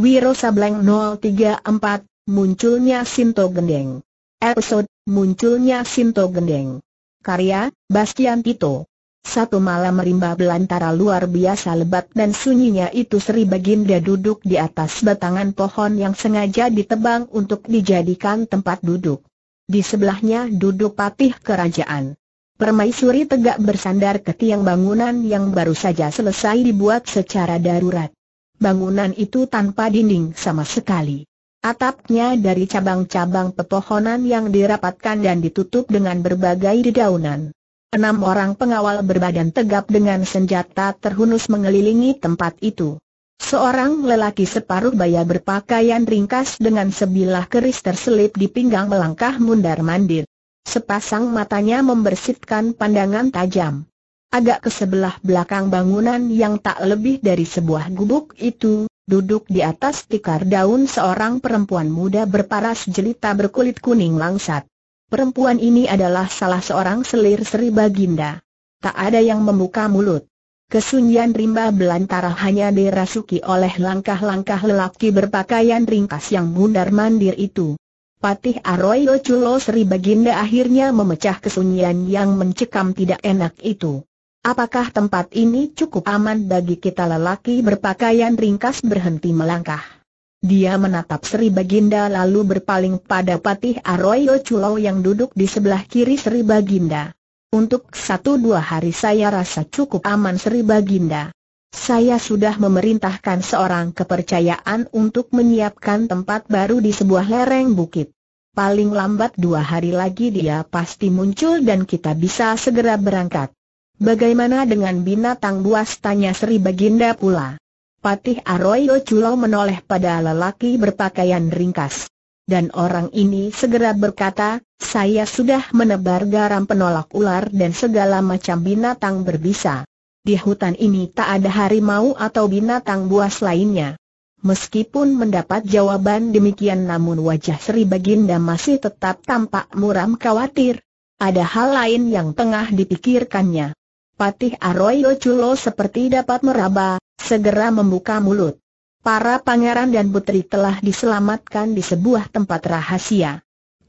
Wiro Sableng 034, munculnya Sinto Gendeng. Episode, munculnya Sinto Gendeng. Karya, Bastian Tito. Satu malam merimba belantara luar biasa lebat dan sunyinya itu Sri Baginda duduk di atas batangan pohon yang sengaja ditebang untuk dijadikan tempat duduk. Di sebelahnya duduk patih kerajaan. Permaisuri tegak bersandar ke tiang bangunan yang baru saja selesai dibuat secara darurat bangunan itu tanpa dinding sama sekali. Atapnya dari cabang-cabang pepohonan yang dirapatkan dan ditutup dengan berbagai dedaunan. Enam orang pengawal berbadan tegap dengan senjata terhunus mengelilingi tempat itu. Seorang lelaki separuh baya berpakaian ringkas dengan sebilah keris terselip di pinggang melangkah mundar-mandir. Sepasang matanya membersitkan pandangan tajam. Agak ke sebelah belakang bangunan yang tak lebih dari sebuah gubuk itu, duduk di atas tikar daun seorang perempuan muda berparas jelita berkulit kuning langsat. Perempuan ini adalah salah seorang selir Sri Baginda. Tak ada yang membuka mulut. Kesunyian rimba belantara hanya dirasuki oleh langkah-langkah lelaki berpakaian ringkas yang mundar-mandir itu. Patih Arroyo Culo Sri Baginda akhirnya memecah kesunyian yang mencekam tidak enak itu. Apakah tempat ini cukup aman bagi kita lelaki berpakaian ringkas berhenti melangkah? Dia menatap Sri Baginda lalu berpaling pada Patih Arroyo Chulau yang duduk di sebelah kiri Sri Baginda. Untuk satu dua hari saya rasa cukup aman Sri Baginda. Saya sudah memerintahkan seorang kepercayaan untuk menyiapkan tempat baru di sebuah lereng bukit. Paling lambat dua hari lagi dia pasti muncul dan kita bisa segera berangkat. Bagaimana dengan binatang buas tanya Sri Baginda pula? Patih Arroyo Culo menoleh pada lelaki berpakaian ringkas. Dan orang ini segera berkata, saya sudah menebar garam penolak ular dan segala macam binatang berbisa. Di hutan ini tak ada harimau atau binatang buas lainnya. Meskipun mendapat jawaban demikian namun wajah Sri Baginda masih tetap tampak muram khawatir. Ada hal lain yang tengah dipikirkannya. Patih Arroyo Culo seperti dapat meraba, segera membuka mulut. Para pangeran dan putri telah diselamatkan di sebuah tempat rahasia.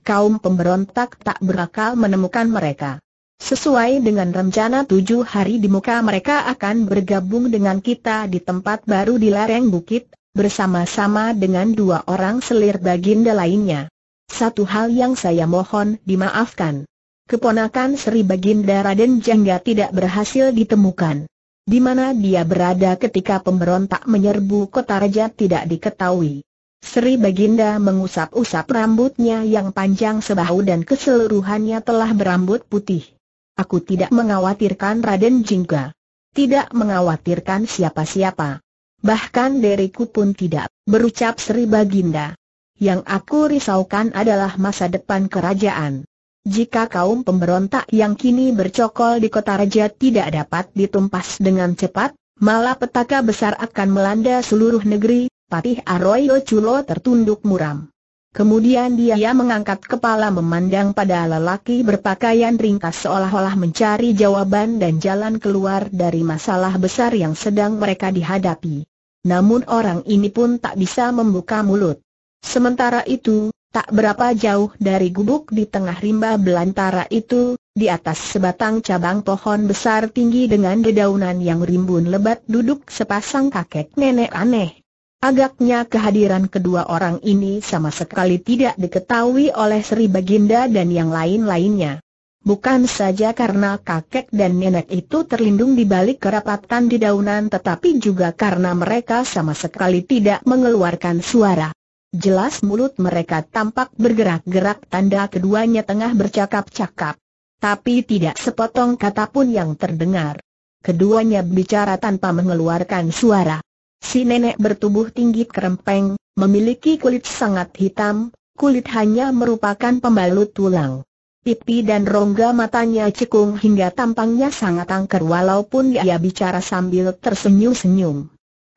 Kaum pemberontak tak berakal menemukan mereka. Sesuai dengan rencana tujuh hari di muka mereka akan bergabung dengan kita di tempat baru di lereng bukit, bersama-sama dengan dua orang selir baginda lainnya. Satu hal yang saya mohon dimaafkan keponakan Sri Baginda Raden Jangga tidak berhasil ditemukan. Di mana dia berada ketika pemberontak menyerbu kota raja tidak diketahui. Sri Baginda mengusap-usap rambutnya yang panjang sebahu dan keseluruhannya telah berambut putih. Aku tidak mengkhawatirkan Raden Jingga. Tidak mengkhawatirkan siapa-siapa. Bahkan diriku pun tidak, berucap Sri Baginda. Yang aku risaukan adalah masa depan kerajaan. Jika kaum pemberontak yang kini bercokol di kota raja tidak dapat ditumpas dengan cepat, malah petaka besar akan melanda seluruh negeri, Patih Arroyo Culo tertunduk muram. Kemudian dia mengangkat kepala memandang pada lelaki berpakaian ringkas seolah-olah mencari jawaban dan jalan keluar dari masalah besar yang sedang mereka dihadapi. Namun orang ini pun tak bisa membuka mulut. Sementara itu, Tak berapa jauh dari gubuk di tengah rimba belantara itu, di atas sebatang cabang pohon besar tinggi dengan dedaunan yang rimbun lebat duduk sepasang kakek nenek aneh. Agaknya kehadiran kedua orang ini sama sekali tidak diketahui oleh Sri Baginda dan yang lain-lainnya. Bukan saja karena kakek dan nenek itu terlindung di balik kerapatan dedaunan, tetapi juga karena mereka sama sekali tidak mengeluarkan suara. Jelas mulut mereka tampak bergerak-gerak tanda keduanya tengah bercakap-cakap. Tapi tidak sepotong kata pun yang terdengar. Keduanya bicara tanpa mengeluarkan suara. Si nenek bertubuh tinggi kerempeng, memiliki kulit sangat hitam, kulit hanya merupakan pembalut tulang. Pipi dan rongga matanya cekung hingga tampangnya sangat angker walaupun ia bicara sambil tersenyum-senyum.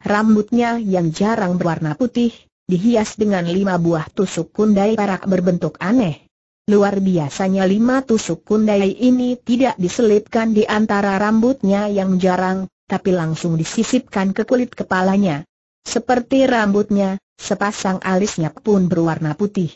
Rambutnya yang jarang berwarna putih, dihias dengan lima buah tusuk kundai perak berbentuk aneh. Luar biasanya lima tusuk kundai ini tidak diselipkan di antara rambutnya yang jarang, tapi langsung disisipkan ke kulit kepalanya. Seperti rambutnya, sepasang alisnya pun berwarna putih.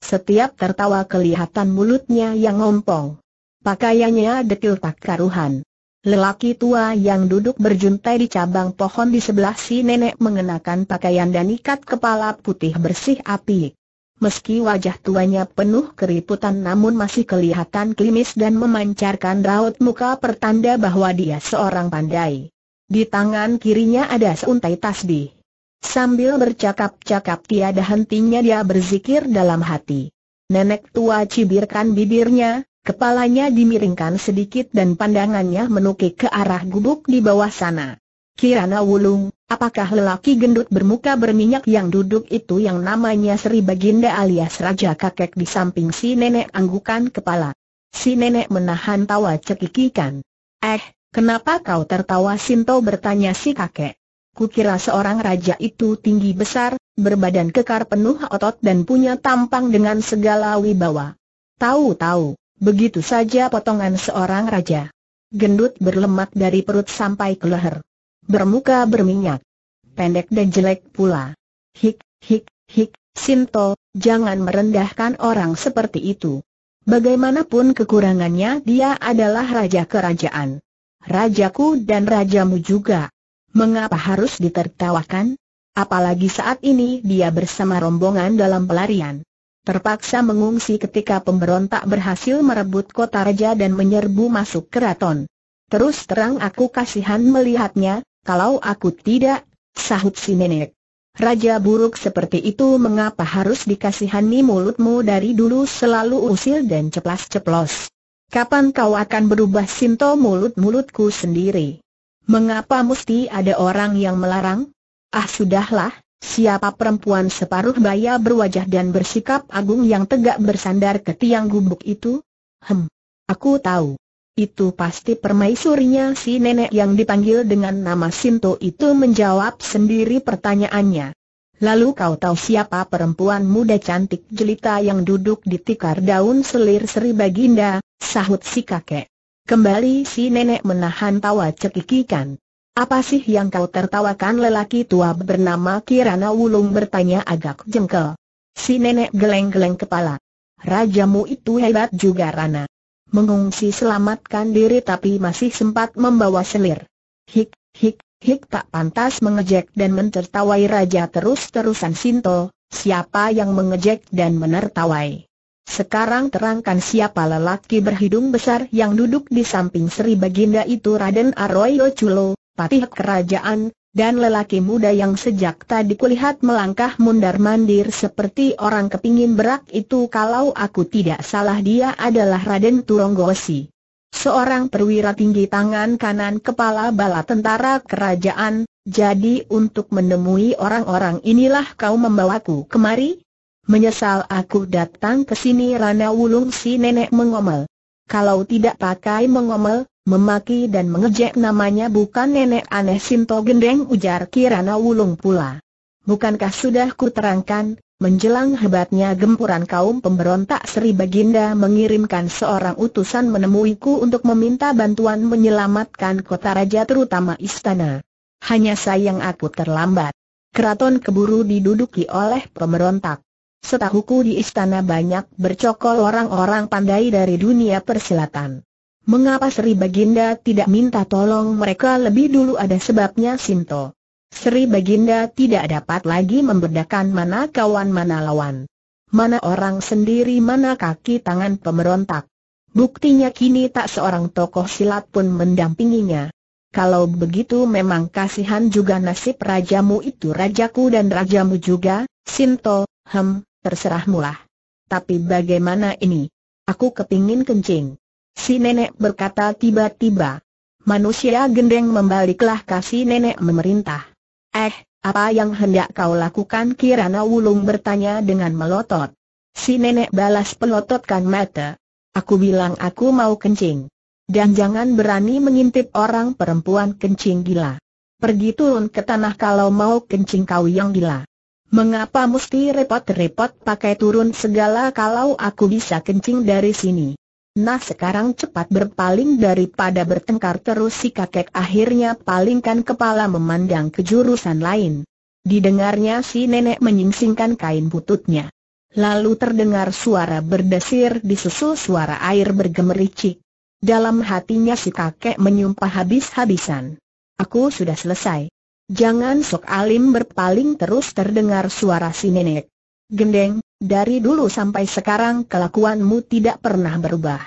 Setiap tertawa kelihatan mulutnya yang ngompong. Pakaiannya detil tak karuhan. Lelaki tua yang duduk berjuntai di cabang pohon di sebelah si nenek mengenakan pakaian dan ikat kepala putih bersih api. Meski wajah tuanya penuh keriputan namun masih kelihatan klimis dan memancarkan raut muka pertanda bahwa dia seorang pandai. Di tangan kirinya ada seuntai tasbih. Sambil bercakap-cakap tiada hentinya dia berzikir dalam hati. Nenek tua cibirkan bibirnya, Kepalanya dimiringkan sedikit dan pandangannya menukik ke arah gubuk di bawah sana. Kirana Wulung, apakah lelaki gendut bermuka berminyak yang duduk itu yang namanya Sri Baginda alias Raja Kakek di samping si nenek anggukan kepala? Si nenek menahan tawa cekikikan. Eh, kenapa kau tertawa Sinto bertanya si kakek. Kukira seorang raja itu tinggi besar, berbadan kekar penuh otot dan punya tampang dengan segala wibawa. Tahu-tahu, Begitu saja potongan seorang raja. Gendut berlemak dari perut sampai ke leher. Bermuka berminyak. Pendek dan jelek pula. Hik, hik, hik, Sinto, jangan merendahkan orang seperti itu. Bagaimanapun kekurangannya dia adalah raja kerajaan. Rajaku dan rajamu juga. Mengapa harus ditertawakan? Apalagi saat ini dia bersama rombongan dalam pelarian terpaksa mengungsi ketika pemberontak berhasil merebut kota raja dan menyerbu masuk keraton. Terus terang aku kasihan melihatnya, kalau aku tidak, sahut si nenek. Raja buruk seperti itu mengapa harus dikasihani mulutmu dari dulu selalu usil dan ceplas-ceplos. Kapan kau akan berubah Sinto mulut-mulutku sendiri? Mengapa mesti ada orang yang melarang? Ah sudahlah, Siapa perempuan separuh baya berwajah dan bersikap agung yang tegak bersandar ke tiang gubuk itu? Hem, aku tahu. Itu pasti permaisurinya si nenek yang dipanggil dengan nama Sinto itu menjawab sendiri pertanyaannya. Lalu kau tahu siapa perempuan muda cantik jelita yang duduk di tikar daun selir Sri Baginda, sahut si kakek. Kembali si nenek menahan tawa cekikikan. Apa sih yang kau tertawakan lelaki tua bernama Kirana Wulung bertanya agak jengkel. Si nenek geleng-geleng kepala. Rajamu itu hebat juga Rana. Mengungsi selamatkan diri tapi masih sempat membawa selir. Hik, hik, hik tak pantas mengejek dan mentertawai raja terus-terusan Sinto, siapa yang mengejek dan menertawai. Sekarang terangkan siapa lelaki berhidung besar yang duduk di samping Sri Baginda itu Raden Arroyo Culo, patih kerajaan, dan lelaki muda yang sejak tadi kulihat melangkah mundar-mandir seperti orang kepingin berak itu kalau aku tidak salah dia adalah Raden Turonggosi. Seorang perwira tinggi tangan kanan kepala bala tentara kerajaan, jadi untuk menemui orang-orang inilah kau membawaku kemari? Menyesal aku datang ke sini Rana Wulung si nenek mengomel. Kalau tidak pakai mengomel, Memaki dan mengejek namanya bukan nenek aneh Sinto Gendeng ujar Kirana Wulung pula. Bukankah sudah kuterangkan, menjelang hebatnya gempuran kaum pemberontak Sri Baginda mengirimkan seorang utusan menemuiku untuk meminta bantuan menyelamatkan kota raja terutama istana. Hanya sayang aku terlambat. Keraton keburu diduduki oleh pemberontak. Setahuku di istana banyak bercokol orang-orang pandai dari dunia persilatan. Mengapa Sri Baginda tidak minta tolong mereka lebih dulu ada sebabnya Sinto. Sri Baginda tidak dapat lagi membedakan mana kawan mana lawan. Mana orang sendiri mana kaki tangan pemberontak. Buktinya kini tak seorang tokoh silat pun mendampinginya. Kalau begitu memang kasihan juga nasib rajamu itu rajaku dan rajamu juga, Sinto, hem, terserahmulah. Tapi bagaimana ini? Aku kepingin kencing. Si nenek berkata tiba-tiba. Manusia gendeng membaliklah kasih nenek memerintah. Eh, apa yang hendak kau lakukan kirana wulung bertanya dengan melotot. Si nenek balas pelototkan mata. Aku bilang aku mau kencing. Dan jangan berani mengintip orang perempuan kencing gila. Pergi turun ke tanah kalau mau kencing kau yang gila. Mengapa mesti repot-repot pakai turun segala kalau aku bisa kencing dari sini? Nah sekarang cepat berpaling daripada bertengkar terus si kakek akhirnya palingkan kepala memandang ke jurusan lain. Didengarnya si nenek menyingsingkan kain bututnya. Lalu terdengar suara berdesir disusul suara air bergemericik. Dalam hatinya si kakek menyumpah habis-habisan. Aku sudah selesai. Jangan sok alim berpaling terus terdengar suara si nenek. Gendeng, dari dulu sampai sekarang kelakuanmu tidak pernah berubah.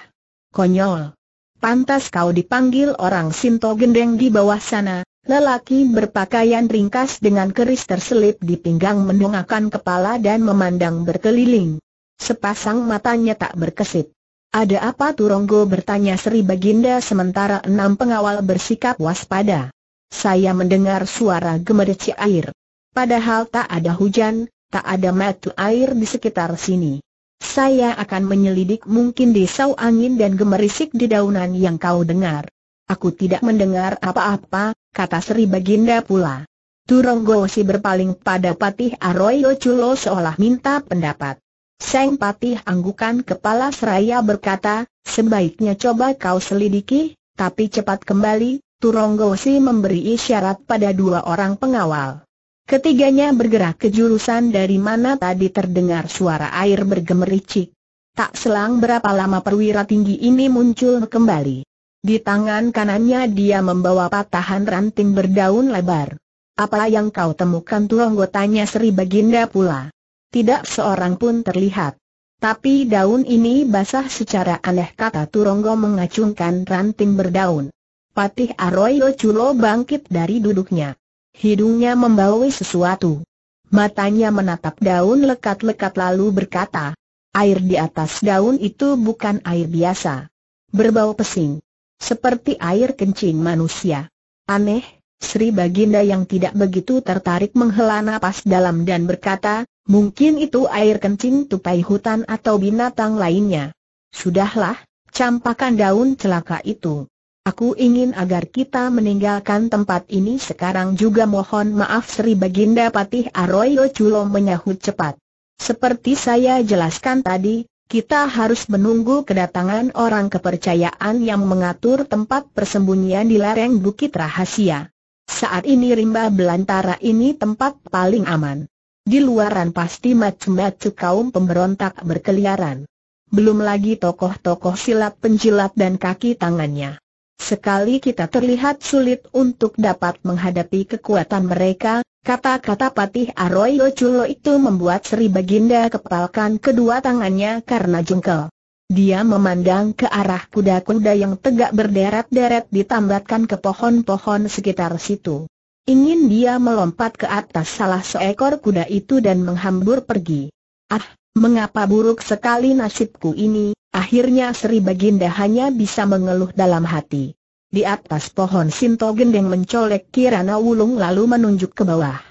Konyol. Pantas kau dipanggil orang Sinto Gendeng di bawah sana, lelaki berpakaian ringkas dengan keris terselip di pinggang mendongakkan kepala dan memandang berkeliling. Sepasang matanya tak berkesip. Ada apa Turonggo bertanya Sri Baginda sementara enam pengawal bersikap waspada. Saya mendengar suara gemerci air. Padahal tak ada hujan, tak ada mata air di sekitar sini. Saya akan menyelidik mungkin di sau angin dan gemerisik di daunan yang kau dengar. Aku tidak mendengar apa-apa, kata Sri Baginda pula. Turonggo si berpaling pada Patih Arroyo Culo seolah minta pendapat. Seng Patih anggukan kepala seraya berkata, sebaiknya coba kau selidiki, tapi cepat kembali, Turonggo si memberi isyarat pada dua orang pengawal. Ketiganya bergerak ke jurusan dari mana tadi terdengar suara air bergemericik. Tak selang berapa lama perwira tinggi ini muncul kembali. Di tangan kanannya dia membawa patahan ranting berdaun lebar. Apa yang kau temukan Tuonggo tanya Sri Baginda pula. Tidak seorang pun terlihat. Tapi daun ini basah secara aneh kata Turonggo mengacungkan ranting berdaun. Patih Arroyo Culo bangkit dari duduknya. Hidungnya membaui sesuatu. Matanya menatap daun lekat-lekat lalu berkata, air di atas daun itu bukan air biasa. Berbau pesing. Seperti air kencing manusia. Aneh, Sri Baginda yang tidak begitu tertarik menghela napas dalam dan berkata, mungkin itu air kencing tupai hutan atau binatang lainnya. Sudahlah, campakan daun celaka itu. Aku ingin agar kita meninggalkan tempat ini sekarang juga mohon maaf Sri Baginda Patih Arroyo Culo menyahut cepat. Seperti saya jelaskan tadi, kita harus menunggu kedatangan orang kepercayaan yang mengatur tempat persembunyian di lereng Bukit Rahasia. Saat ini rimba belantara ini tempat paling aman. Di luaran pasti macam macu kaum pemberontak berkeliaran. Belum lagi tokoh-tokoh silat penjilat dan kaki tangannya. Sekali kita terlihat sulit untuk dapat menghadapi kekuatan mereka, kata-kata Patih Arroyo Culo itu membuat Sri Baginda kepalkan kedua tangannya karena jengkel. Dia memandang ke arah kuda-kuda yang tegak berderet-deret ditambatkan ke pohon-pohon sekitar situ. Ingin dia melompat ke atas salah seekor kuda itu dan menghambur pergi. Ah, Mengapa buruk sekali nasibku ini, akhirnya Sri Baginda hanya bisa mengeluh dalam hati. Di atas pohon Sinto Gendeng mencolek Kirana Wulung lalu menunjuk ke bawah.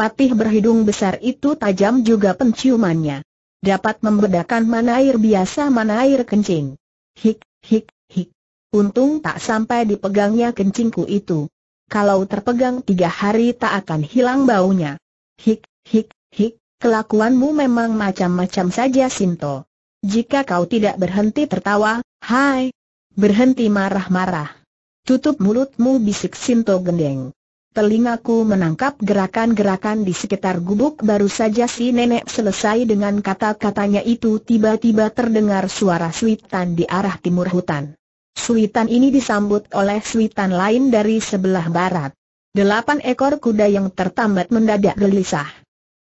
Patih berhidung besar itu tajam juga penciumannya. Dapat membedakan mana air biasa mana air kencing. Hik, hik, hik. Untung tak sampai dipegangnya kencingku itu. Kalau terpegang tiga hari tak akan hilang baunya. Hik, hik, Kelakuanmu memang macam-macam saja Sinto. Jika kau tidak berhenti tertawa, hai, berhenti marah-marah. Tutup mulutmu bisik Sinto gendeng. Telingaku menangkap gerakan-gerakan di sekitar gubuk baru saja si nenek selesai dengan kata-katanya itu tiba-tiba terdengar suara suitan di arah timur hutan. Suitan ini disambut oleh suitan lain dari sebelah barat. Delapan ekor kuda yang tertambat mendadak gelisah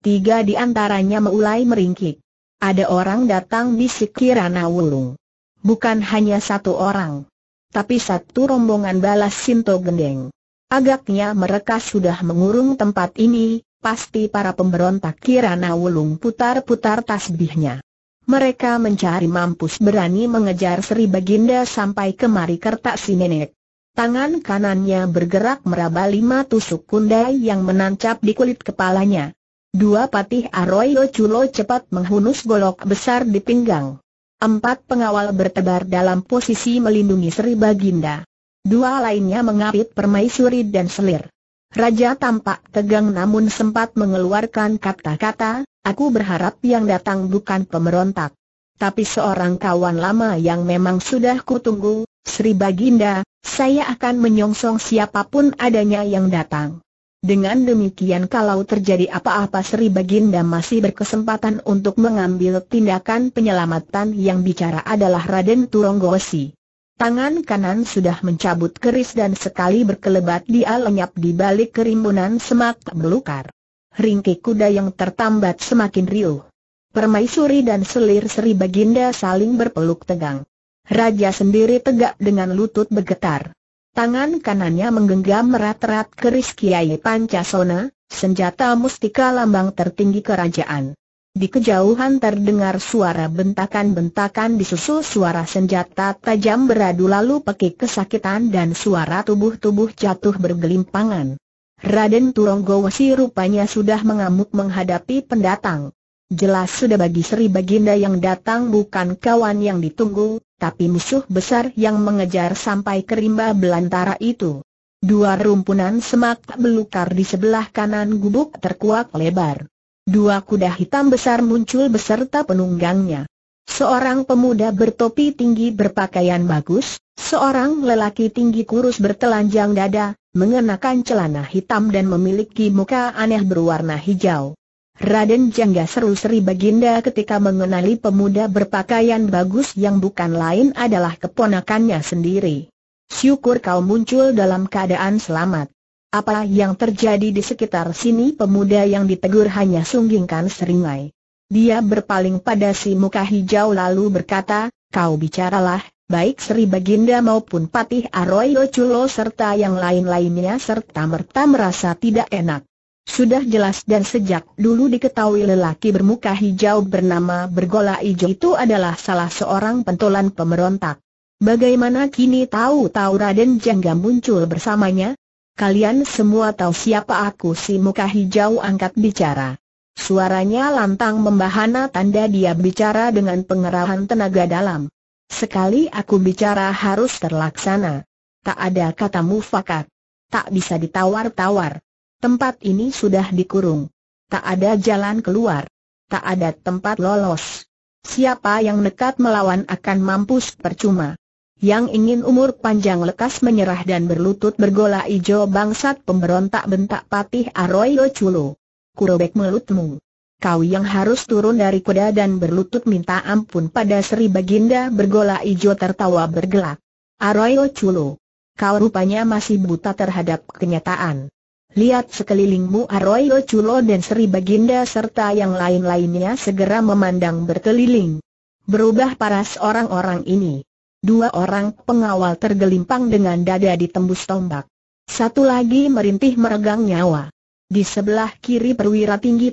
tiga di antaranya mulai meringkik. Ada orang datang di Kirana Wulung. Bukan hanya satu orang. Tapi satu rombongan balas Sinto Gendeng. Agaknya mereka sudah mengurung tempat ini, pasti para pemberontak Kirana Wulung putar-putar tasbihnya. Mereka mencari mampus berani mengejar Sri Baginda sampai kemari kertak si nenek. Tangan kanannya bergerak meraba lima tusuk kundai yang menancap di kulit kepalanya. Dua patih Arroyo Culo cepat menghunus golok besar di pinggang. Empat pengawal bertebar dalam posisi melindungi Sri Baginda. Dua lainnya mengapit permaisuri dan selir. Raja tampak tegang namun sempat mengeluarkan kata-kata, aku berharap yang datang bukan pemberontak. Tapi seorang kawan lama yang memang sudah kutunggu, Sri Baginda, saya akan menyongsong siapapun adanya yang datang. Dengan demikian kalau terjadi apa-apa Sri Baginda masih berkesempatan untuk mengambil tindakan penyelamatan yang bicara adalah Raden Turonggosi. Tangan kanan sudah mencabut keris dan sekali berkelebat dia lenyap di balik kerimbunan semak belukar. Ringki kuda yang tertambat semakin riuh. Permaisuri dan selir Sri Baginda saling berpeluk tegang. Raja sendiri tegak dengan lutut bergetar. Tangan kanannya menggenggam erat-erat keris Kiai Pancasona, senjata mustika lambang tertinggi kerajaan. Di kejauhan terdengar suara bentakan-bentakan disusul suara senjata tajam beradu lalu pekik kesakitan dan suara tubuh-tubuh jatuh bergelimpangan. Raden Turonggosi rupanya sudah mengamuk menghadapi pendatang. Jelas sudah bagi Sri Baginda yang datang bukan kawan yang ditunggu, tapi musuh besar yang mengejar sampai ke rimba belantara itu. Dua rumpunan semak belukar di sebelah kanan gubuk terkuak lebar. Dua kuda hitam besar muncul beserta penunggangnya. Seorang pemuda bertopi tinggi berpakaian bagus, seorang lelaki tinggi kurus bertelanjang dada, mengenakan celana hitam dan memiliki muka aneh berwarna hijau. Raden Jangga seru Sri Baginda ketika mengenali pemuda berpakaian bagus yang bukan lain adalah keponakannya sendiri. Syukur kau muncul dalam keadaan selamat. Apa yang terjadi di sekitar sini pemuda yang ditegur hanya sunggingkan seringai. Dia berpaling pada si muka hijau lalu berkata, kau bicaralah, baik Sri Baginda maupun Patih Arroyo Culo serta yang lain-lainnya serta merta merasa tidak enak. Sudah jelas dan sejak dulu diketahui lelaki bermuka hijau bernama Bergola Ijo itu adalah salah seorang pentolan pemberontak. Bagaimana kini tahu-tahu Raden Jangga muncul bersamanya? Kalian semua tahu siapa aku si muka hijau angkat bicara. Suaranya lantang membahana tanda dia bicara dengan pengerahan tenaga dalam. Sekali aku bicara harus terlaksana. Tak ada kata mufakat. Tak bisa ditawar-tawar. Tempat ini sudah dikurung. Tak ada jalan keluar. Tak ada tempat lolos. Siapa yang nekat melawan akan mampus percuma. Yang ingin umur panjang lekas menyerah dan berlutut bergola ijo bangsat pemberontak bentak patih Arroyo Culo. Kurobek melutmu. Kau yang harus turun dari kuda dan berlutut minta ampun pada Sri Baginda bergola ijo tertawa bergelak. Arroyo Culo. Kau rupanya masih buta terhadap kenyataan. Lihat sekelilingmu Arroyo Chulo dan Sri Baginda serta yang lain-lainnya segera memandang berkeliling. Berubah paras orang-orang ini. Dua orang pengawal tergelimpang dengan dada ditembus tombak. Satu lagi merintih meregang nyawa. Di sebelah kiri perwira tinggi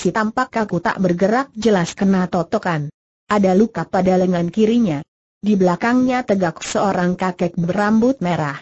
si tampak kaku tak bergerak jelas kena totokan. Ada luka pada lengan kirinya. Di belakangnya tegak seorang kakek berambut merah.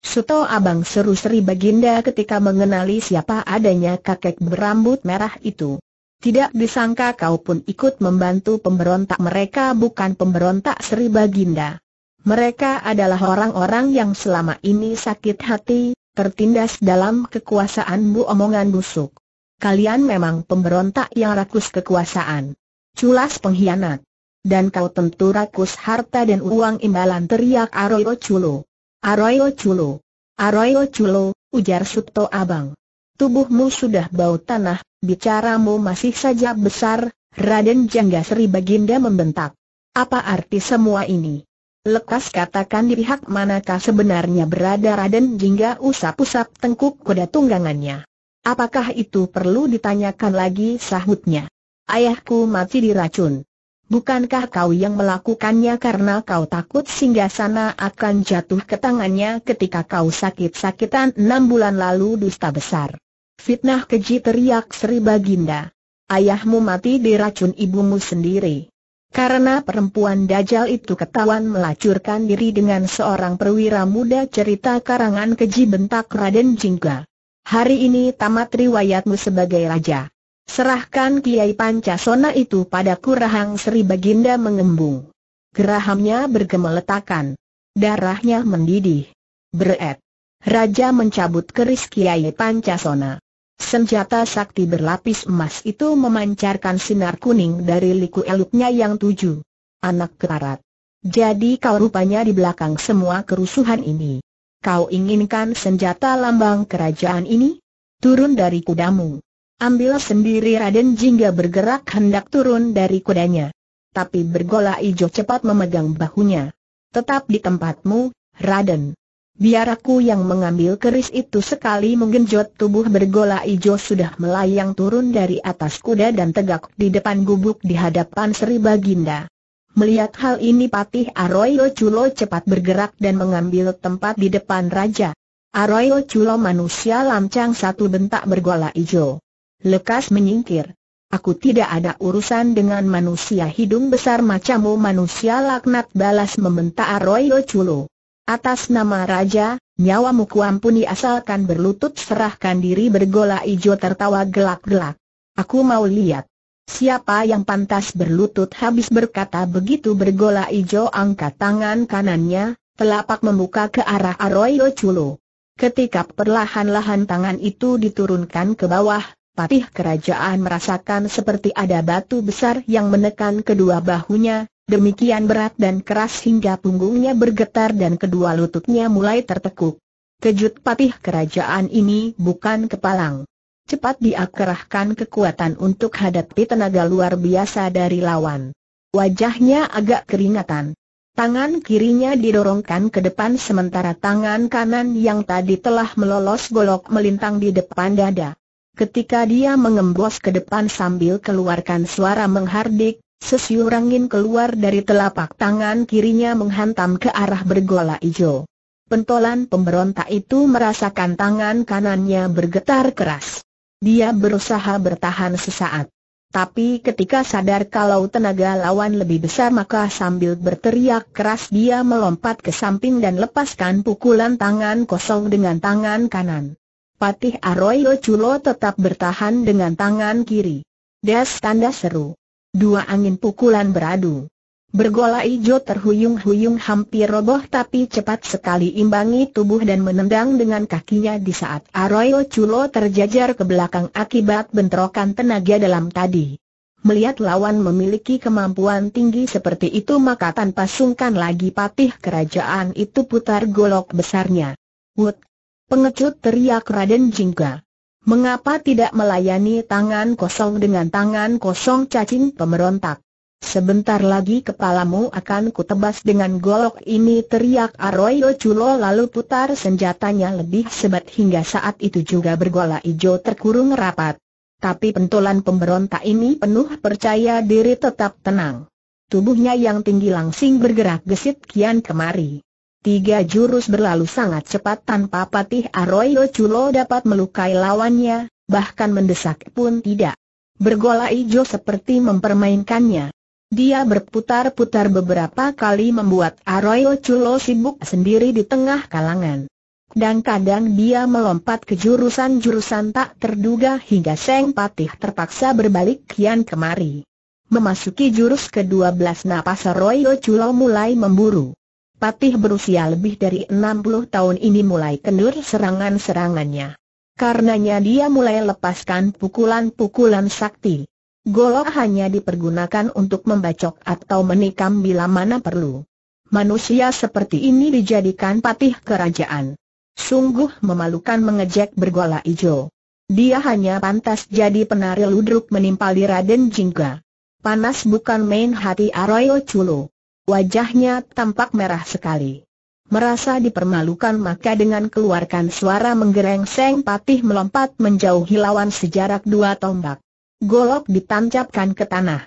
Suto Abang seru Sri Baginda ketika mengenali siapa adanya kakek berambut merah itu. Tidak disangka kau pun ikut membantu pemberontak mereka bukan pemberontak Sri Baginda. Mereka adalah orang-orang yang selama ini sakit hati, tertindas dalam kekuasaanmu omongan busuk. Kalian memang pemberontak yang rakus kekuasaan. Culas pengkhianat. Dan kau tentu rakus harta dan uang imbalan teriak Aroyo Culo. Aroyo culo, aroyo culo, ujar Suto Abang. Tubuhmu sudah bau tanah, bicaramu masih saja besar, Raden Jangga Sri Baginda membentak. Apa arti semua ini? Lekas katakan di pihak manakah sebenarnya berada Raden Jingga usap-usap tengkuk kuda tunggangannya. Apakah itu perlu ditanyakan lagi sahutnya? Ayahku mati diracun. Bukankah kau yang melakukannya karena kau takut sehingga sana akan jatuh ke tangannya ketika kau sakit-sakitan enam bulan lalu dusta besar? Fitnah keji teriak Sri Baginda. Ayahmu mati diracun ibumu sendiri. Karena perempuan Dajjal itu ketahuan melacurkan diri dengan seorang perwira muda cerita karangan keji bentak Raden Jingga. Hari ini tamat riwayatmu sebagai raja. Serahkan Kiai Pancasona itu pada Kurahang Sri Baginda mengembung. Gerahamnya bergemeletakan. Darahnya mendidih. Beret. Raja mencabut keris Kiai Pancasona. Senjata sakti berlapis emas itu memancarkan sinar kuning dari liku eluknya yang tujuh. Anak kerat. Jadi kau rupanya di belakang semua kerusuhan ini. Kau inginkan senjata lambang kerajaan ini? Turun dari kudamu. Ambil sendiri Raden Jingga bergerak hendak turun dari kudanya. Tapi bergola ijo cepat memegang bahunya. Tetap di tempatmu, Raden. Biar aku yang mengambil keris itu sekali menggenjot tubuh bergola ijo sudah melayang turun dari atas kuda dan tegak di depan gubuk di hadapan Sri Baginda. Melihat hal ini Patih Arroyo Culo cepat bergerak dan mengambil tempat di depan raja. Arroyo Culo manusia lancang satu bentak bergola ijo lekas menyingkir. Aku tidak ada urusan dengan manusia hidung besar macammu manusia laknat balas membentak Arroyo Culo. Atas nama Raja, nyawamu kuampuni asalkan berlutut serahkan diri bergola ijo tertawa gelak-gelak. Aku mau lihat. Siapa yang pantas berlutut habis berkata begitu bergola ijo angkat tangan kanannya, telapak membuka ke arah Arroyo Culo. Ketika perlahan-lahan tangan itu diturunkan ke bawah, patih kerajaan merasakan seperti ada batu besar yang menekan kedua bahunya, demikian berat dan keras hingga punggungnya bergetar dan kedua lututnya mulai tertekuk. Kejut patih kerajaan ini bukan kepalang. Cepat diakerahkan kekuatan untuk hadapi tenaga luar biasa dari lawan. Wajahnya agak keringatan. Tangan kirinya didorongkan ke depan sementara tangan kanan yang tadi telah melolos golok melintang di depan dada. Ketika dia mengembos ke depan sambil keluarkan suara menghardik, sesiur angin keluar dari telapak tangan kirinya menghantam ke arah bergola Ijo. Pentolan pemberontak itu merasakan tangan kanannya bergetar keras. Dia berusaha bertahan sesaat. Tapi ketika sadar kalau tenaga lawan lebih besar maka sambil berteriak keras dia melompat ke samping dan lepaskan pukulan tangan kosong dengan tangan kanan. Patih Arroyo Culo tetap bertahan dengan tangan kiri. Das tanda seru. Dua angin pukulan beradu. Bergola ijo terhuyung-huyung hampir roboh tapi cepat sekali imbangi tubuh dan menendang dengan kakinya di saat Arroyo Culo terjajar ke belakang akibat bentrokan tenaga dalam tadi. Melihat lawan memiliki kemampuan tinggi seperti itu maka tanpa sungkan lagi patih kerajaan itu putar golok besarnya. Wut, Pengecut teriak Raden Jingga. Mengapa tidak melayani tangan kosong dengan tangan kosong cacing pemberontak? Sebentar lagi kepalamu akan kutebas dengan golok ini teriak Arroyo Culo. lalu putar senjatanya lebih sebat hingga saat itu juga bergola ijo terkurung rapat. Tapi pentolan pemberontak ini penuh percaya diri tetap tenang. Tubuhnya yang tinggi langsing bergerak gesit kian kemari. Tiga jurus berlalu sangat cepat tanpa Patih Arroyo Culo dapat melukai lawannya, bahkan mendesak pun tidak. Bergola ijo seperti mempermainkannya. Dia berputar-putar beberapa kali membuat Arroyo Culo sibuk sendiri di tengah kalangan. dan kadang dia melompat ke jurusan-jurusan tak terduga hingga Seng Patih terpaksa berbalik kian kemari. Memasuki jurus ke-12 napas Arroyo Culo mulai memburu. Patih berusia lebih dari 60 tahun ini mulai kendur serangan-serangannya. Karenanya dia mulai lepaskan pukulan-pukulan sakti. Golok hanya dipergunakan untuk membacok atau menikam bila mana perlu. Manusia seperti ini dijadikan patih kerajaan. Sungguh memalukan mengejek bergola Ijo. Dia hanya pantas jadi penari ludruk menimpali Raden Jingga. Panas bukan main hati Arroyo Culo. Wajahnya tampak merah sekali. Merasa dipermalukan maka dengan keluarkan suara menggereng Seng Patih melompat menjauhi lawan sejarak dua tombak. Golok ditancapkan ke tanah.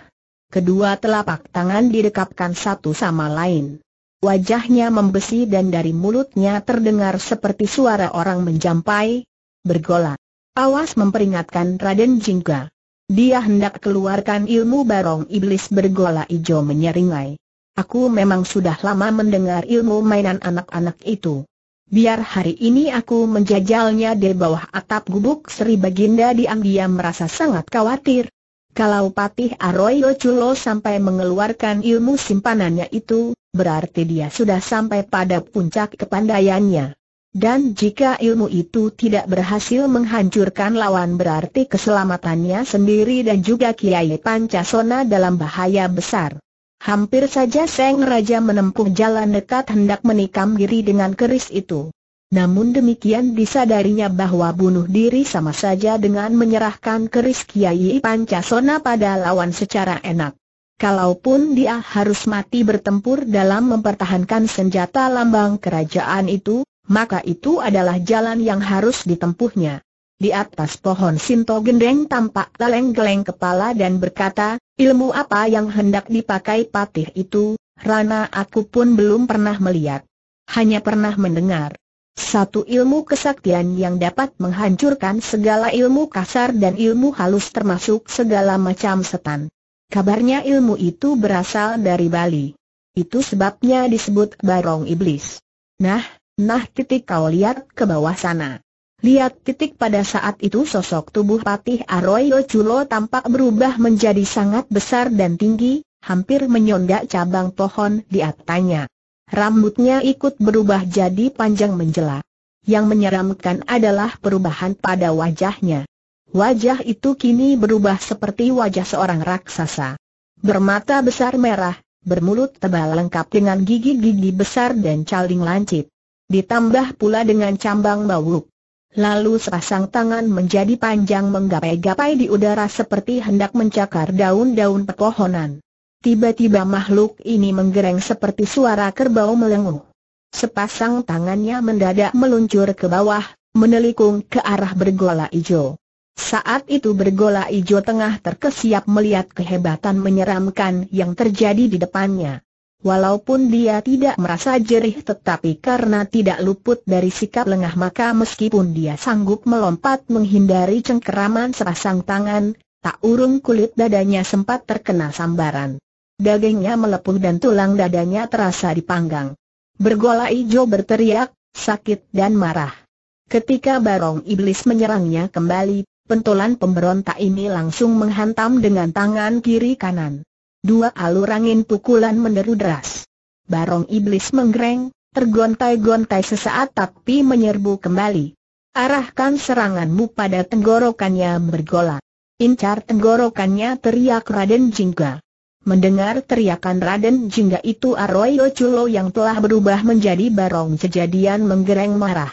Kedua telapak tangan didekapkan satu sama lain. Wajahnya membesi dan dari mulutnya terdengar seperti suara orang menjampai, bergolak. Awas memperingatkan Raden Jingga. Dia hendak keluarkan ilmu barong iblis bergolak ijo menyeringai. Aku memang sudah lama mendengar ilmu mainan anak-anak itu. Biar hari ini aku menjajalnya di bawah atap gubuk Sri Baginda diam-diam merasa sangat khawatir. Kalau Patih Arroyo Culo sampai mengeluarkan ilmu simpanannya itu, berarti dia sudah sampai pada puncak kepandaiannya. Dan jika ilmu itu tidak berhasil menghancurkan lawan berarti keselamatannya sendiri dan juga Kiai Pancasona dalam bahaya besar. Hampir saja Seng Raja menempuh jalan dekat hendak menikam diri dengan keris itu. Namun demikian disadarinya bahwa bunuh diri sama saja dengan menyerahkan keris Kiai Pancasona pada lawan secara enak. Kalaupun dia harus mati bertempur dalam mempertahankan senjata lambang kerajaan itu, maka itu adalah jalan yang harus ditempuhnya. Di atas pohon Sinto Gendeng tampak geleng-geleng kepala dan berkata, ilmu apa yang hendak dipakai patih itu, Rana aku pun belum pernah melihat. Hanya pernah mendengar. Satu ilmu kesaktian yang dapat menghancurkan segala ilmu kasar dan ilmu halus termasuk segala macam setan. Kabarnya ilmu itu berasal dari Bali. Itu sebabnya disebut Barong Iblis. Nah, nah titik kau lihat ke bawah sana. Lihat titik pada saat itu sosok tubuh Patih Arroyo Culo tampak berubah menjadi sangat besar dan tinggi, hampir menyondak cabang pohon di atasnya. Rambutnya ikut berubah jadi panjang menjela. Yang menyeramkan adalah perubahan pada wajahnya. Wajah itu kini berubah seperti wajah seorang raksasa. Bermata besar merah, bermulut tebal lengkap dengan gigi-gigi besar dan caling lancip. Ditambah pula dengan cambang bawuk. Lalu sepasang tangan menjadi panjang menggapai-gapai di udara seperti hendak mencakar daun-daun pepohonan. Tiba-tiba makhluk ini menggereng seperti suara kerbau melenguh. Sepasang tangannya mendadak meluncur ke bawah, menelikung ke arah bergola Ijo. Saat itu bergola Ijo tengah terkesiap melihat kehebatan menyeramkan yang terjadi di depannya. Walaupun dia tidak merasa jerih tetapi karena tidak luput dari sikap lengah maka meskipun dia sanggup melompat menghindari cengkeraman sepasang tangan, tak urung kulit dadanya sempat terkena sambaran. Dagingnya melepuh dan tulang dadanya terasa dipanggang. Bergola ijo berteriak, sakit dan marah. Ketika barong iblis menyerangnya kembali, pentolan pemberontak ini langsung menghantam dengan tangan kiri kanan. Dua alur angin pukulan menderu deras. Barong iblis menggereng, tergontai-gontai sesaat tapi menyerbu kembali. Arahkan seranganmu pada tenggorokannya bergolak. Incar tenggorokannya teriak Raden Jingga. Mendengar teriakan Raden Jingga itu Arroyo Culo yang telah berubah menjadi barong kejadian menggereng marah.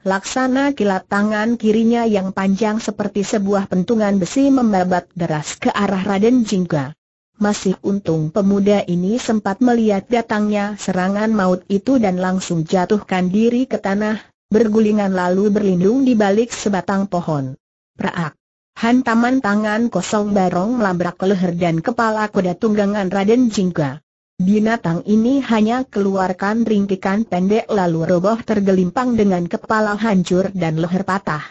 Laksana kilat tangan kirinya yang panjang seperti sebuah pentungan besi membabat deras ke arah Raden Jingga. Masih untung pemuda ini sempat melihat datangnya serangan maut itu dan langsung jatuhkan diri ke tanah, bergulingan lalu berlindung di balik sebatang pohon. Praak! Hantaman tangan kosong barong melabrak leher dan kepala kuda tunggangan Raden Jingga. Binatang ini hanya keluarkan ringkikan pendek lalu roboh tergelimpang dengan kepala hancur dan leher patah.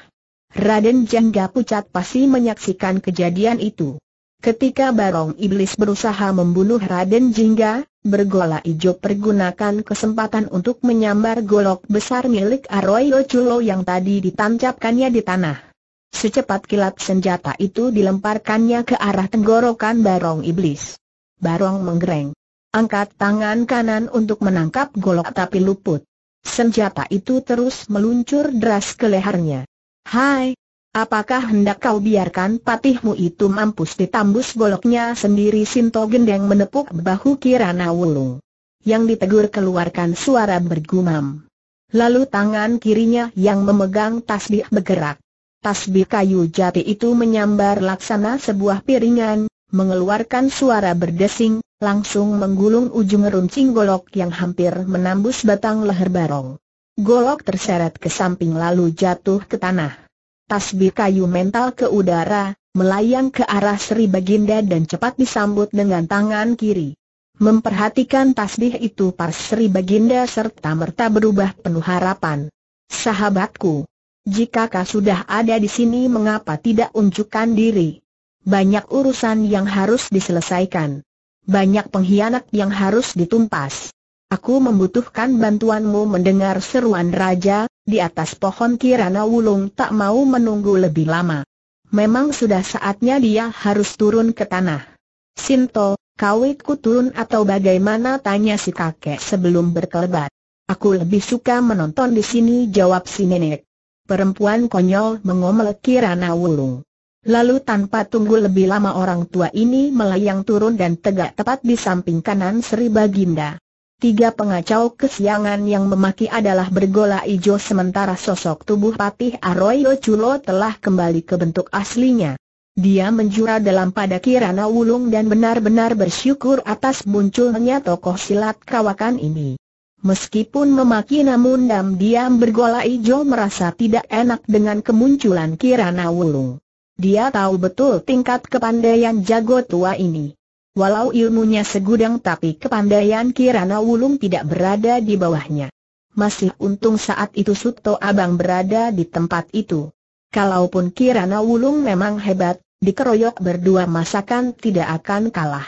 Raden Jingga pucat pasti menyaksikan kejadian itu. Ketika Barong Iblis berusaha membunuh Raden Jingga, bergola ijo pergunakan kesempatan untuk menyambar golok besar milik Aroyo Chulo yang tadi ditancapkannya di tanah. Secepat kilat senjata itu dilemparkannya ke arah tenggorokan Barong Iblis. Barong menggereng. Angkat tangan kanan untuk menangkap golok tapi luput. Senjata itu terus meluncur deras ke lehernya. Hai, Apakah hendak kau biarkan patihmu itu mampus ditambus goloknya sendiri Sinto Gendeng menepuk bahu Kirana Wulung. Yang ditegur keluarkan suara bergumam. Lalu tangan kirinya yang memegang tasbih bergerak. Tasbih kayu jati itu menyambar laksana sebuah piringan, mengeluarkan suara berdesing, langsung menggulung ujung runcing golok yang hampir menambus batang leher barong. Golok terseret ke samping lalu jatuh ke tanah tasbih kayu mental ke udara, melayang ke arah Sri Baginda dan cepat disambut dengan tangan kiri. Memperhatikan tasbih itu pas Sri Baginda serta merta berubah penuh harapan. Sahabatku, jika kau sudah ada di sini mengapa tidak unjukkan diri? Banyak urusan yang harus diselesaikan. Banyak pengkhianat yang harus ditumpas. Aku membutuhkan bantuanmu mendengar seruan raja, di atas pohon Kirana Wulung tak mau menunggu lebih lama. Memang sudah saatnya dia harus turun ke tanah. Sinto, kau ikut turun atau bagaimana tanya si kakek sebelum berkelebat. Aku lebih suka menonton di sini jawab si nenek. Perempuan konyol mengomel Kirana Wulung. Lalu tanpa tunggu lebih lama orang tua ini melayang turun dan tegak tepat di samping kanan Sri Baginda. Tiga pengacau kesiangan yang memaki adalah bergola ijo sementara sosok tubuh Patih Aroyo Culo telah kembali ke bentuk aslinya. Dia menjura dalam pada Kirana Wulung dan benar-benar bersyukur atas munculnya tokoh silat kawakan ini. Meskipun memaki namun diam-diam bergola ijo merasa tidak enak dengan kemunculan Kirana Wulung. Dia tahu betul tingkat kepandaian jago tua ini. Walau ilmunya segudang tapi kepandaian Kirana Wulung tidak berada di bawahnya. Masih untung saat itu Suto Abang berada di tempat itu. Kalaupun Kirana Wulung memang hebat, dikeroyok berdua masakan tidak akan kalah.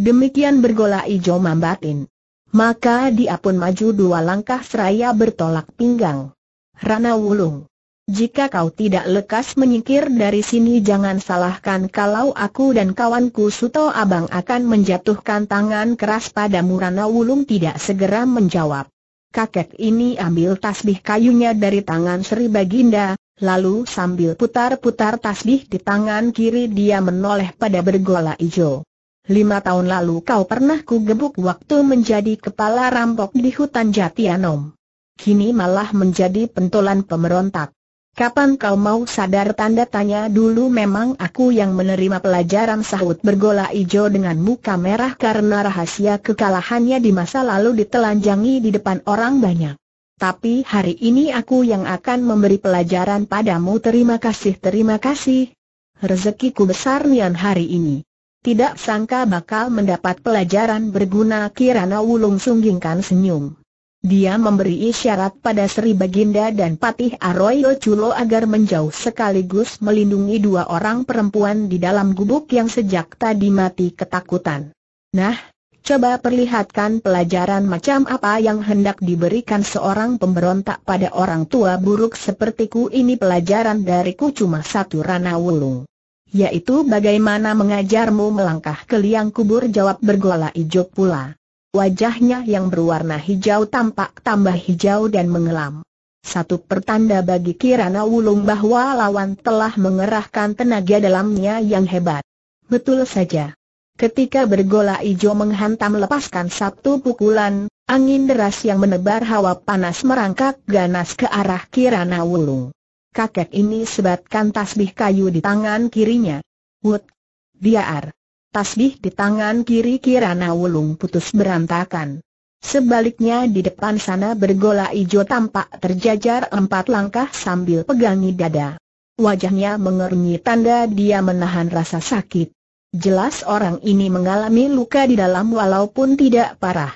Demikian bergolak ijo mambatin. Maka dia pun maju dua langkah seraya bertolak pinggang. Rana Wulung. Jika kau tidak lekas menyingkir dari sini jangan salahkan kalau aku dan kawanku Suto Abang akan menjatuhkan tangan keras pada Rana Wulung tidak segera menjawab. Kakek ini ambil tasbih kayunya dari tangan Sri Baginda, lalu sambil putar-putar tasbih di tangan kiri dia menoleh pada bergola Ijo. Lima tahun lalu kau pernah ku gebuk waktu menjadi kepala rampok di hutan Jatianom. Kini malah menjadi pentolan pemberontak. Kapan kau mau sadar tanda tanya dulu memang aku yang menerima pelajaran sahut bergola ijo dengan muka merah karena rahasia kekalahannya di masa lalu ditelanjangi di depan orang banyak. Tapi hari ini aku yang akan memberi pelajaran padamu terima kasih terima kasih. Rezekiku besar Nian hari ini. Tidak sangka bakal mendapat pelajaran berguna kirana wulung sunggingkan senyum. Dia memberi isyarat pada Sri Baginda dan Patih Arroyo Culo agar menjauh sekaligus melindungi dua orang perempuan di dalam gubuk yang sejak tadi mati ketakutan. Nah, coba perlihatkan pelajaran macam apa yang hendak diberikan seorang pemberontak pada orang tua buruk sepertiku ini pelajaran dariku cuma satu rana wulung. Yaitu bagaimana mengajarmu melangkah ke liang kubur jawab bergola ijo pula. Wajahnya yang berwarna hijau tampak tambah hijau dan mengelam. Satu pertanda bagi Kirana Wulung bahwa lawan telah mengerahkan tenaga dalamnya yang hebat. Betul saja. Ketika bergola ijo menghantam lepaskan satu pukulan, angin deras yang menebar hawa panas merangkak ganas ke arah Kirana Wulung. Kakek ini sebatkan tasbih kayu di tangan kirinya. Wut! Diaar tasbih di tangan kiri Kirana Wulung putus berantakan. Sebaliknya di depan sana bergola ijo tampak terjajar empat langkah sambil pegangi dada. Wajahnya mengerungi tanda dia menahan rasa sakit. Jelas orang ini mengalami luka di dalam walaupun tidak parah.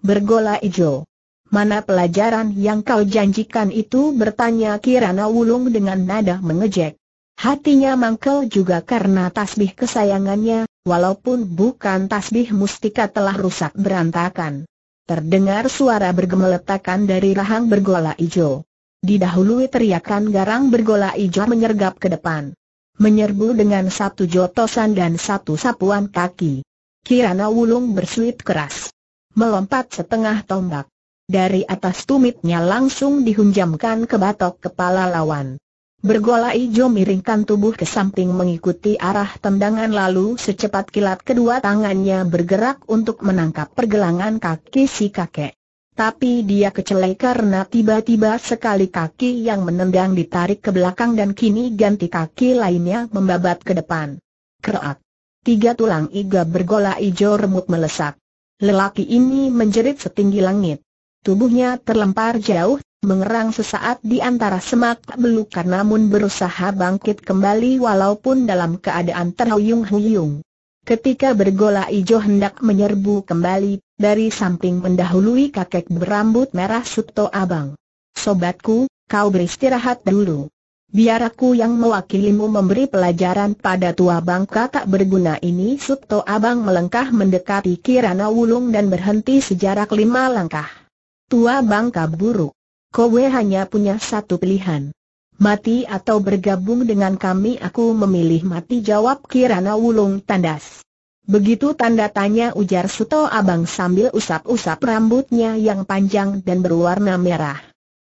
Bergola ijo. Mana pelajaran yang kau janjikan itu bertanya Kirana Wulung dengan nada mengejek. Hatinya mangkel juga karena tasbih kesayangannya, Walaupun bukan tasbih mustika telah rusak berantakan. Terdengar suara bergemeletakan dari rahang bergola Ijo. Didahului teriakan garang bergola Ijo menyergap ke depan. Menyerbu dengan satu jotosan dan satu sapuan kaki. Kirana Wulung bersuit keras. Melompat setengah tombak. Dari atas tumitnya langsung dihunjamkan ke batok kepala lawan. Bergola ijo miringkan tubuh ke samping mengikuti arah tendangan lalu secepat kilat kedua tangannya bergerak untuk menangkap pergelangan kaki si kakek. Tapi dia kecelai karena tiba-tiba sekali kaki yang menendang ditarik ke belakang dan kini ganti kaki lainnya membabat ke depan. Kerak. Tiga tulang iga bergola ijo remuk melesak. Lelaki ini menjerit setinggi langit. Tubuhnya terlempar jauh mengerang sesaat di antara semak belukar, namun berusaha bangkit kembali walaupun dalam keadaan terhuyung-huyung. Ketika bergola ijo hendak menyerbu kembali, dari samping mendahului kakek berambut merah Suto Abang. Sobatku, kau beristirahat dulu. Biar aku yang mewakilimu memberi pelajaran pada tua bangka tak berguna ini Suto Abang melengkah mendekati Kirana Wulung dan berhenti sejarak lima langkah. Tua bangka buruk kowe hanya punya satu pilihan. Mati atau bergabung dengan kami aku memilih mati jawab Kirana Wulung tandas. Begitu tanda tanya ujar Suto Abang sambil usap-usap rambutnya yang panjang dan berwarna merah.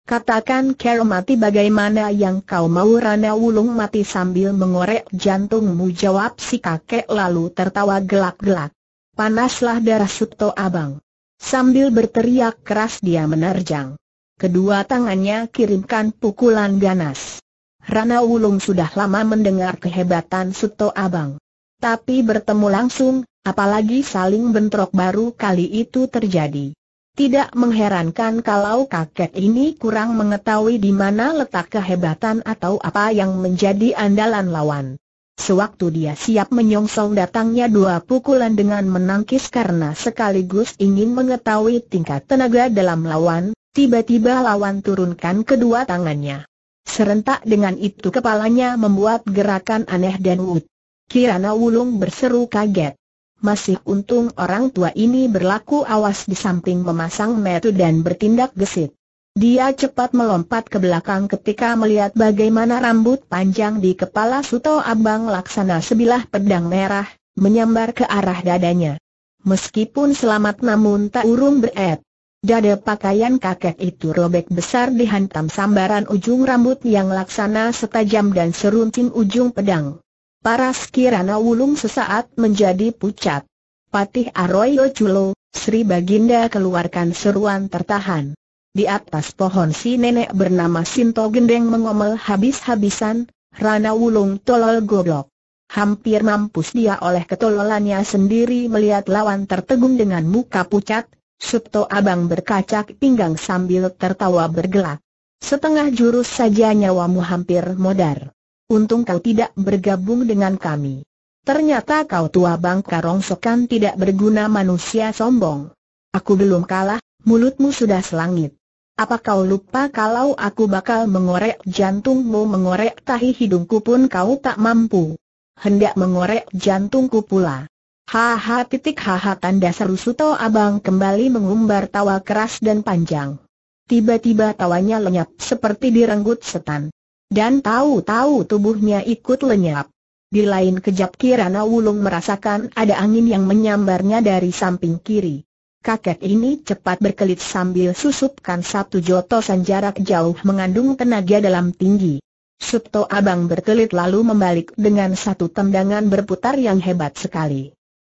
Katakan Kero mati bagaimana yang kau mau Rana Wulung mati sambil mengorek jantungmu jawab si kakek lalu tertawa gelak-gelak. Panaslah darah Suto Abang. Sambil berteriak keras dia menerjang. Kedua tangannya kirimkan pukulan ganas. Rana Wulung sudah lama mendengar kehebatan Suto Abang. Tapi bertemu langsung, apalagi saling bentrok baru kali itu terjadi. Tidak mengherankan kalau kakek ini kurang mengetahui di mana letak kehebatan atau apa yang menjadi andalan lawan. Sewaktu dia siap menyongsong datangnya dua pukulan dengan menangkis karena sekaligus ingin mengetahui tingkat tenaga dalam lawan, Tiba-tiba lawan turunkan kedua tangannya. Serentak dengan itu kepalanya membuat gerakan aneh dan wut. Kirana Wulung berseru kaget. Masih untung orang tua ini berlaku awas di samping memasang metu dan bertindak gesit. Dia cepat melompat ke belakang ketika melihat bagaimana rambut panjang di kepala Suto Abang laksana sebilah pedang merah, menyambar ke arah dadanya. Meskipun selamat namun tak urung beret. Dada pakaian kakek itu robek besar dihantam sambaran ujung rambut yang laksana setajam dan serunting ujung pedang. Paras Kirana Wulung sesaat menjadi pucat. Patih Arroyo Culo, Sri Baginda keluarkan seruan tertahan. Di atas pohon si nenek bernama Sinto Gendeng mengomel habis-habisan, Rana Wulung tolol goblok. Hampir mampus dia oleh ketololannya sendiri melihat lawan tertegun dengan muka pucat, Subto Abang berkacak pinggang sambil tertawa bergelak. Setengah jurus saja nyawamu hampir modar. Untung kau tidak bergabung dengan kami. Ternyata kau tua bangka rongsokan tidak berguna manusia sombong. Aku belum kalah, mulutmu sudah selangit. Apa kau lupa kalau aku bakal mengorek jantungmu mengorek tahi hidungku pun kau tak mampu. Hendak mengorek jantungku pula. Haha titik haha tanda seru Suto Abang kembali mengumbar tawa keras dan panjang. Tiba-tiba tawanya lenyap seperti direnggut setan. Dan tahu-tahu tubuhnya ikut lenyap. Di lain kejap Kirana Wulung merasakan ada angin yang menyambarnya dari samping kiri. Kakek ini cepat berkelit sambil susupkan satu jotosan jarak jauh mengandung tenaga dalam tinggi. Subto Abang berkelit lalu membalik dengan satu tendangan berputar yang hebat sekali.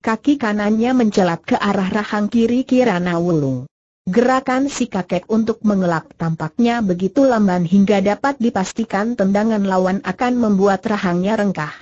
Kaki kanannya mencelat ke arah rahang kiri Kirana Wulung. Gerakan si kakek untuk mengelak tampaknya begitu lamban hingga dapat dipastikan tendangan lawan akan membuat rahangnya rengkah.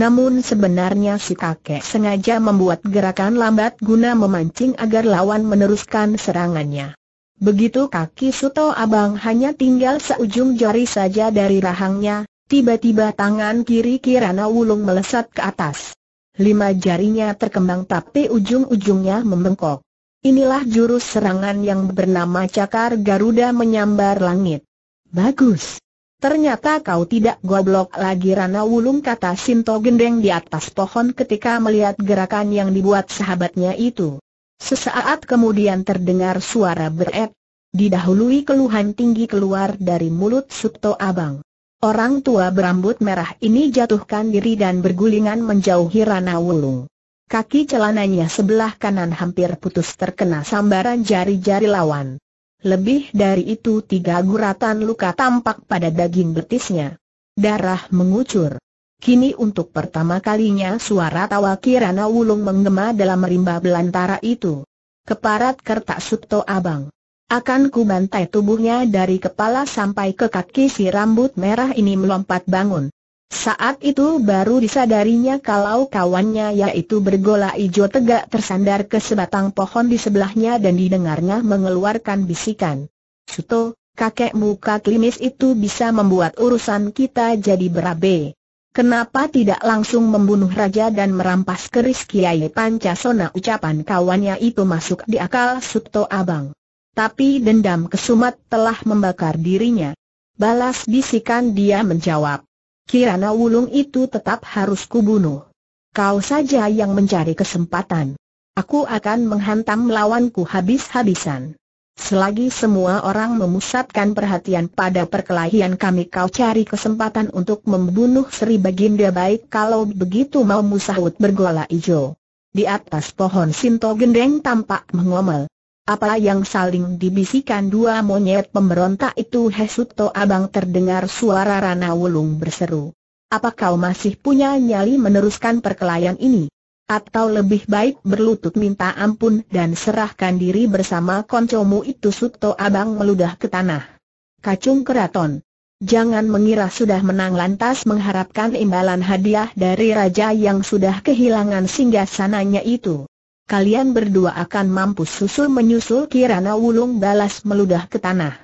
Namun sebenarnya si kakek sengaja membuat gerakan lambat guna memancing agar lawan meneruskan serangannya. Begitu kaki Suto Abang hanya tinggal seujung jari saja dari rahangnya, tiba-tiba tangan kiri Kirana Wulung melesat ke atas. Lima jarinya terkembang tapi ujung-ujungnya membengkok. Inilah jurus serangan yang bernama Cakar Garuda menyambar langit. Bagus. Ternyata kau tidak goblok lagi Rana Wulung kata Sinto Gendeng di atas pohon ketika melihat gerakan yang dibuat sahabatnya itu. Sesaat kemudian terdengar suara beret, didahului keluhan tinggi keluar dari mulut Subto Abang. Orang tua berambut merah ini jatuhkan diri dan bergulingan menjauhi Rana Wulung. Kaki celananya sebelah kanan hampir putus terkena sambaran jari-jari lawan. Lebih dari itu tiga guratan luka tampak pada daging betisnya. Darah mengucur. Kini untuk pertama kalinya suara tawa Kirana Wulung menggema dalam rimba belantara itu. Keparat kertak Subto Abang. Akan kubantai tubuhnya dari kepala sampai ke kaki si rambut merah ini melompat bangun. Saat itu baru disadarinya kalau kawannya yaitu bergola ijo tegak tersandar ke sebatang pohon di sebelahnya dan didengarnya mengeluarkan bisikan. Suto, kakek muka klimis itu bisa membuat urusan kita jadi berabe. Kenapa tidak langsung membunuh raja dan merampas keris Kiai Pancasona ucapan kawannya itu masuk di akal Suto Abang tapi dendam kesumat telah membakar dirinya. Balas bisikan dia menjawab, Kirana Wulung itu tetap harus kubunuh. Kau saja yang mencari kesempatan. Aku akan menghantam lawanku habis-habisan. Selagi semua orang memusatkan perhatian pada perkelahian kami kau cari kesempatan untuk membunuh Sri Baginda baik kalau begitu mau musahut bergola ijo. Di atas pohon Sinto Gendeng tampak mengomel. Apa yang saling dibisikan dua monyet pemberontak itu Hesuto Abang terdengar suara Rana Wulung berseru. Apa kau masih punya nyali meneruskan perkelahian ini? Atau lebih baik berlutut minta ampun dan serahkan diri bersama koncomu itu Suto Abang meludah ke tanah. Kacung keraton. Jangan mengira sudah menang lantas mengharapkan imbalan hadiah dari raja yang sudah kehilangan singgah sananya itu kalian berdua akan mampu susul menyusul Kirana Wulung balas meludah ke tanah.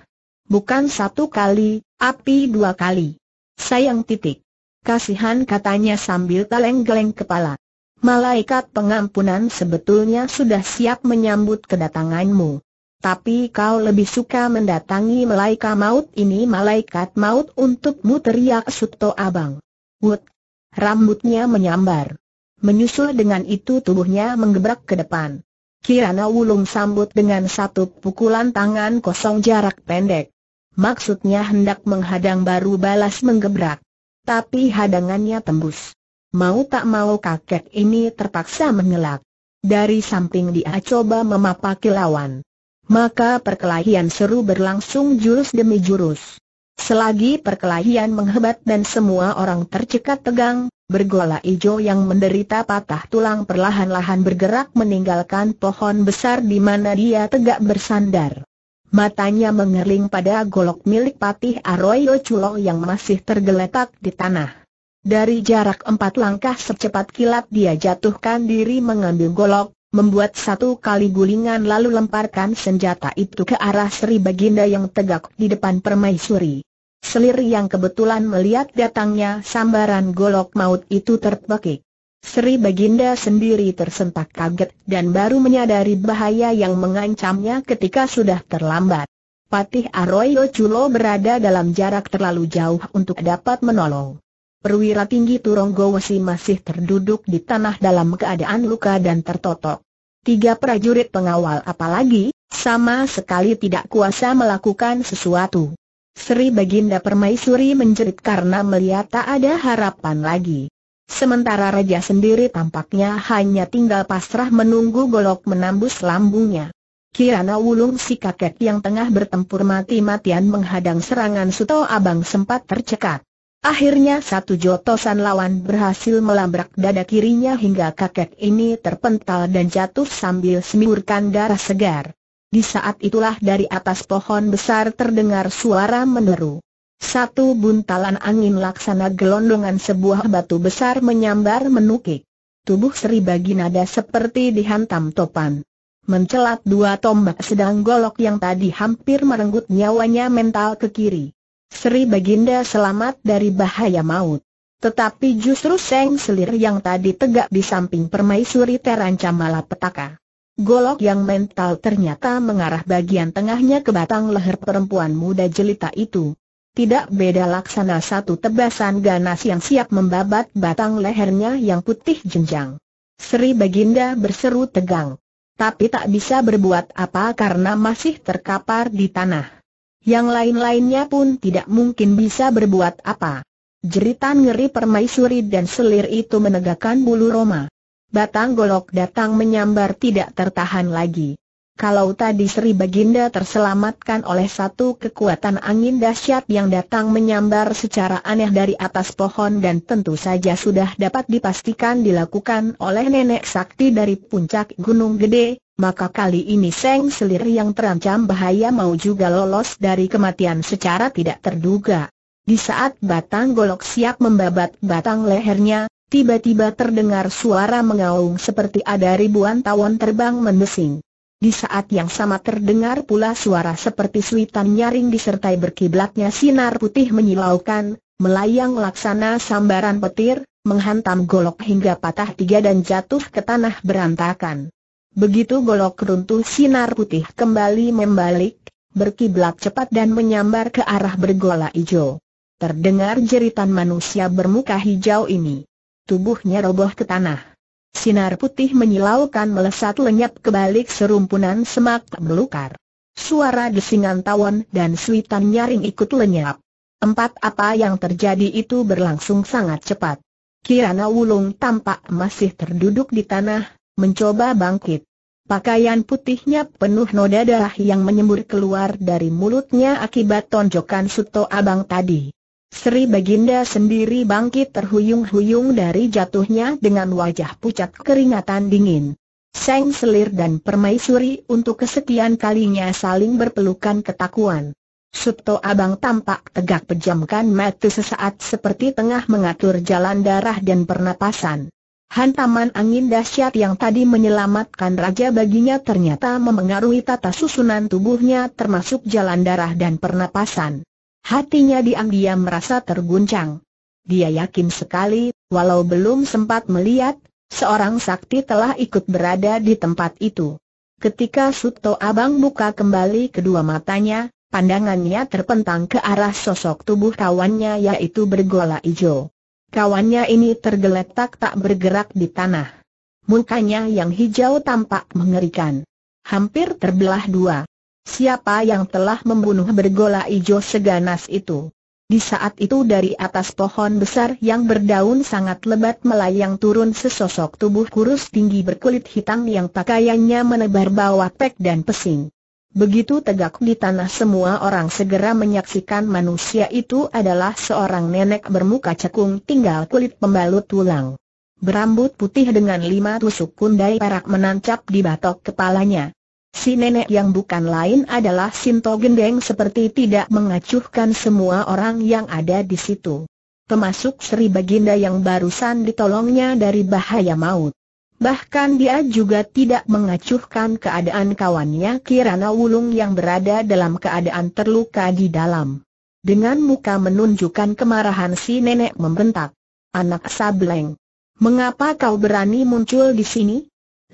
Bukan satu kali, api dua kali. Sayang titik. Kasihan katanya sambil geleng-geleng kepala. Malaikat pengampunan sebetulnya sudah siap menyambut kedatanganmu. Tapi kau lebih suka mendatangi malaikat maut ini malaikat maut untukmu teriak Suto Abang. Wut! Rambutnya menyambar menyusul dengan itu tubuhnya menggebrak ke depan. Kirana Wulung sambut dengan satu pukulan tangan kosong jarak pendek. Maksudnya hendak menghadang baru balas menggebrak. Tapi hadangannya tembus. Mau tak mau kakek ini terpaksa mengelak. Dari samping dia coba memapaki lawan. Maka perkelahian seru berlangsung jurus demi jurus. Selagi perkelahian menghebat dan semua orang tercekat tegang, bergola ijo yang menderita patah tulang perlahan-lahan bergerak meninggalkan pohon besar di mana dia tegak bersandar. Matanya mengerling pada golok milik Patih Arroyo Culo yang masih tergeletak di tanah. Dari jarak empat langkah secepat kilat dia jatuhkan diri mengambil golok, membuat satu kali gulingan lalu lemparkan senjata itu ke arah Sri Baginda yang tegak di depan permaisuri. Selir yang kebetulan melihat datangnya sambaran golok maut itu terpekik. Sri Baginda sendiri tersentak kaget dan baru menyadari bahaya yang mengancamnya ketika sudah terlambat. Patih Arroyo Culo berada dalam jarak terlalu jauh untuk dapat menolong. Perwira tinggi Turonggo masih terduduk di tanah dalam keadaan luka dan tertotok tiga prajurit pengawal apalagi, sama sekali tidak kuasa melakukan sesuatu. Sri Baginda Permaisuri menjerit karena melihat tak ada harapan lagi. Sementara raja sendiri tampaknya hanya tinggal pasrah menunggu golok menembus lambungnya. Kirana Wulung si kakek yang tengah bertempur mati-matian menghadang serangan Suto Abang sempat tercekat. Akhirnya satu jotosan lawan berhasil melabrak dada kirinya hingga kakek ini terpental dan jatuh sambil semburkan darah segar. Di saat itulah dari atas pohon besar terdengar suara meneru. Satu buntalan angin laksana gelondongan sebuah batu besar menyambar menukik. Tubuh Sri Baginada seperti dihantam topan. Mencelat dua tombak sedang golok yang tadi hampir merenggut nyawanya mental ke kiri. Sri Baginda selamat dari bahaya maut. Tetapi justru Seng Selir yang tadi tegak di samping permaisuri terancam malapetaka. Golok yang mental ternyata mengarah bagian tengahnya ke batang leher perempuan muda jelita itu. Tidak beda laksana satu tebasan ganas yang siap membabat batang lehernya yang putih jenjang. Sri Baginda berseru tegang. Tapi tak bisa berbuat apa karena masih terkapar di tanah. Yang lain-lainnya pun tidak mungkin bisa berbuat apa. Jeritan ngeri permaisuri dan selir itu menegakkan bulu Roma. Batang golok datang menyambar tidak tertahan lagi. Kalau tadi Sri Baginda terselamatkan oleh satu kekuatan angin dahsyat yang datang menyambar secara aneh dari atas pohon dan tentu saja sudah dapat dipastikan dilakukan oleh nenek sakti dari puncak Gunung Gede, maka kali ini Seng Selir yang terancam bahaya mau juga lolos dari kematian secara tidak terduga. Di saat batang golok siap membabat batang lehernya, tiba-tiba terdengar suara mengaung seperti ada ribuan tawon terbang mendesing. Di saat yang sama terdengar pula suara seperti suitan nyaring disertai berkiblatnya sinar putih menyilaukan, melayang laksana sambaran petir, menghantam golok hingga patah tiga dan jatuh ke tanah berantakan. Begitu golok runtuh sinar putih kembali membalik, berkiblat cepat dan menyambar ke arah bergola hijau. Terdengar jeritan manusia bermuka hijau ini. Tubuhnya roboh ke tanah. Sinar putih menyilaukan melesat lenyap ke balik serumpunan semak belukar. Suara desingan tawon dan suitan nyaring ikut lenyap. Empat apa yang terjadi itu berlangsung sangat cepat. Kirana Wulung tampak masih terduduk di tanah, mencoba bangkit. Pakaian putihnya penuh noda darah yang menyembur keluar dari mulutnya akibat tonjokan Suto Abang tadi. Sri Baginda sendiri bangkit terhuyung-huyung dari jatuhnya dengan wajah pucat keringatan dingin. Seng Selir dan Permaisuri untuk kesekian kalinya saling berpelukan ketakuan. Suto Abang tampak tegak pejamkan mata sesaat seperti tengah mengatur jalan darah dan pernapasan. Hantaman angin dahsyat yang tadi menyelamatkan raja baginya ternyata memengaruhi tata susunan tubuhnya termasuk jalan darah dan pernapasan. Hatinya diam-diam merasa terguncang. Dia yakin sekali, walau belum sempat melihat, seorang sakti telah ikut berada di tempat itu. Ketika Suto Abang buka kembali kedua matanya, pandangannya terpentang ke arah sosok tubuh kawannya yaitu bergola hijau. Kawannya ini tergeletak tak bergerak di tanah. Mukanya yang hijau tampak mengerikan. Hampir terbelah dua. Siapa yang telah membunuh bergola ijo seganas itu? Di saat itu dari atas pohon besar yang berdaun sangat lebat melayang turun sesosok tubuh kurus tinggi berkulit hitam yang pakaiannya menebar bawah pek dan pesing. Begitu tegak di tanah semua orang segera menyaksikan manusia itu adalah seorang nenek bermuka cekung tinggal kulit pembalut tulang. Berambut putih dengan lima tusuk kundai perak menancap di batok kepalanya. Si nenek yang bukan lain adalah Sinto Gendeng seperti tidak mengacuhkan semua orang yang ada di situ. Termasuk Sri Baginda yang barusan ditolongnya dari bahaya maut. Bahkan dia juga tidak mengacuhkan keadaan kawannya Kirana Wulung yang berada dalam keadaan terluka di dalam. Dengan muka menunjukkan kemarahan si nenek membentak. Anak sableng. Mengapa kau berani muncul di sini?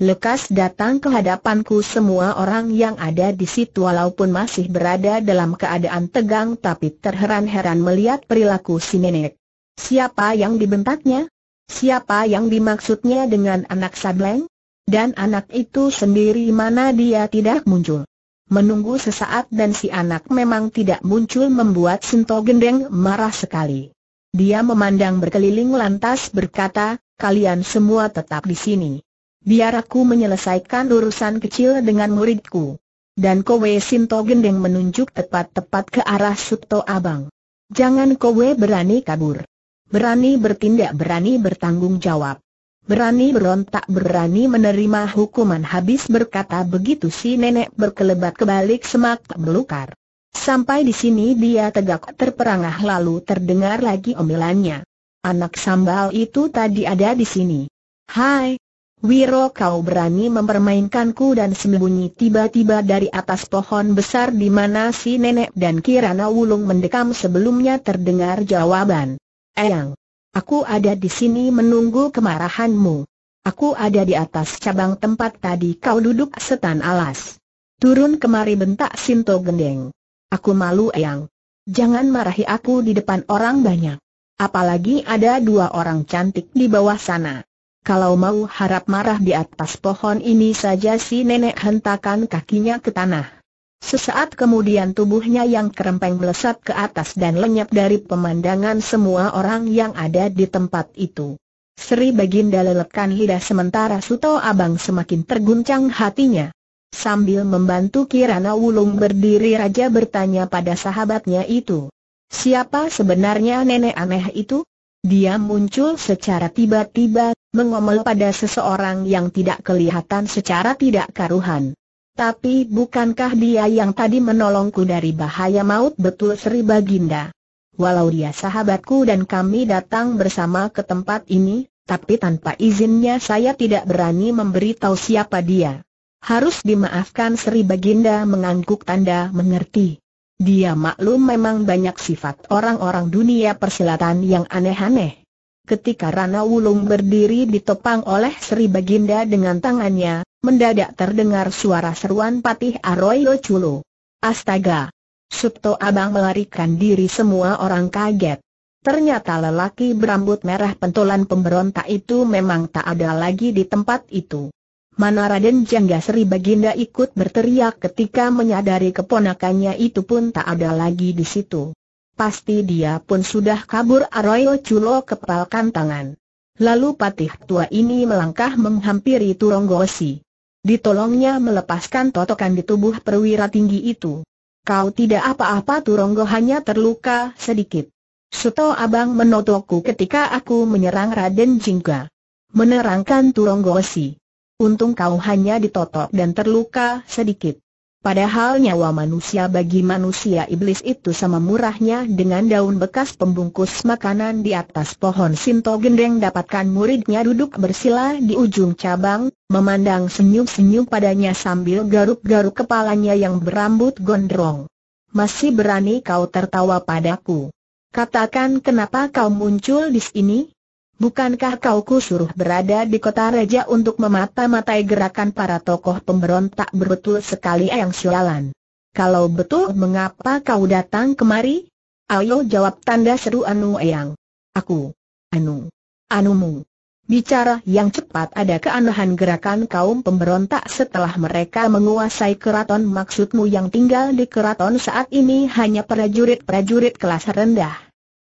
Lekas datang ke hadapanku semua orang yang ada di situ walaupun masih berada dalam keadaan tegang tapi terheran-heran melihat perilaku si nenek. Siapa yang dibentaknya? Siapa yang dimaksudnya dengan anak Sableng? Dan anak itu sendiri mana dia tidak muncul? Menunggu sesaat dan si anak memang tidak muncul membuat Sinto Gendeng marah sekali. Dia memandang berkeliling lantas berkata, kalian semua tetap di sini. Biar aku menyelesaikan urusan kecil dengan muridku. Dan kowe Sinto Gendeng menunjuk tepat-tepat ke arah Suto Abang. Jangan kowe berani kabur. Berani bertindak berani bertanggung jawab. Berani berontak berani menerima hukuman habis berkata begitu si nenek berkelebat kebalik semak belukar. Sampai di sini dia tegak terperangah lalu terdengar lagi omelannya. Anak sambal itu tadi ada di sini. Hai, Wiro kau berani mempermainkanku dan sembunyi tiba-tiba dari atas pohon besar di mana si nenek dan Kirana Wulung mendekam sebelumnya terdengar jawaban. Eyang. Aku ada di sini menunggu kemarahanmu. Aku ada di atas cabang tempat tadi kau duduk setan alas. Turun kemari bentak Sinto Gendeng. Aku malu Eyang. Jangan marahi aku di depan orang banyak. Apalagi ada dua orang cantik di bawah sana. Kalau mau harap marah di atas pohon ini saja si nenek hentakan kakinya ke tanah. Sesaat kemudian tubuhnya yang kerempeng melesat ke atas dan lenyap dari pemandangan semua orang yang ada di tempat itu. Sri Baginda lelekan lidah sementara Suto Abang semakin terguncang hatinya. Sambil membantu Kirana Wulung berdiri Raja bertanya pada sahabatnya itu. Siapa sebenarnya nenek aneh itu? Dia muncul secara tiba-tiba, mengomel pada seseorang yang tidak kelihatan secara tidak karuhan. Tapi bukankah dia yang tadi menolongku dari bahaya maut betul Sri Baginda? Walau dia sahabatku dan kami datang bersama ke tempat ini, tapi tanpa izinnya saya tidak berani memberitahu siapa dia. Harus dimaafkan Sri Baginda mengangguk tanda mengerti. Dia maklum memang banyak sifat orang-orang dunia persilatan yang aneh-aneh. Ketika Rana Wulung berdiri ditopang oleh Sri Baginda dengan tangannya, Mendadak terdengar suara seruan Patih Arroyo Culo. Astaga! Subto Abang melarikan diri semua orang kaget. Ternyata lelaki berambut merah pentolan pemberontak itu memang tak ada lagi di tempat itu. Mana Raden Jangga Sri Baginda ikut berteriak ketika menyadari keponakannya itu pun tak ada lagi di situ. Pasti dia pun sudah kabur Arroyo Culo kepalkan tangan. Lalu patih tua ini melangkah menghampiri Turonggosi. Ditolongnya melepaskan totokan di tubuh perwira tinggi itu. Kau tidak apa-apa Turonggo hanya terluka sedikit. Suto abang menotokku ketika aku menyerang Raden Jingga. Menerangkan Turonggo si. Untung kau hanya ditotok dan terluka sedikit. Padahal nyawa manusia bagi manusia iblis itu sama murahnya dengan daun bekas pembungkus makanan di atas pohon Sinto Gendeng dapatkan muridnya duduk bersila di ujung cabang, memandang senyum-senyum padanya sambil garuk-garuk kepalanya yang berambut gondrong. Masih berani kau tertawa padaku. Katakan kenapa kau muncul di sini? Bukankah kau suruh berada di kota raja untuk memata-matai gerakan para tokoh pemberontak berbetul sekali yang sialan? Kalau betul mengapa kau datang kemari? Ayo jawab tanda seru Anu Eyang. Aku. Anu. Anumu. Bicara yang cepat ada keanehan gerakan kaum pemberontak setelah mereka menguasai keraton maksudmu yang tinggal di keraton saat ini hanya prajurit-prajurit kelas rendah.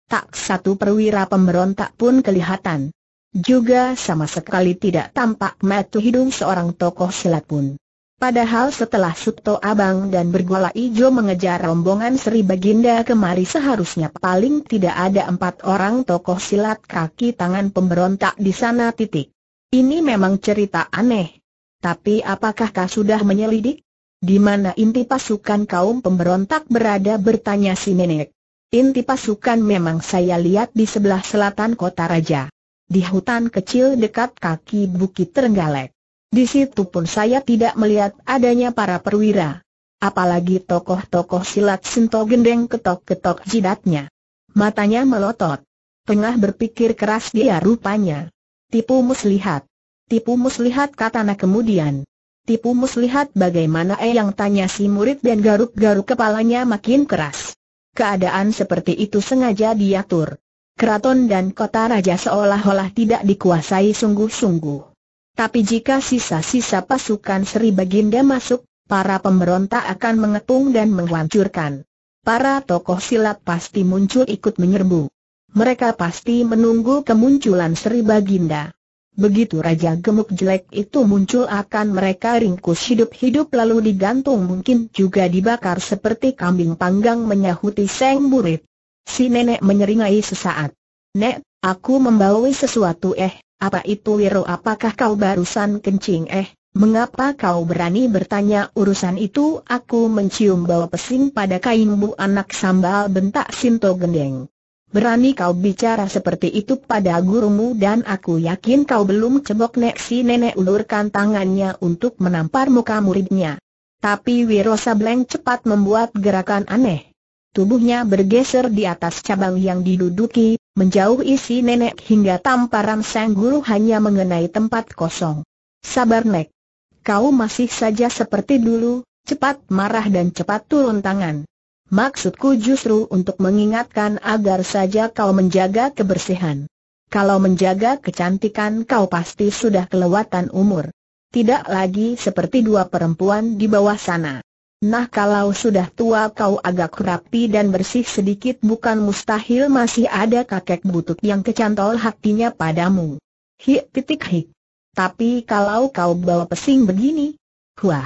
Tak satu perwira pemberontak pun kelihatan. Juga sama sekali tidak tampak mata hidung seorang tokoh silat pun. Padahal setelah Suto Abang dan Bergola Ijo mengejar rombongan Sri Baginda kemari seharusnya paling tidak ada empat orang tokoh silat kaki tangan pemberontak di sana titik. Ini memang cerita aneh. Tapi apakah kau sudah menyelidik? Di mana inti pasukan kaum pemberontak berada bertanya si nenek. Inti pasukan memang saya lihat di sebelah selatan kota raja. Di hutan kecil dekat kaki Bukit Terenggalek. Di situ pun saya tidak melihat adanya para perwira. Apalagi tokoh-tokoh silat sento Gendeng ketok-ketok jidatnya. Matanya melotot. Tengah berpikir keras dia rupanya. Tipu muslihat. Tipu muslihat katana kemudian. Tipu muslihat bagaimana eh yang tanya si murid dan garuk-garuk kepalanya makin keras. Keadaan seperti itu sengaja diatur. Keraton dan kota raja seolah-olah tidak dikuasai sungguh-sungguh. Tapi jika sisa-sisa pasukan Sri Baginda masuk, para pemberontak akan mengepung dan menghancurkan. Para tokoh silat pasti muncul ikut menyerbu. Mereka pasti menunggu kemunculan Sri Baginda. Begitu Raja Gemuk Jelek itu muncul akan mereka ringkus hidup-hidup lalu digantung mungkin juga dibakar seperti kambing panggang menyahuti Seng Murid. Si nenek menyeringai sesaat. Nek, aku membawa sesuatu eh, apa itu Wiro apakah kau barusan kencing eh? Mengapa kau berani bertanya urusan itu? Aku mencium bau pesing pada kainmu anak sambal bentak Sinto Gendeng. Berani kau bicara seperti itu pada gurumu dan aku yakin kau belum cebok nek si nenek ulurkan tangannya untuk menampar muka muridnya. Tapi Wiro Sableng cepat membuat gerakan aneh tubuhnya bergeser di atas cabang yang diduduki, menjauh isi nenek hingga tamparan sang guru hanya mengenai tempat kosong. Sabar Nek. Kau masih saja seperti dulu, cepat marah dan cepat turun tangan. Maksudku justru untuk mengingatkan agar saja kau menjaga kebersihan. Kalau menjaga kecantikan kau pasti sudah kelewatan umur. Tidak lagi seperti dua perempuan di bawah sana. Nah kalau sudah tua kau agak rapi dan bersih sedikit bukan mustahil masih ada kakek butut yang kecantol hatinya padamu. Hik titik hik. Tapi kalau kau bawa pesing begini, wah,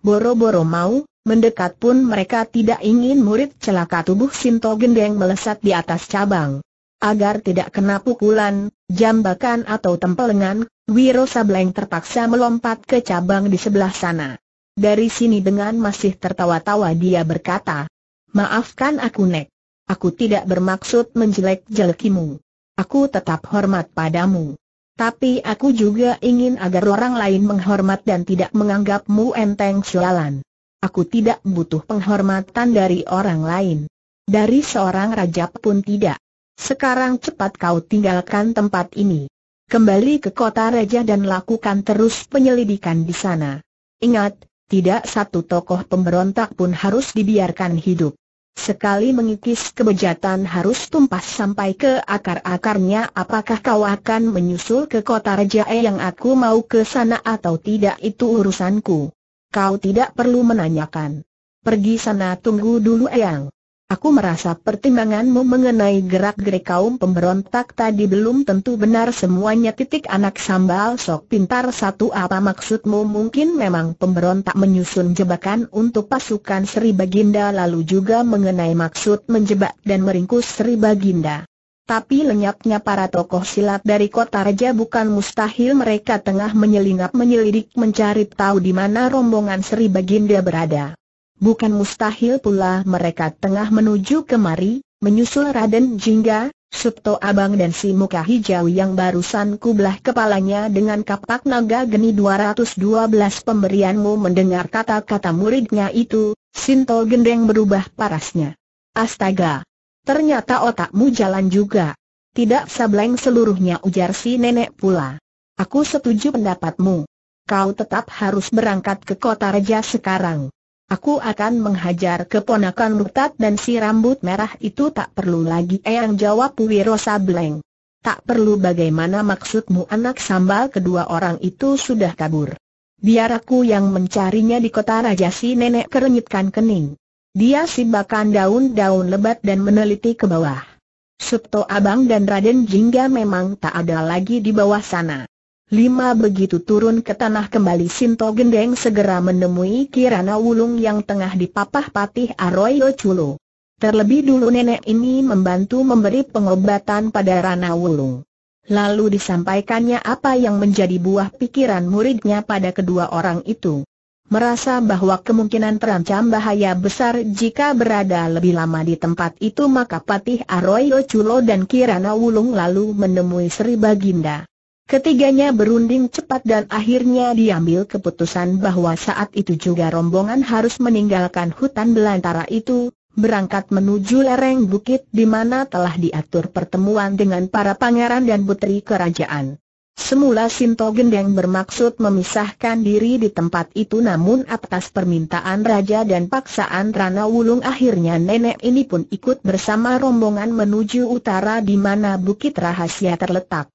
boro-boro mau, mendekat pun mereka tidak ingin murid celaka tubuh Sinto Gendeng melesat di atas cabang. Agar tidak kena pukulan, jambakan atau tempelengan, Wiro Sableng terpaksa melompat ke cabang di sebelah sana. Dari sini dengan masih tertawa-tawa dia berkata, Maafkan aku Nek. Aku tidak bermaksud menjelek-jelekimu. Aku tetap hormat padamu. Tapi aku juga ingin agar orang lain menghormat dan tidak menganggapmu enteng sialan. Aku tidak butuh penghormatan dari orang lain. Dari seorang raja pun tidak. Sekarang cepat kau tinggalkan tempat ini. Kembali ke kota raja dan lakukan terus penyelidikan di sana. Ingat, tidak satu tokoh pemberontak pun harus dibiarkan hidup. Sekali mengikis kebejatan harus tumpas sampai ke akar-akarnya apakah kau akan menyusul ke kota e yang aku mau ke sana atau tidak itu urusanku. Kau tidak perlu menanyakan. Pergi sana tunggu dulu Eyang. Aku merasa pertimbanganmu mengenai gerak-gerik kaum pemberontak tadi belum tentu benar semuanya titik anak sambal sok pintar satu apa maksudmu mungkin memang pemberontak menyusun jebakan untuk pasukan Sri Baginda lalu juga mengenai maksud menjebak dan meringkus Sri Baginda. Tapi lenyapnya para tokoh silat dari kota raja bukan mustahil mereka tengah menyelinap menyelidik mencari tahu di mana rombongan Sri Baginda berada. Bukan mustahil pula mereka tengah menuju kemari, menyusul Raden Jingga, Subto Abang dan si muka hijau yang barusan kublah kepalanya dengan kapak naga geni 212 pemberianmu mendengar kata-kata muridnya itu, Sinto Gendeng berubah parasnya. Astaga! Ternyata otakmu jalan juga. Tidak sableng seluruhnya ujar si nenek pula. Aku setuju pendapatmu. Kau tetap harus berangkat ke kota raja sekarang. Aku akan menghajar keponakan murtad dan si rambut merah itu tak perlu lagi Eyang jawab Wiro Sableng. Tak perlu bagaimana maksudmu anak sambal kedua orang itu sudah kabur. Biar aku yang mencarinya di kota raja si nenek kerenyitkan kening. Dia sibakan daun-daun lebat dan meneliti ke bawah. Subto Abang dan Raden Jingga memang tak ada lagi di bawah sana. Lima begitu turun ke tanah kembali Sinto Gendeng segera menemui Kirana Wulung yang tengah dipapah patih Aroyo Culo. Terlebih dulu nenek ini membantu memberi pengobatan pada Rana Wulung. Lalu disampaikannya apa yang menjadi buah pikiran muridnya pada kedua orang itu. Merasa bahwa kemungkinan terancam bahaya besar jika berada lebih lama di tempat itu maka Patih Aroyo Culo dan Kirana Wulung lalu menemui Sri Baginda. Ketiganya berunding cepat dan akhirnya diambil keputusan bahwa saat itu juga rombongan harus meninggalkan hutan belantara itu, berangkat menuju lereng bukit di mana telah diatur pertemuan dengan para pangeran dan putri kerajaan. Semula Sinto Gendeng bermaksud memisahkan diri di tempat itu namun atas permintaan raja dan paksaan Rana Wulung akhirnya nenek ini pun ikut bersama rombongan menuju utara di mana bukit rahasia terletak.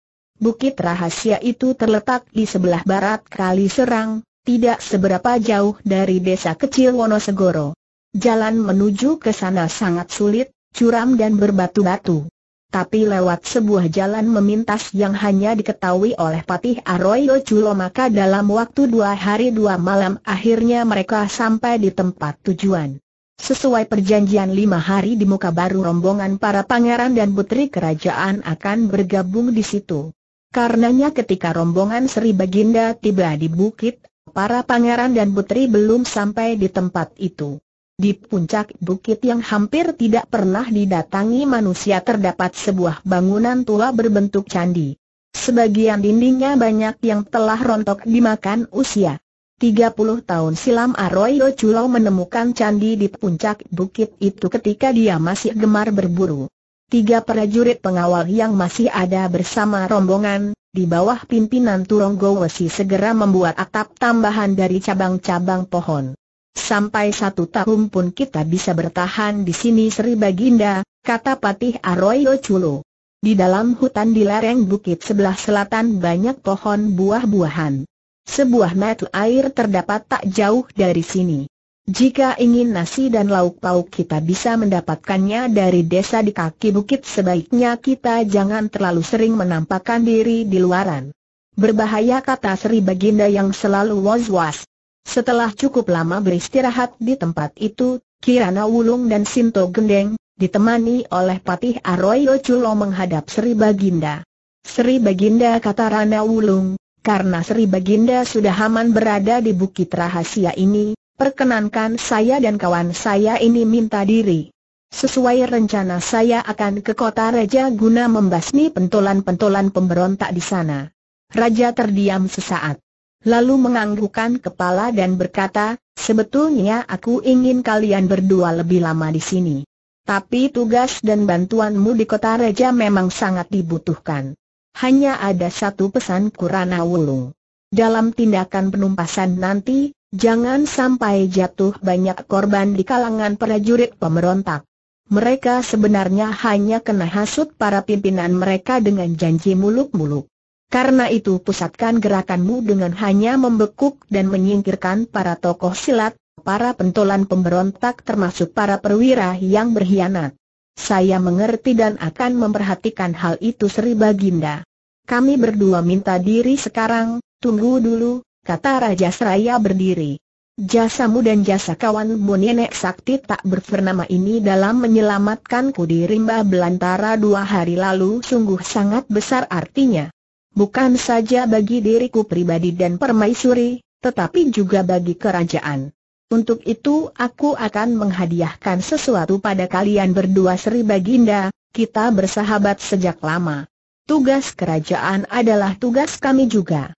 Bukit rahasia itu terletak di sebelah barat Kali Serang, tidak seberapa jauh dari desa kecil Wonosegoro. Jalan menuju ke sana sangat sulit, curam dan berbatu-batu. Tapi lewat sebuah jalan memintas yang hanya diketahui oleh Patih Arroyo Culo maka dalam waktu dua hari dua malam akhirnya mereka sampai di tempat tujuan. Sesuai perjanjian lima hari di muka baru rombongan para pangeran dan putri kerajaan akan bergabung di situ. Karenanya ketika rombongan Sri Baginda tiba di bukit, para pangeran dan putri belum sampai di tempat itu. Di puncak bukit yang hampir tidak pernah didatangi manusia terdapat sebuah bangunan tua berbentuk candi. Sebagian dindingnya banyak yang telah rontok dimakan usia. 30 tahun silam Aroyo Culo menemukan candi di puncak bukit itu ketika dia masih gemar berburu. Tiga prajurit pengawal yang masih ada bersama rombongan, di bawah pimpinan Turong Gowesi segera membuat atap tambahan dari cabang-cabang pohon. Sampai satu tahun pun kita bisa bertahan di sini Sri Baginda, kata Patih Arroyo Culo. Di dalam hutan di lereng bukit sebelah selatan banyak pohon buah-buahan. Sebuah mata air terdapat tak jauh dari sini. Jika ingin nasi dan lauk pauk kita bisa mendapatkannya dari desa di kaki bukit sebaiknya kita jangan terlalu sering menampakkan diri di luaran. Berbahaya kata Sri Baginda yang selalu was-was. Setelah cukup lama beristirahat di tempat itu, Kirana Wulung dan Sinto Gendeng, ditemani oleh Patih Arroyo Culo menghadap Sri Baginda. Sri Baginda kata Rana Wulung, karena Sri Baginda sudah aman berada di bukit rahasia ini, Perkenankan saya dan kawan saya ini minta diri. Sesuai rencana saya akan ke kota Raja guna membasmi pentolan-pentolan pemberontak di sana. Raja terdiam sesaat. Lalu menganggukkan kepala dan berkata, sebetulnya aku ingin kalian berdua lebih lama di sini. Tapi tugas dan bantuanmu di kota Raja memang sangat dibutuhkan. Hanya ada satu pesan Kurana Wulung. Dalam tindakan penumpasan nanti, Jangan sampai jatuh banyak korban di kalangan prajurit pemberontak. Mereka sebenarnya hanya kena hasut para pimpinan mereka dengan janji muluk-muluk. Karena itu pusatkan gerakanmu dengan hanya membekuk dan menyingkirkan para tokoh silat, para pentolan pemberontak termasuk para perwira yang berkhianat. Saya mengerti dan akan memperhatikan hal itu Sri Baginda. Kami berdua minta diri sekarang, tunggu dulu, kata Raja Seraya berdiri. Jasamu dan jasa kawanmu nenek sakti tak berpernama ini dalam menyelamatkanku di rimba belantara dua hari lalu sungguh sangat besar artinya. Bukan saja bagi diriku pribadi dan permaisuri, tetapi juga bagi kerajaan. Untuk itu aku akan menghadiahkan sesuatu pada kalian berdua Sri Baginda, kita bersahabat sejak lama. Tugas kerajaan adalah tugas kami juga.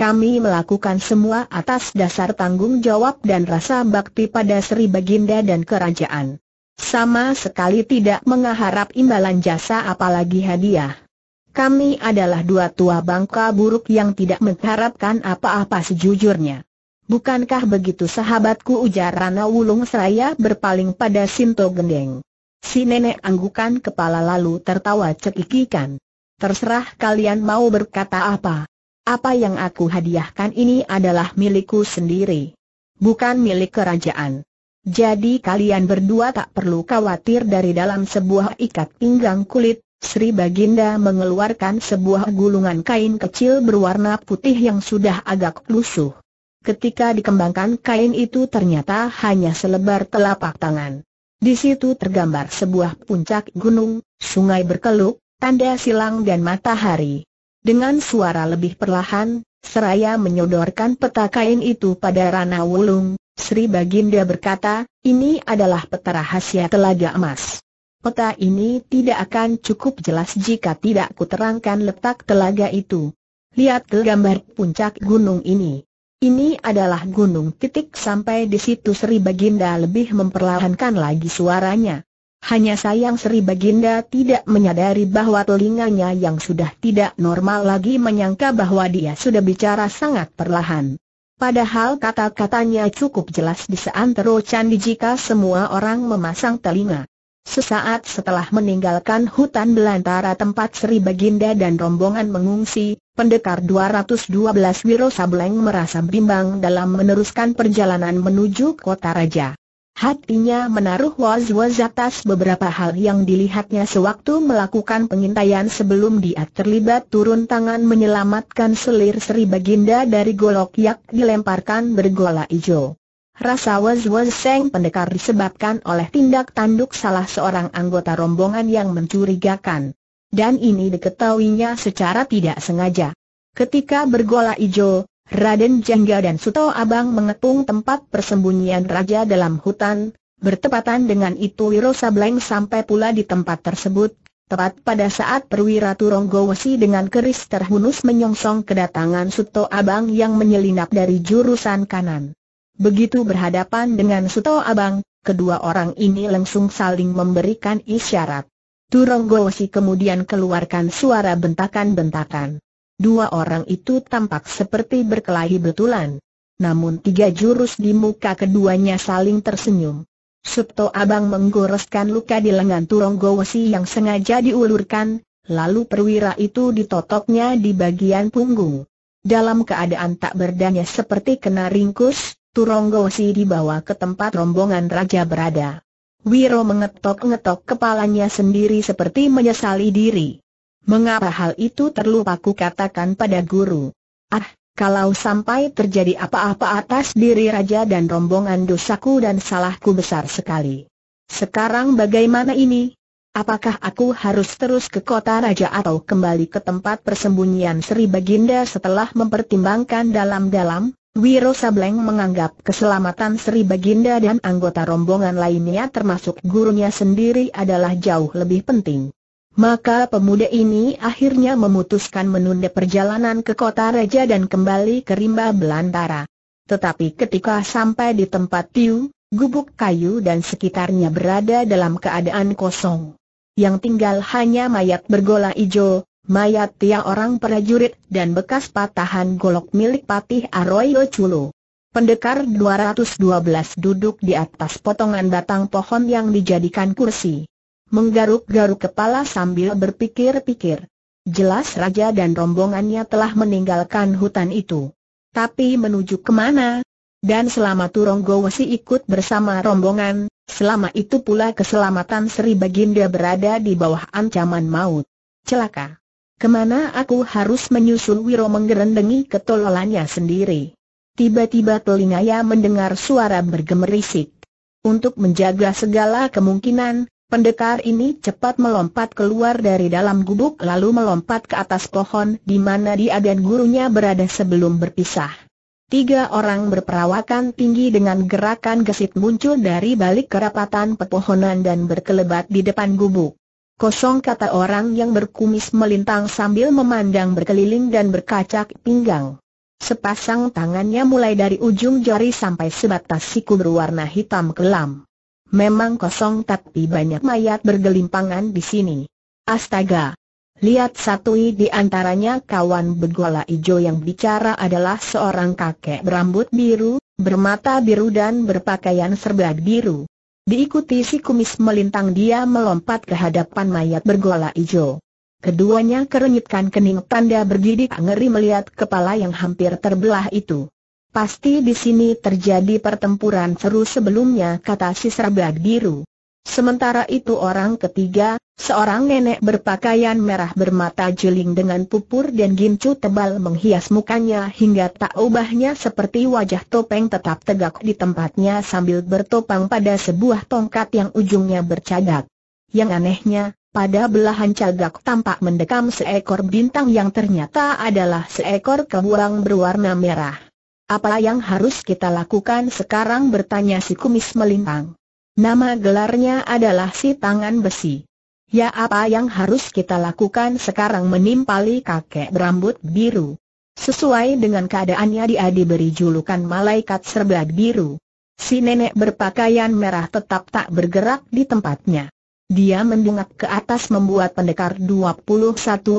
Kami melakukan semua atas dasar tanggung jawab dan rasa bakti pada Sri Baginda dan kerajaan. Sama sekali tidak mengharap imbalan jasa apalagi hadiah. Kami adalah dua tua bangka buruk yang tidak mengharapkan apa-apa sejujurnya. Bukankah begitu sahabatku ujar Rana Wulung Seraya berpaling pada Sinto Gendeng. Si nenek anggukan kepala lalu tertawa cekikikan. Terserah kalian mau berkata apa. Apa yang aku hadiahkan ini adalah milikku sendiri. Bukan milik kerajaan. Jadi kalian berdua tak perlu khawatir dari dalam sebuah ikat pinggang kulit, Sri Baginda mengeluarkan sebuah gulungan kain kecil berwarna putih yang sudah agak lusuh. Ketika dikembangkan kain itu ternyata hanya selebar telapak tangan. Di situ tergambar sebuah puncak gunung, sungai berkeluk, tanda silang dan matahari. Dengan suara lebih perlahan, seraya menyodorkan peta kain itu pada Rana Wulung, Sri Baginda berkata, ini adalah peta rahasia telaga emas. Peta ini tidak akan cukup jelas jika tidak kuterangkan letak telaga itu. Lihat ke gambar puncak gunung ini. Ini adalah gunung titik sampai di situ Sri Baginda lebih memperlahankan lagi suaranya. Hanya sayang Sri Baginda tidak menyadari bahwa telinganya yang sudah tidak normal lagi menyangka bahwa dia sudah bicara sangat perlahan. Padahal kata-katanya cukup jelas di seantero candi jika semua orang memasang telinga. Sesaat setelah meninggalkan hutan belantara tempat Sri Baginda dan rombongan mengungsi, pendekar 212 Wiro Sableng merasa bimbang dalam meneruskan perjalanan menuju kota raja. Hatinya menaruh was-was atas beberapa hal yang dilihatnya sewaktu melakukan pengintaian sebelum dia terlibat turun tangan menyelamatkan selir Sri Baginda dari golok yang dilemparkan bergola ijo. Rasa was-was Seng Pendekar disebabkan oleh tindak tanduk salah seorang anggota rombongan yang mencurigakan. Dan ini diketahuinya secara tidak sengaja. Ketika bergola ijo. Raden Jangga dan Suto Abang mengepung tempat persembunyian raja dalam hutan, bertepatan dengan itu Wiro Sableng sampai pula di tempat tersebut, tepat pada saat perwira Turonggowesi dengan keris terhunus menyongsong kedatangan Suto Abang yang menyelinap dari jurusan kanan. Begitu berhadapan dengan Suto Abang, kedua orang ini langsung saling memberikan isyarat. Turonggowesi kemudian keluarkan suara bentakan-bentakan. Dua orang itu tampak seperti berkelahi betulan. Namun tiga jurus di muka keduanya saling tersenyum. Subto Abang menggoreskan luka di lengan Turong Gowesi yang sengaja diulurkan, lalu perwira itu ditotoknya di bagian punggung. Dalam keadaan tak berdaya seperti kena ringkus, Turong Gowesi dibawa ke tempat rombongan raja berada. Wiro mengetok-ngetok kepalanya sendiri seperti menyesali diri. Mengapa hal itu terlupa ku katakan pada guru? Ah, kalau sampai terjadi apa-apa atas diri raja dan rombongan dosaku dan salahku besar sekali. Sekarang bagaimana ini? Apakah aku harus terus ke kota raja atau kembali ke tempat persembunyian Sri Baginda setelah mempertimbangkan dalam-dalam? Wiro Sableng menganggap keselamatan Sri Baginda dan anggota rombongan lainnya termasuk gurunya sendiri adalah jauh lebih penting. Maka pemuda ini akhirnya memutuskan menunda perjalanan ke kota raja dan kembali ke rimba belantara. Tetapi ketika sampai di tempat Tiu, gubuk kayu dan sekitarnya berada dalam keadaan kosong. Yang tinggal hanya mayat bergola ijo, mayat tiang orang prajurit dan bekas patahan golok milik Patih Aroyo Culo. Pendekar 212 duduk di atas potongan batang pohon yang dijadikan kursi menggaruk-garuk kepala sambil berpikir-pikir. Jelas raja dan rombongannya telah meninggalkan hutan itu. Tapi menuju kemana? Dan selama Turonggo Wesi ikut bersama rombongan, selama itu pula keselamatan Sri Baginda berada di bawah ancaman maut. Celaka. Kemana aku harus menyusul Wiro menggerendengi ketololannya sendiri. Tiba-tiba telinga ia mendengar suara bergemerisik. Untuk menjaga segala kemungkinan, Pendekar ini cepat melompat keluar dari dalam gubuk lalu melompat ke atas pohon di mana dia dan gurunya berada sebelum berpisah. Tiga orang berperawakan tinggi dengan gerakan gesit muncul dari balik kerapatan pepohonan dan berkelebat di depan gubuk. Kosong kata orang yang berkumis melintang sambil memandang berkeliling dan berkacak pinggang. Sepasang tangannya mulai dari ujung jari sampai sebatas siku berwarna hitam kelam. Memang kosong tapi banyak mayat bergelimpangan di sini. Astaga! Lihat satui di antaranya kawan begola ijo yang bicara adalah seorang kakek berambut biru, bermata biru dan berpakaian serba biru. Diikuti si kumis melintang dia melompat ke hadapan mayat bergola ijo. Keduanya kerenyitkan kening tanda bergidik ngeri melihat kepala yang hampir terbelah itu. Pasti di sini terjadi pertempuran seru sebelumnya kata si serabat biru. Sementara itu orang ketiga, seorang nenek berpakaian merah bermata juling dengan pupur dan gincu tebal menghias mukanya hingga tak ubahnya seperti wajah topeng tetap tegak di tempatnya sambil bertopang pada sebuah tongkat yang ujungnya bercagak. Yang anehnya, pada belahan cagak tampak mendekam seekor bintang yang ternyata adalah seekor kebuang berwarna merah. Apa yang harus kita lakukan sekarang bertanya si kumis melintang. Nama gelarnya adalah si tangan besi. Ya apa yang harus kita lakukan sekarang menimpali kakek berambut biru. Sesuai dengan keadaannya dia diberi julukan malaikat serba biru. Si nenek berpakaian merah tetap tak bergerak di tempatnya. Dia mendungak ke atas membuat pendekar 21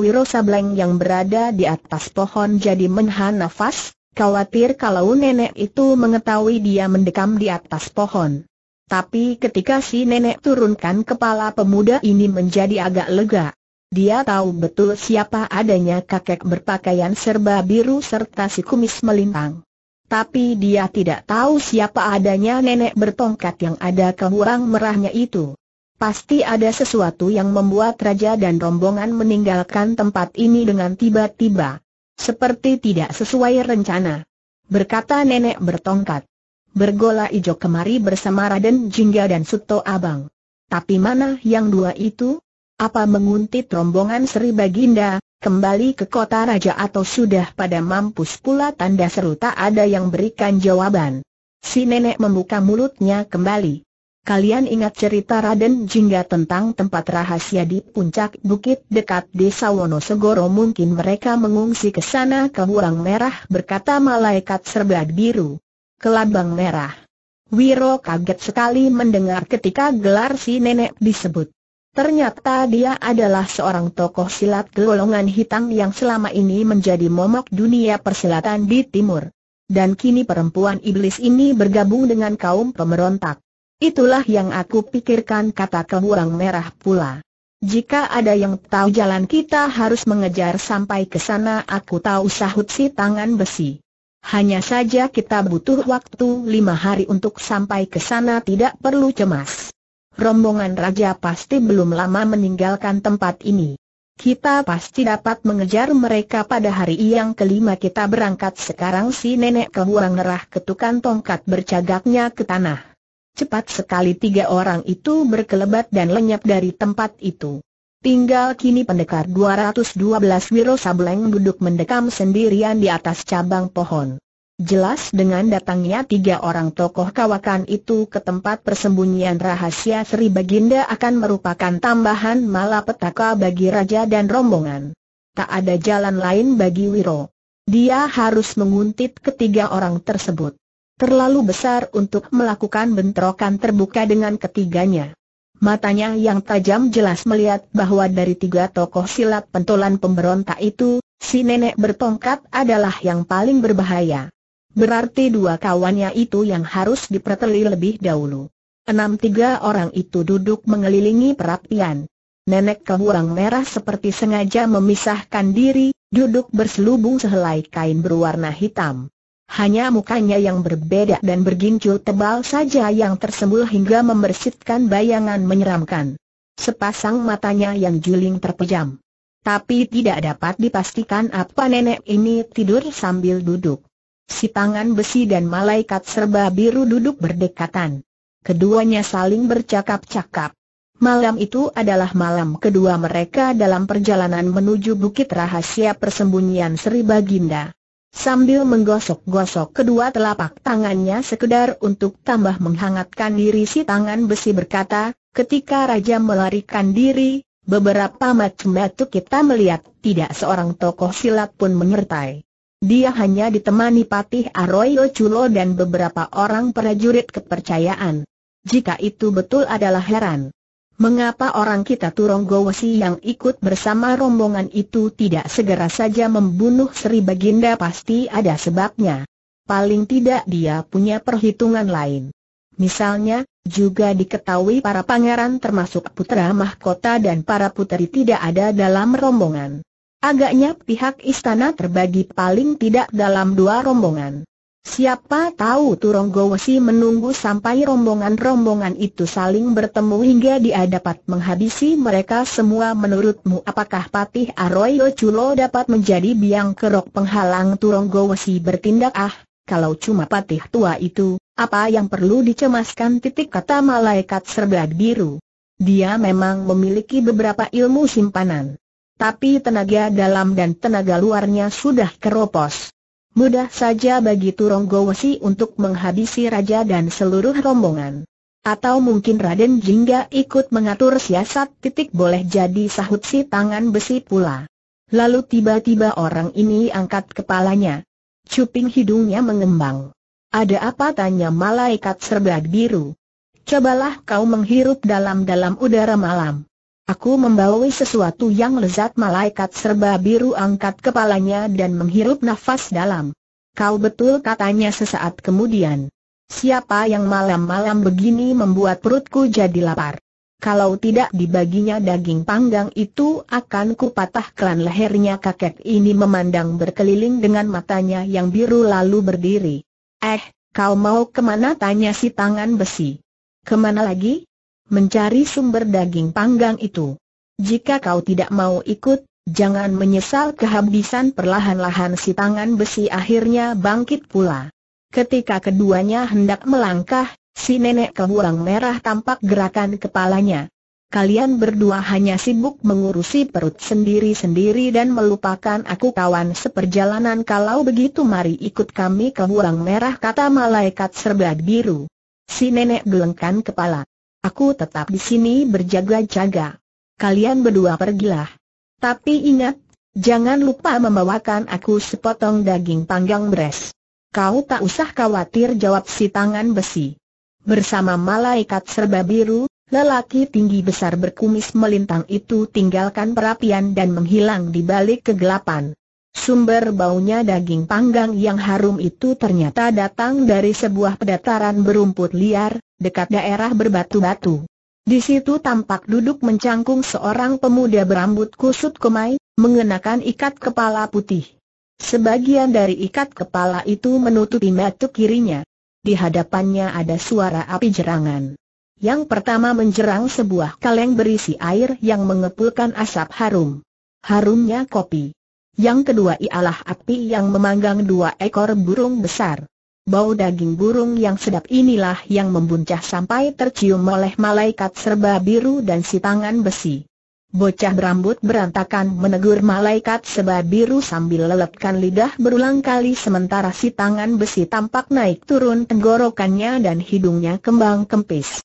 Wiro Sableng yang berada di atas pohon jadi menahan nafas, khawatir kalau nenek itu mengetahui dia mendekam di atas pohon. Tapi ketika si nenek turunkan kepala pemuda ini menjadi agak lega. Dia tahu betul siapa adanya kakek berpakaian serba biru serta si kumis melintang. Tapi dia tidak tahu siapa adanya nenek bertongkat yang ada kehurang merahnya itu. Pasti ada sesuatu yang membuat raja dan rombongan meninggalkan tempat ini dengan tiba-tiba. Seperti tidak sesuai rencana. Berkata nenek bertongkat. Bergola ijo kemari bersama Raden Jingga dan Suto Abang. Tapi mana yang dua itu? Apa menguntit rombongan Sri Baginda, kembali ke kota raja atau sudah pada mampus pula tanda seru tak ada yang berikan jawaban. Si nenek membuka mulutnya kembali. Kalian ingat cerita Raden Jingga tentang tempat rahasia di puncak bukit dekat desa Wonosegoro mungkin mereka mengungsi ke sana ke Burang Merah berkata malaikat serba biru. Kelabang Merah. Wiro kaget sekali mendengar ketika gelar si nenek disebut. Ternyata dia adalah seorang tokoh silat golongan hitam yang selama ini menjadi momok dunia persilatan di timur. Dan kini perempuan iblis ini bergabung dengan kaum pemberontak. Itulah yang aku pikirkan kata kehurang merah pula. Jika ada yang tahu jalan kita harus mengejar sampai ke sana aku tahu sahut si tangan besi. Hanya saja kita butuh waktu lima hari untuk sampai ke sana tidak perlu cemas. Rombongan raja pasti belum lama meninggalkan tempat ini. Kita pasti dapat mengejar mereka pada hari yang kelima kita berangkat sekarang si nenek kehurang merah ketukan tongkat bercagaknya ke tanah. Cepat sekali tiga orang itu berkelebat dan lenyap dari tempat itu. Tinggal kini pendekar 212 Wiro Sableng duduk mendekam sendirian di atas cabang pohon. Jelas dengan datangnya tiga orang tokoh kawakan itu ke tempat persembunyian rahasia Sri Baginda akan merupakan tambahan malapetaka bagi raja dan rombongan. Tak ada jalan lain bagi Wiro. Dia harus menguntit ketiga orang tersebut terlalu besar untuk melakukan bentrokan terbuka dengan ketiganya. Matanya yang tajam jelas melihat bahwa dari tiga tokoh silat pentolan pemberontak itu, si nenek bertongkat adalah yang paling berbahaya. Berarti dua kawannya itu yang harus diperteli lebih dahulu. Enam tiga orang itu duduk mengelilingi perapian. Nenek kehurang merah seperti sengaja memisahkan diri, duduk berselubung sehelai kain berwarna hitam hanya mukanya yang berbeda dan bergincul tebal saja yang tersembul hingga membersitkan bayangan menyeramkan. Sepasang matanya yang juling terpejam. Tapi tidak dapat dipastikan apa nenek ini tidur sambil duduk. Si tangan besi dan malaikat serba biru duduk berdekatan. Keduanya saling bercakap-cakap. Malam itu adalah malam kedua mereka dalam perjalanan menuju bukit rahasia persembunyian Sri Baginda. Sambil menggosok-gosok kedua telapak tangannya sekedar untuk tambah menghangatkan diri si tangan besi berkata, ketika Raja melarikan diri, beberapa macam batu kita melihat tidak seorang tokoh silat pun menyertai. Dia hanya ditemani Patih Aroyo Culo dan beberapa orang prajurit kepercayaan. Jika itu betul adalah heran. Mengapa orang kita Turong Gowesi yang ikut bersama rombongan itu tidak segera saja membunuh Sri Baginda pasti ada sebabnya. Paling tidak dia punya perhitungan lain. Misalnya, juga diketahui para pangeran termasuk putra mahkota dan para putri tidak ada dalam rombongan. Agaknya pihak istana terbagi paling tidak dalam dua rombongan. Siapa tahu Turonggo Wesi menunggu sampai rombongan-rombongan itu saling bertemu hingga dia dapat menghabisi mereka semua menurutmu apakah Patih Arroyo Culo dapat menjadi biang kerok penghalang Turonggo Wesi bertindak ah, kalau cuma Patih tua itu, apa yang perlu dicemaskan titik kata malaikat serba biru. Dia memang memiliki beberapa ilmu simpanan. Tapi tenaga dalam dan tenaga luarnya sudah keropos. Mudah saja bagi Turonggowesi untuk menghabisi raja dan seluruh rombongan. Atau mungkin Raden Jingga ikut mengatur siasat titik boleh jadi sahut si tangan besi pula. Lalu tiba-tiba orang ini angkat kepalanya. Cuping hidungnya mengembang. Ada apa tanya malaikat serba biru? Cobalah kau menghirup dalam-dalam udara malam. Aku membawa sesuatu yang lezat malaikat serba biru angkat kepalanya dan menghirup nafas dalam. Kau betul katanya sesaat kemudian. Siapa yang malam-malam begini membuat perutku jadi lapar? Kalau tidak dibaginya daging panggang itu akan kupatahkan lehernya kakek ini memandang berkeliling dengan matanya yang biru lalu berdiri. Eh, kau mau kemana tanya si tangan besi. Kemana lagi? mencari sumber daging panggang itu. Jika kau tidak mau ikut, jangan menyesal kehabisan perlahan-lahan si tangan besi akhirnya bangkit pula. Ketika keduanya hendak melangkah, si nenek kebuang merah tampak gerakan kepalanya. Kalian berdua hanya sibuk mengurusi perut sendiri-sendiri dan melupakan aku kawan seperjalanan kalau begitu mari ikut kami ke buang merah kata malaikat serba biru. Si nenek gelengkan kepala. Aku tetap di sini berjaga-jaga. Kalian berdua pergilah. Tapi ingat, jangan lupa membawakan aku sepotong daging panggang beres. Kau tak usah khawatir jawab si tangan besi. Bersama malaikat serba biru, lelaki tinggi besar berkumis melintang itu tinggalkan perapian dan menghilang di balik kegelapan. Sumber baunya daging panggang yang harum itu ternyata datang dari sebuah pedataran berumput liar, dekat daerah berbatu-batu. Di situ tampak duduk mencangkung seorang pemuda berambut kusut kemai, mengenakan ikat kepala putih. Sebagian dari ikat kepala itu menutupi mata kirinya. Di hadapannya ada suara api jerangan. Yang pertama menjerang sebuah kaleng berisi air yang mengepulkan asap harum. Harumnya kopi. Yang kedua ialah api yang memanggang dua ekor burung besar. Bau daging burung yang sedap inilah yang membuncah sampai tercium oleh malaikat serba biru dan si tangan besi. Bocah berambut berantakan menegur malaikat serba biru sambil lelepkan lidah berulang kali sementara si tangan besi tampak naik turun tenggorokannya dan hidungnya kembang kempis.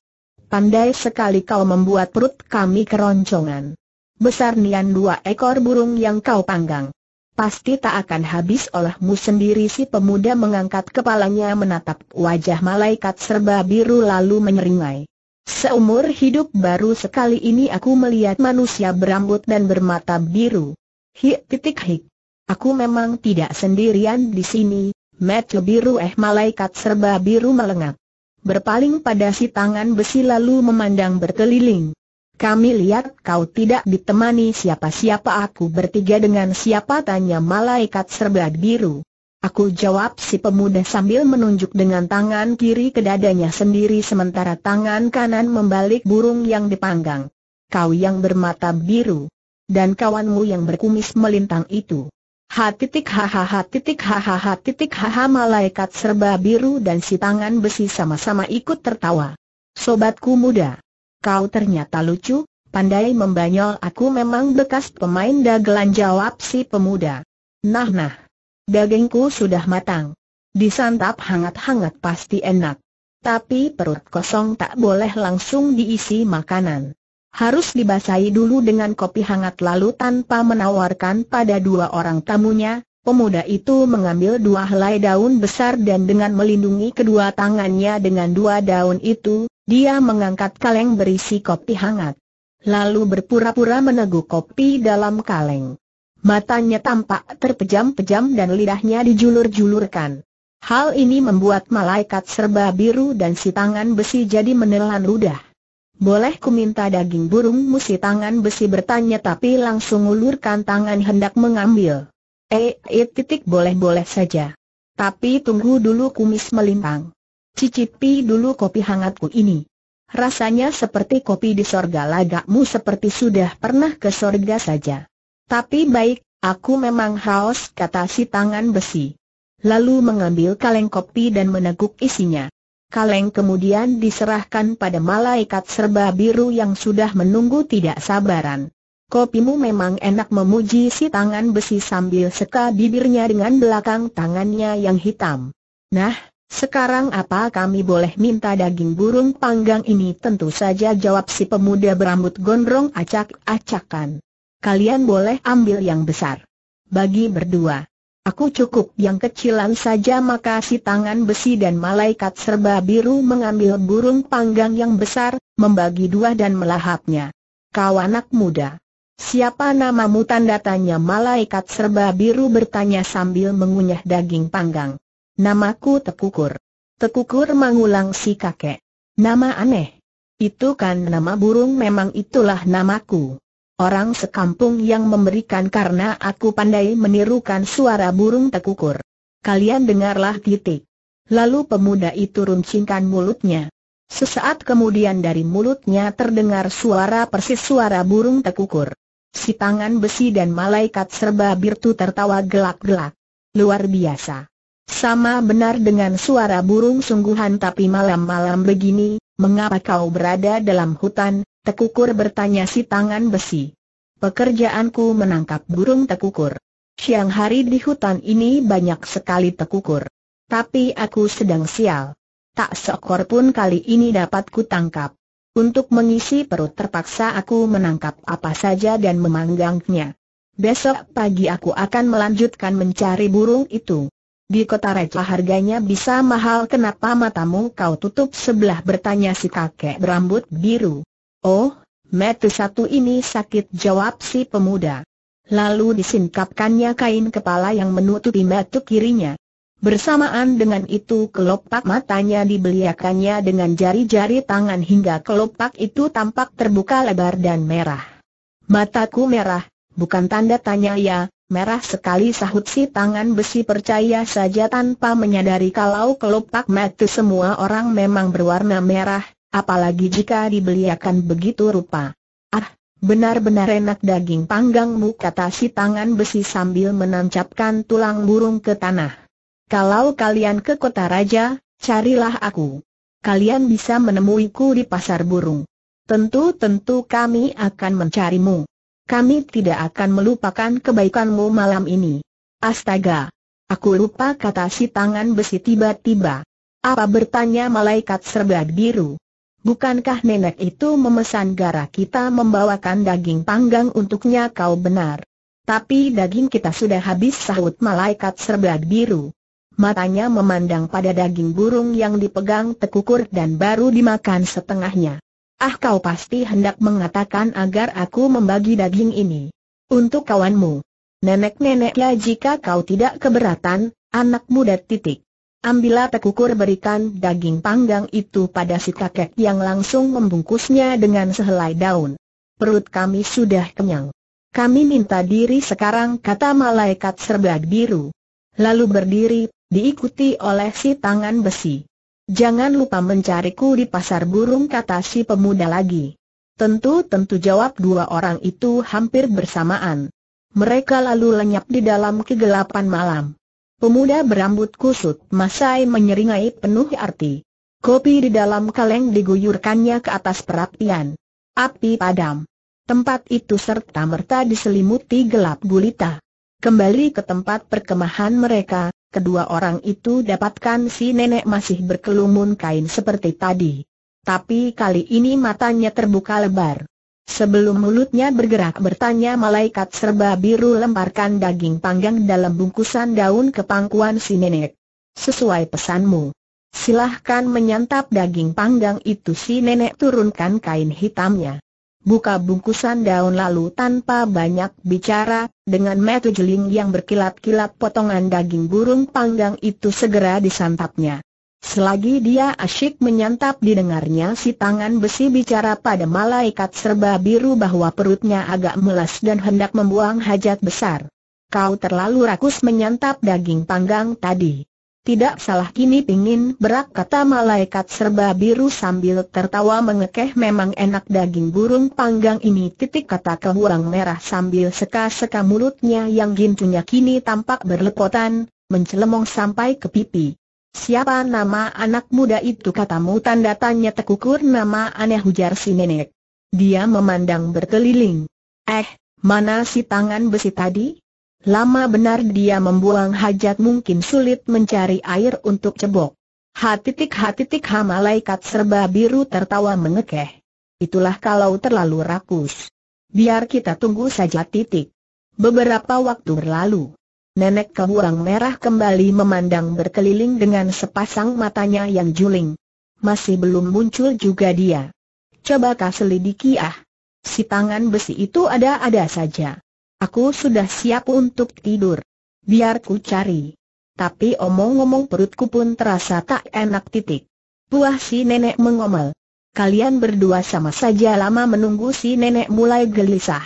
Pandai sekali kau membuat perut kami keroncongan. Besar nian dua ekor burung yang kau panggang. Pasti tak akan habis olehmu sendiri si pemuda mengangkat kepalanya menatap wajah malaikat serba biru lalu menyeringai. Seumur hidup baru sekali ini aku melihat manusia berambut dan bermata biru. Hik titik hik. Aku memang tidak sendirian di sini, mata biru eh malaikat serba biru melengak. Berpaling pada si tangan besi lalu memandang berkeliling. Kami lihat kau tidak ditemani siapa-siapa aku bertiga dengan siapa tanya malaikat serba biru. Aku jawab si pemuda sambil menunjuk dengan tangan kiri ke dadanya sendiri sementara tangan kanan membalik burung yang dipanggang. Kau yang bermata biru. Dan kawanmu yang berkumis melintang itu. Ha titik hahaha titik hahaha titik ha malaikat serba biru dan si tangan besi sama-sama ikut tertawa. Sobatku muda kau ternyata lucu, pandai membanyol aku memang bekas pemain dagelan jawab si pemuda. Nah nah, dagingku sudah matang. Disantap hangat-hangat pasti enak. Tapi perut kosong tak boleh langsung diisi makanan. Harus dibasahi dulu dengan kopi hangat lalu tanpa menawarkan pada dua orang tamunya, pemuda itu mengambil dua helai daun besar dan dengan melindungi kedua tangannya dengan dua daun itu, dia mengangkat kaleng berisi kopi hangat. Lalu berpura-pura meneguk kopi dalam kaleng. Matanya tampak terpejam-pejam dan lidahnya dijulur-julurkan. Hal ini membuat malaikat serba biru dan si tangan besi jadi menelan ludah. Boleh ku minta daging burung, musi tangan besi bertanya tapi langsung ulurkan tangan hendak mengambil. Eh, eh titik boleh-boleh saja. Tapi tunggu dulu kumis melintang. Cicipi dulu kopi hangatku ini. Rasanya seperti kopi di sorga lagakmu seperti sudah pernah ke sorga saja. Tapi baik, aku memang haus kata si tangan besi. Lalu mengambil kaleng kopi dan meneguk isinya. Kaleng kemudian diserahkan pada malaikat serba biru yang sudah menunggu tidak sabaran. Kopimu memang enak memuji si tangan besi sambil seka bibirnya dengan belakang tangannya yang hitam. Nah, sekarang apa kami boleh minta daging burung panggang ini? Tentu saja jawab si pemuda berambut gondrong acak-acakan. Kalian boleh ambil yang besar. Bagi berdua. Aku cukup yang kecilan saja maka si tangan besi dan malaikat serba biru mengambil burung panggang yang besar, membagi dua dan melahapnya. Kau anak muda. Siapa namamu tanda tanya malaikat serba biru bertanya sambil mengunyah daging panggang. Namaku Tekukur. Tekukur mengulang si kakek. Nama aneh. Itu kan nama burung memang itulah namaku. Orang sekampung yang memberikan karena aku pandai menirukan suara burung tekukur. Kalian dengarlah titik. Lalu pemuda itu runcingkan mulutnya. Sesaat kemudian dari mulutnya terdengar suara persis suara burung tekukur. Si tangan besi dan malaikat serba birtu tertawa gelak-gelak. Luar biasa. Sama benar dengan suara burung sungguhan tapi malam-malam begini, mengapa kau berada dalam hutan, tekukur bertanya si tangan besi. Pekerjaanku menangkap burung tekukur. Siang hari di hutan ini banyak sekali tekukur. Tapi aku sedang sial. Tak seekor pun kali ini dapat kutangkap. Untuk mengisi perut terpaksa aku menangkap apa saja dan memanggangnya. Besok pagi aku akan melanjutkan mencari burung itu. Di kota Reca harganya bisa mahal kenapa matamu kau tutup sebelah bertanya si kakek berambut biru. Oh, metu satu ini sakit jawab si pemuda. Lalu disingkapkannya kain kepala yang menutupi metu kirinya. Bersamaan dengan itu kelopak matanya dibeliakannya dengan jari-jari tangan hingga kelopak itu tampak terbuka lebar dan merah. Mataku merah, bukan tanda tanya ya, Merah sekali sahut si tangan besi percaya saja tanpa menyadari kalau kelopak mata semua orang memang berwarna merah, apalagi jika dibeliakan begitu rupa. Ah, benar-benar enak daging panggangmu kata si tangan besi sambil menancapkan tulang burung ke tanah. Kalau kalian ke kota raja, carilah aku. Kalian bisa menemuiku di pasar burung. Tentu-tentu kami akan mencarimu kami tidak akan melupakan kebaikanmu malam ini. Astaga! Aku lupa kata si tangan besi tiba-tiba. Apa bertanya malaikat serba biru? Bukankah nenek itu memesan gara kita membawakan daging panggang untuknya kau benar? Tapi daging kita sudah habis sahut malaikat serba biru. Matanya memandang pada daging burung yang dipegang tekukur dan baru dimakan setengahnya. Ah kau pasti hendak mengatakan agar aku membagi daging ini. Untuk kawanmu. Nenek-neneknya jika kau tidak keberatan, anak muda titik. Ambillah tekukur berikan daging panggang itu pada si kakek yang langsung membungkusnya dengan sehelai daun. Perut kami sudah kenyang. Kami minta diri sekarang kata malaikat serba biru. Lalu berdiri, diikuti oleh si tangan besi. Jangan lupa mencariku di pasar burung kata si pemuda lagi. Tentu-tentu jawab dua orang itu hampir bersamaan. Mereka lalu lenyap di dalam kegelapan malam. Pemuda berambut kusut Masai menyeringai penuh arti. Kopi di dalam kaleng diguyurkannya ke atas perapian. Api padam. Tempat itu serta-merta diselimuti gelap gulita. Kembali ke tempat perkemahan mereka, kedua orang itu dapatkan si nenek masih berkelumun kain seperti tadi. Tapi kali ini matanya terbuka lebar. Sebelum mulutnya bergerak bertanya malaikat serba biru lemparkan daging panggang dalam bungkusan daun ke pangkuan si nenek. Sesuai pesanmu. Silahkan menyantap daging panggang itu si nenek turunkan kain hitamnya buka bungkusan daun lalu tanpa banyak bicara, dengan metu jeling yang berkilat-kilat potongan daging burung panggang itu segera disantapnya. Selagi dia asyik menyantap didengarnya si tangan besi bicara pada malaikat serba biru bahwa perutnya agak melas dan hendak membuang hajat besar. Kau terlalu rakus menyantap daging panggang tadi. Tidak salah kini pingin berak kata malaikat serba biru sambil tertawa mengekeh memang enak daging burung panggang ini titik kata kehurang merah sambil seka-seka mulutnya yang gincunya kini tampak berlepotan, mencelemong sampai ke pipi. Siapa nama anak muda itu katamu tanda tanya tekukur nama aneh hujar si nenek. Dia memandang berkeliling. Eh, mana si tangan besi tadi? Lama benar dia membuang hajat mungkin sulit mencari air untuk cebok. Hatitik hatitik hama malaikat serba biru tertawa mengekeh. Itulah kalau terlalu rakus. Biar kita tunggu saja titik. Beberapa waktu berlalu. Nenek kebuang merah kembali memandang berkeliling dengan sepasang matanya yang juling. Masih belum muncul juga dia. Coba kasih selidiki ah. Si tangan besi itu ada-ada saja. Aku sudah siap untuk tidur. Biar ku cari. Tapi omong-omong perutku pun terasa tak enak titik. Buah si nenek mengomel. Kalian berdua sama saja lama menunggu si nenek mulai gelisah.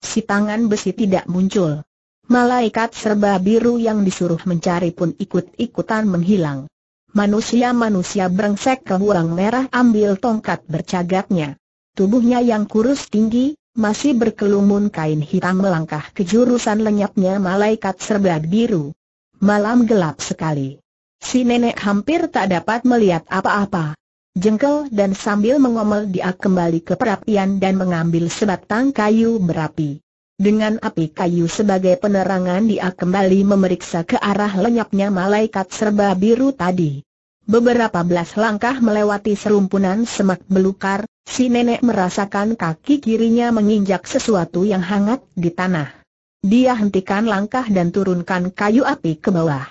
Si tangan besi tidak muncul. Malaikat serba biru yang disuruh mencari pun ikut-ikutan menghilang. Manusia-manusia brengsek ke burang merah ambil tongkat bercagatnya. Tubuhnya yang kurus tinggi, masih berkelumun kain hitam melangkah ke jurusan lenyapnya malaikat serba biru. Malam gelap sekali. Si nenek hampir tak dapat melihat apa-apa. Jengkel dan sambil mengomel dia kembali ke perapian dan mengambil sebatang kayu berapi. Dengan api kayu sebagai penerangan dia kembali memeriksa ke arah lenyapnya malaikat serba biru tadi. Beberapa belas langkah melewati serumpunan semak belukar, si nenek merasakan kaki kirinya menginjak sesuatu yang hangat di tanah. Dia hentikan langkah dan turunkan kayu api ke bawah.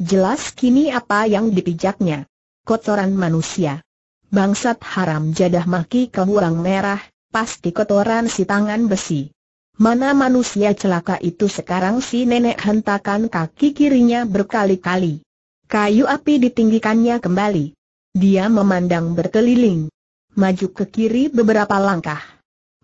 Jelas kini apa yang dipijaknya. Kotoran manusia. Bangsat haram jadah maki ke merah, pasti kotoran si tangan besi. Mana manusia celaka itu sekarang si nenek hentakan kaki kirinya berkali-kali. Kayu api ditinggikannya kembali. Dia memandang berkeliling maju ke kiri beberapa langkah.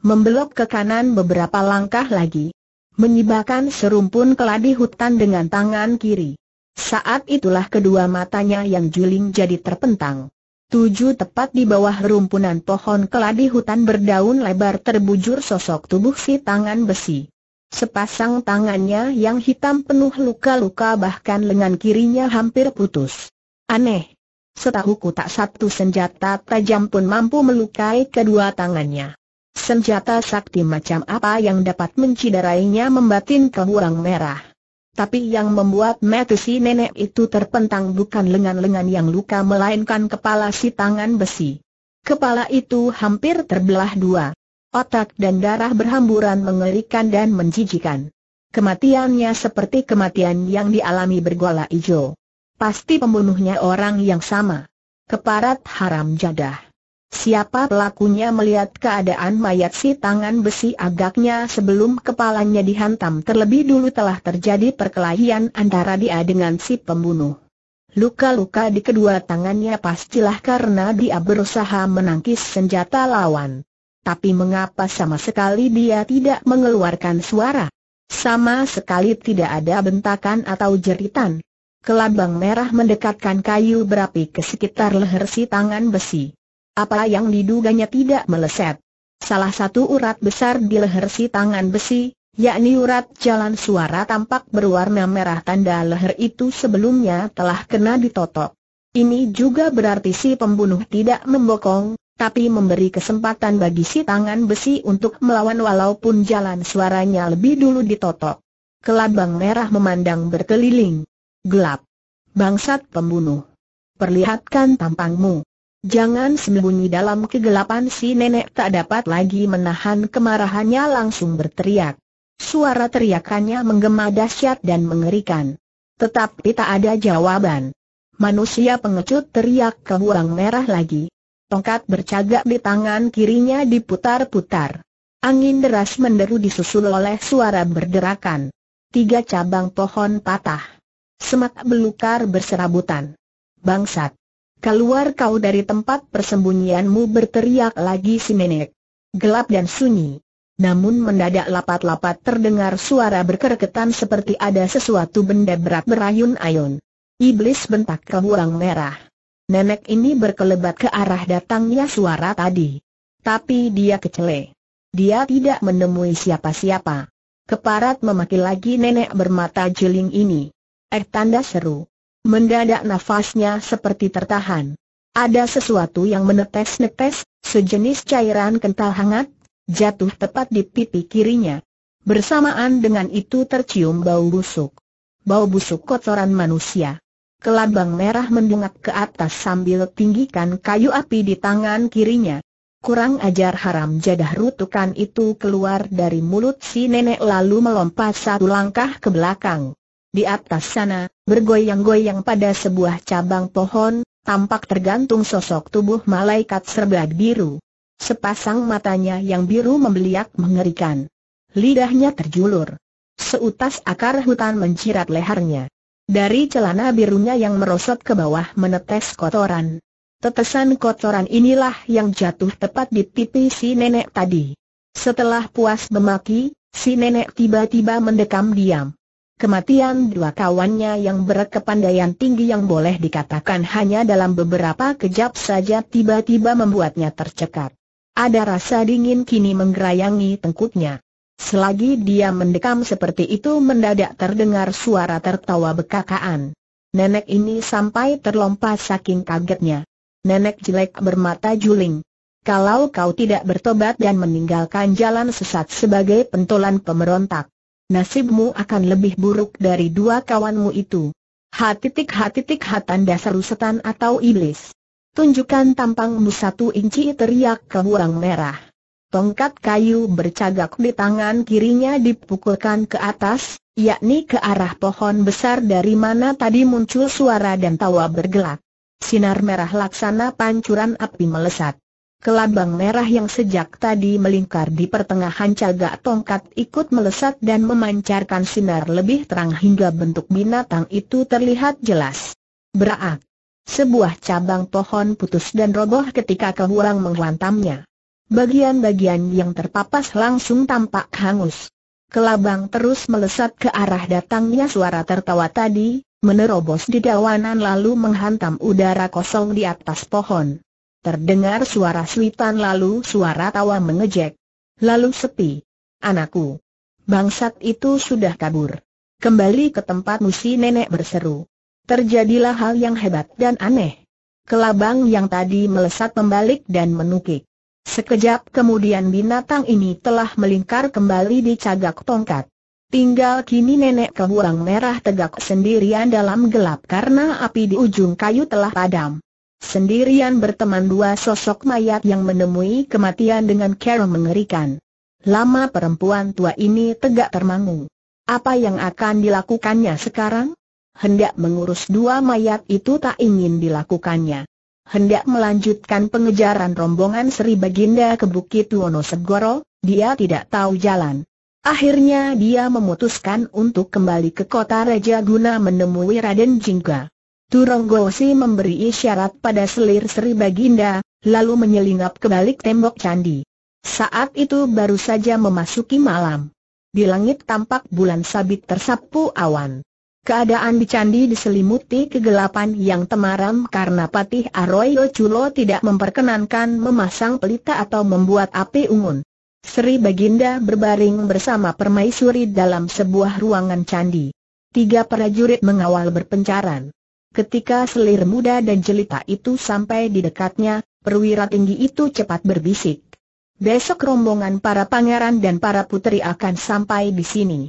Membelok ke kanan beberapa langkah lagi. Menyibakkan serumpun keladi hutan dengan tangan kiri. Saat itulah kedua matanya yang juling jadi terpentang. Tujuh tepat di bawah rumpunan pohon keladi hutan berdaun lebar terbujur sosok tubuh si tangan besi. Sepasang tangannya yang hitam penuh luka-luka bahkan lengan kirinya hampir putus. Aneh, Setahuku tak satu senjata tajam pun mampu melukai kedua tangannya. Senjata sakti macam apa yang dapat mencidarainya membatin ke merah. Tapi yang membuat mati si nenek itu terpentang bukan lengan-lengan yang luka melainkan kepala si tangan besi. Kepala itu hampir terbelah dua. Otak dan darah berhamburan mengerikan dan menjijikan. Kematiannya seperti kematian yang dialami bergola Ijo. Pasti pembunuhnya orang yang sama. Keparat haram jadah. Siapa pelakunya melihat keadaan mayat si tangan besi agaknya sebelum kepalanya dihantam terlebih dulu telah terjadi perkelahian antara dia dengan si pembunuh. Luka-luka di kedua tangannya pastilah karena dia berusaha menangkis senjata lawan. Tapi mengapa sama sekali dia tidak mengeluarkan suara? Sama sekali tidak ada bentakan atau jeritan. Kelabang merah mendekatkan kayu berapi ke sekitar leher si tangan besi. Apa yang diduganya tidak meleset. Salah satu urat besar di leher si tangan besi, yakni urat jalan suara tampak berwarna merah tanda leher itu sebelumnya telah kena ditotok. Ini juga berarti si pembunuh tidak membokong, tapi memberi kesempatan bagi si tangan besi untuk melawan walaupun jalan suaranya lebih dulu ditotok. Kelabang merah memandang berkeliling gelap. Bangsat pembunuh. Perlihatkan tampangmu. Jangan sembunyi dalam kegelapan si nenek tak dapat lagi menahan kemarahannya langsung berteriak. Suara teriakannya menggema dahsyat dan mengerikan. Tetapi tak ada jawaban. Manusia pengecut teriak ke buang merah lagi. Tongkat bercagak di tangan kirinya diputar-putar. Angin deras menderu disusul oleh suara berderakan. Tiga cabang pohon patah. Semak belukar berserabutan. Bangsat! Keluar kau dari tempat persembunyianmu berteriak lagi si nenek. Gelap dan sunyi. Namun mendadak lapat-lapat terdengar suara berkerketan seperti ada sesuatu benda berat berayun-ayun. Iblis bentak ke orang merah. Nenek ini berkelebat ke arah datangnya suara tadi. Tapi dia kecele. Dia tidak menemui siapa-siapa. Keparat memaki lagi nenek bermata jeling ini. Eh tanda seru. Mendadak nafasnya seperti tertahan. Ada sesuatu yang menetes-netes, sejenis cairan kental hangat, jatuh tepat di pipi kirinya. Bersamaan dengan itu tercium bau busuk. Bau busuk kotoran manusia. Kelabang merah mendungak ke atas sambil tinggikan kayu api di tangan kirinya. Kurang ajar haram jadah rutukan itu keluar dari mulut si nenek lalu melompat satu langkah ke belakang. Di atas sana, bergoyang-goyang pada sebuah cabang pohon, tampak tergantung sosok tubuh malaikat serba biru. Sepasang matanya yang biru membeliak mengerikan. Lidahnya terjulur. Seutas akar hutan mencirat lehernya. Dari celana birunya yang merosot ke bawah menetes kotoran. Tetesan kotoran inilah yang jatuh tepat di pipi si nenek tadi. Setelah puas memaki, si nenek tiba-tiba mendekam diam. Kematian dua kawannya yang berkepandaian tinggi yang boleh dikatakan hanya dalam beberapa kejap saja tiba-tiba membuatnya tercekat. Ada rasa dingin kini menggerayangi tengkuknya. Selagi dia mendekam seperti itu mendadak terdengar suara tertawa bekakaan. Nenek ini sampai terlompat saking kagetnya. Nenek jelek bermata juling. Kalau kau tidak bertobat dan meninggalkan jalan sesat sebagai pentolan pemberontak, nasibmu akan lebih buruk dari dua kawanmu itu. Hatitik hatitik hatan dasar setan atau iblis. Tunjukkan tampangmu satu inci teriak ke huang merah. Tongkat kayu bercagak di tangan kirinya dipukulkan ke atas, yakni ke arah pohon besar dari mana tadi muncul suara dan tawa bergelak. Sinar merah laksana pancuran api melesat. Kelabang merah yang sejak tadi melingkar di pertengahan cagak tongkat ikut melesat dan memancarkan sinar lebih terang hingga bentuk binatang itu terlihat jelas. Berak. Sebuah cabang pohon putus dan roboh ketika kehurang menghantamnya. Bagian-bagian yang terpapas langsung tampak hangus. Kelabang terus melesat ke arah datangnya suara tertawa tadi, menerobos di dawanan lalu menghantam udara kosong di atas pohon. Terdengar suara suitan lalu suara tawa mengejek. Lalu sepi. Anakku. Bangsat itu sudah kabur. Kembali ke tempat musi nenek berseru. Terjadilah hal yang hebat dan aneh. Kelabang yang tadi melesat membalik dan menukik. Sekejap kemudian binatang ini telah melingkar kembali di cagak tongkat. Tinggal kini nenek kehuang merah tegak sendirian dalam gelap karena api di ujung kayu telah padam. Sendirian berteman dua sosok mayat yang menemui kematian dengan cara mengerikan. Lama perempuan tua ini tegak termangu. Apa yang akan dilakukannya sekarang? Hendak mengurus dua mayat itu tak ingin dilakukannya. Hendak melanjutkan pengejaran rombongan Sri Baginda ke Bukit Wonosegoro, dia tidak tahu jalan. Akhirnya dia memutuskan untuk kembali ke kota Raja guna menemui Raden Jingga. Turonggosi memberi isyarat pada selir Sri Baginda, lalu menyelinap ke balik tembok candi. Saat itu baru saja memasuki malam. Di langit tampak bulan sabit tersapu awan. Keadaan di candi diselimuti kegelapan yang temaram karena Patih Arroyo Culo tidak memperkenankan memasang pelita atau membuat api unggun. Sri Baginda berbaring bersama permaisuri dalam sebuah ruangan candi. Tiga prajurit mengawal berpencaran. Ketika selir muda dan jelita itu sampai di dekatnya, perwira tinggi itu cepat berbisik. Besok rombongan para pangeran dan para putri akan sampai di sini.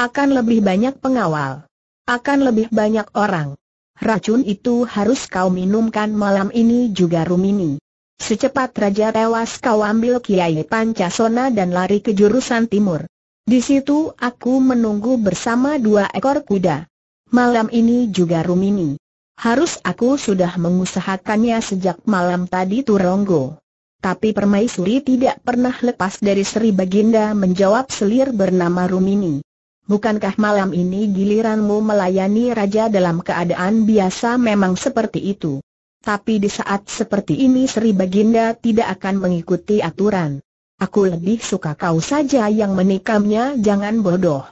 Akan lebih banyak pengawal. Akan lebih banyak orang. Racun itu harus kau minumkan malam ini juga Rumini. Secepat Raja tewas kau ambil Kiai Pancasona dan lari ke jurusan timur. Di situ aku menunggu bersama dua ekor kuda. Malam ini juga Rumini. Harus aku sudah mengusahakannya sejak malam tadi Turonggo. Tapi permaisuri tidak pernah lepas dari Sri Baginda menjawab selir bernama Rumini. Bukankah malam ini giliranmu melayani raja dalam keadaan biasa memang seperti itu? Tapi di saat seperti ini Sri Baginda tidak akan mengikuti aturan. Aku lebih suka kau saja yang menikamnya jangan bodoh.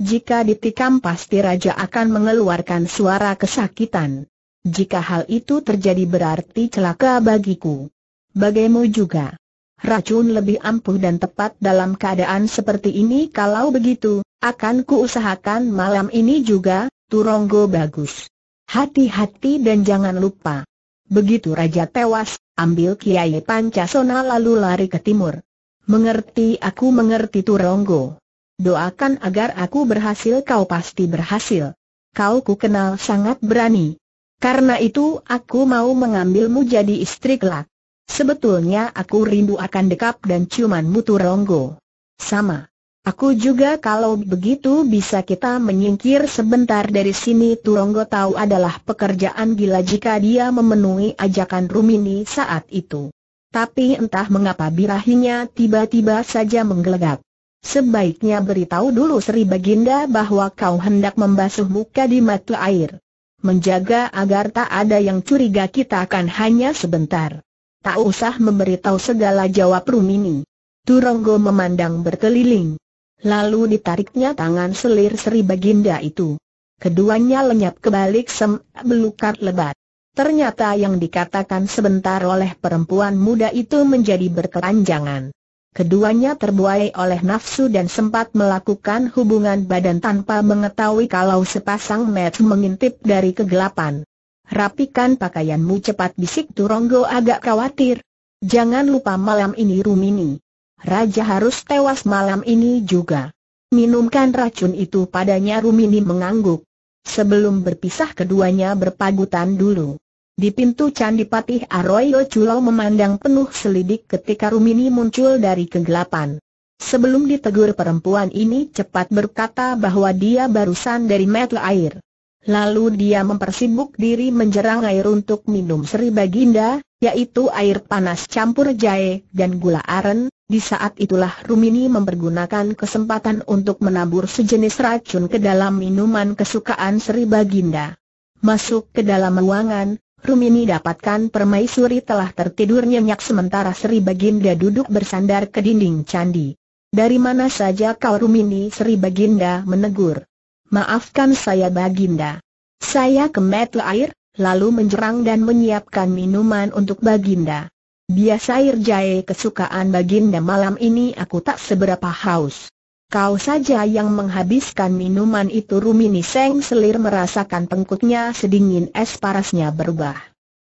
Jika ditikam pasti raja akan mengeluarkan suara kesakitan. Jika hal itu terjadi berarti celaka bagiku. Bagaimu juga. Racun lebih ampuh dan tepat dalam keadaan seperti ini kalau begitu, akan kuusahakan malam ini juga, Turonggo bagus. Hati-hati dan jangan lupa. Begitu Raja tewas, ambil Kiai Pancasona lalu lari ke timur. Mengerti aku mengerti Turonggo. Doakan agar aku berhasil kau pasti berhasil. Kau ku kenal sangat berani. Karena itu aku mau mengambilmu jadi istri kelak. Sebetulnya aku rindu akan dekap dan ciuman mutu ronggo. Sama. Aku juga kalau begitu bisa kita menyingkir sebentar dari sini Turonggo tahu adalah pekerjaan gila jika dia memenuhi ajakan Rumini saat itu. Tapi entah mengapa birahinya tiba-tiba saja menggelegak. Sebaiknya beritahu dulu Sri Baginda bahwa kau hendak membasuh muka di mata air. Menjaga agar tak ada yang curiga kita akan hanya sebentar. Tak usah memberitahu segala jawab Rumini. Turonggo memandang berkeliling. Lalu ditariknya tangan selir Sri Baginda itu. Keduanya lenyap kebalik sem belukar lebat. Ternyata yang dikatakan sebentar oleh perempuan muda itu menjadi berkelanjangan. Keduanya terbuai oleh nafsu dan sempat melakukan hubungan badan tanpa mengetahui kalau sepasang match mengintip dari kegelapan. Rapikan pakaianmu cepat bisik Turonggo agak khawatir. Jangan lupa malam ini Rumini. Raja harus tewas malam ini juga. Minumkan racun itu padanya Rumini mengangguk. Sebelum berpisah keduanya berpagutan dulu. Di pintu Candi Patih Arroyo Culo memandang penuh selidik ketika Rumini muncul dari kegelapan. Sebelum ditegur perempuan ini cepat berkata bahwa dia barusan dari metel air. Lalu dia mempersibuk diri menjerang air untuk minum Sri Baginda, yaitu air panas campur jahe dan gula aren. Di saat itulah Rumini mempergunakan kesempatan untuk menabur sejenis racun ke dalam minuman kesukaan Sri Baginda. Masuk ke dalam ruangan, Rumini dapatkan permaisuri telah tertidur nyenyak sementara Sri Baginda duduk bersandar ke dinding candi. Dari mana saja kau Rumini Sri Baginda menegur. Maafkan saya Baginda. Saya kemet air, lalu menjerang dan menyiapkan minuman untuk Baginda. Biasa air jahe kesukaan Baginda malam ini aku tak seberapa haus. Kau saja yang menghabiskan minuman itu Rumini Seng selir merasakan tengkuknya sedingin es parasnya berubah.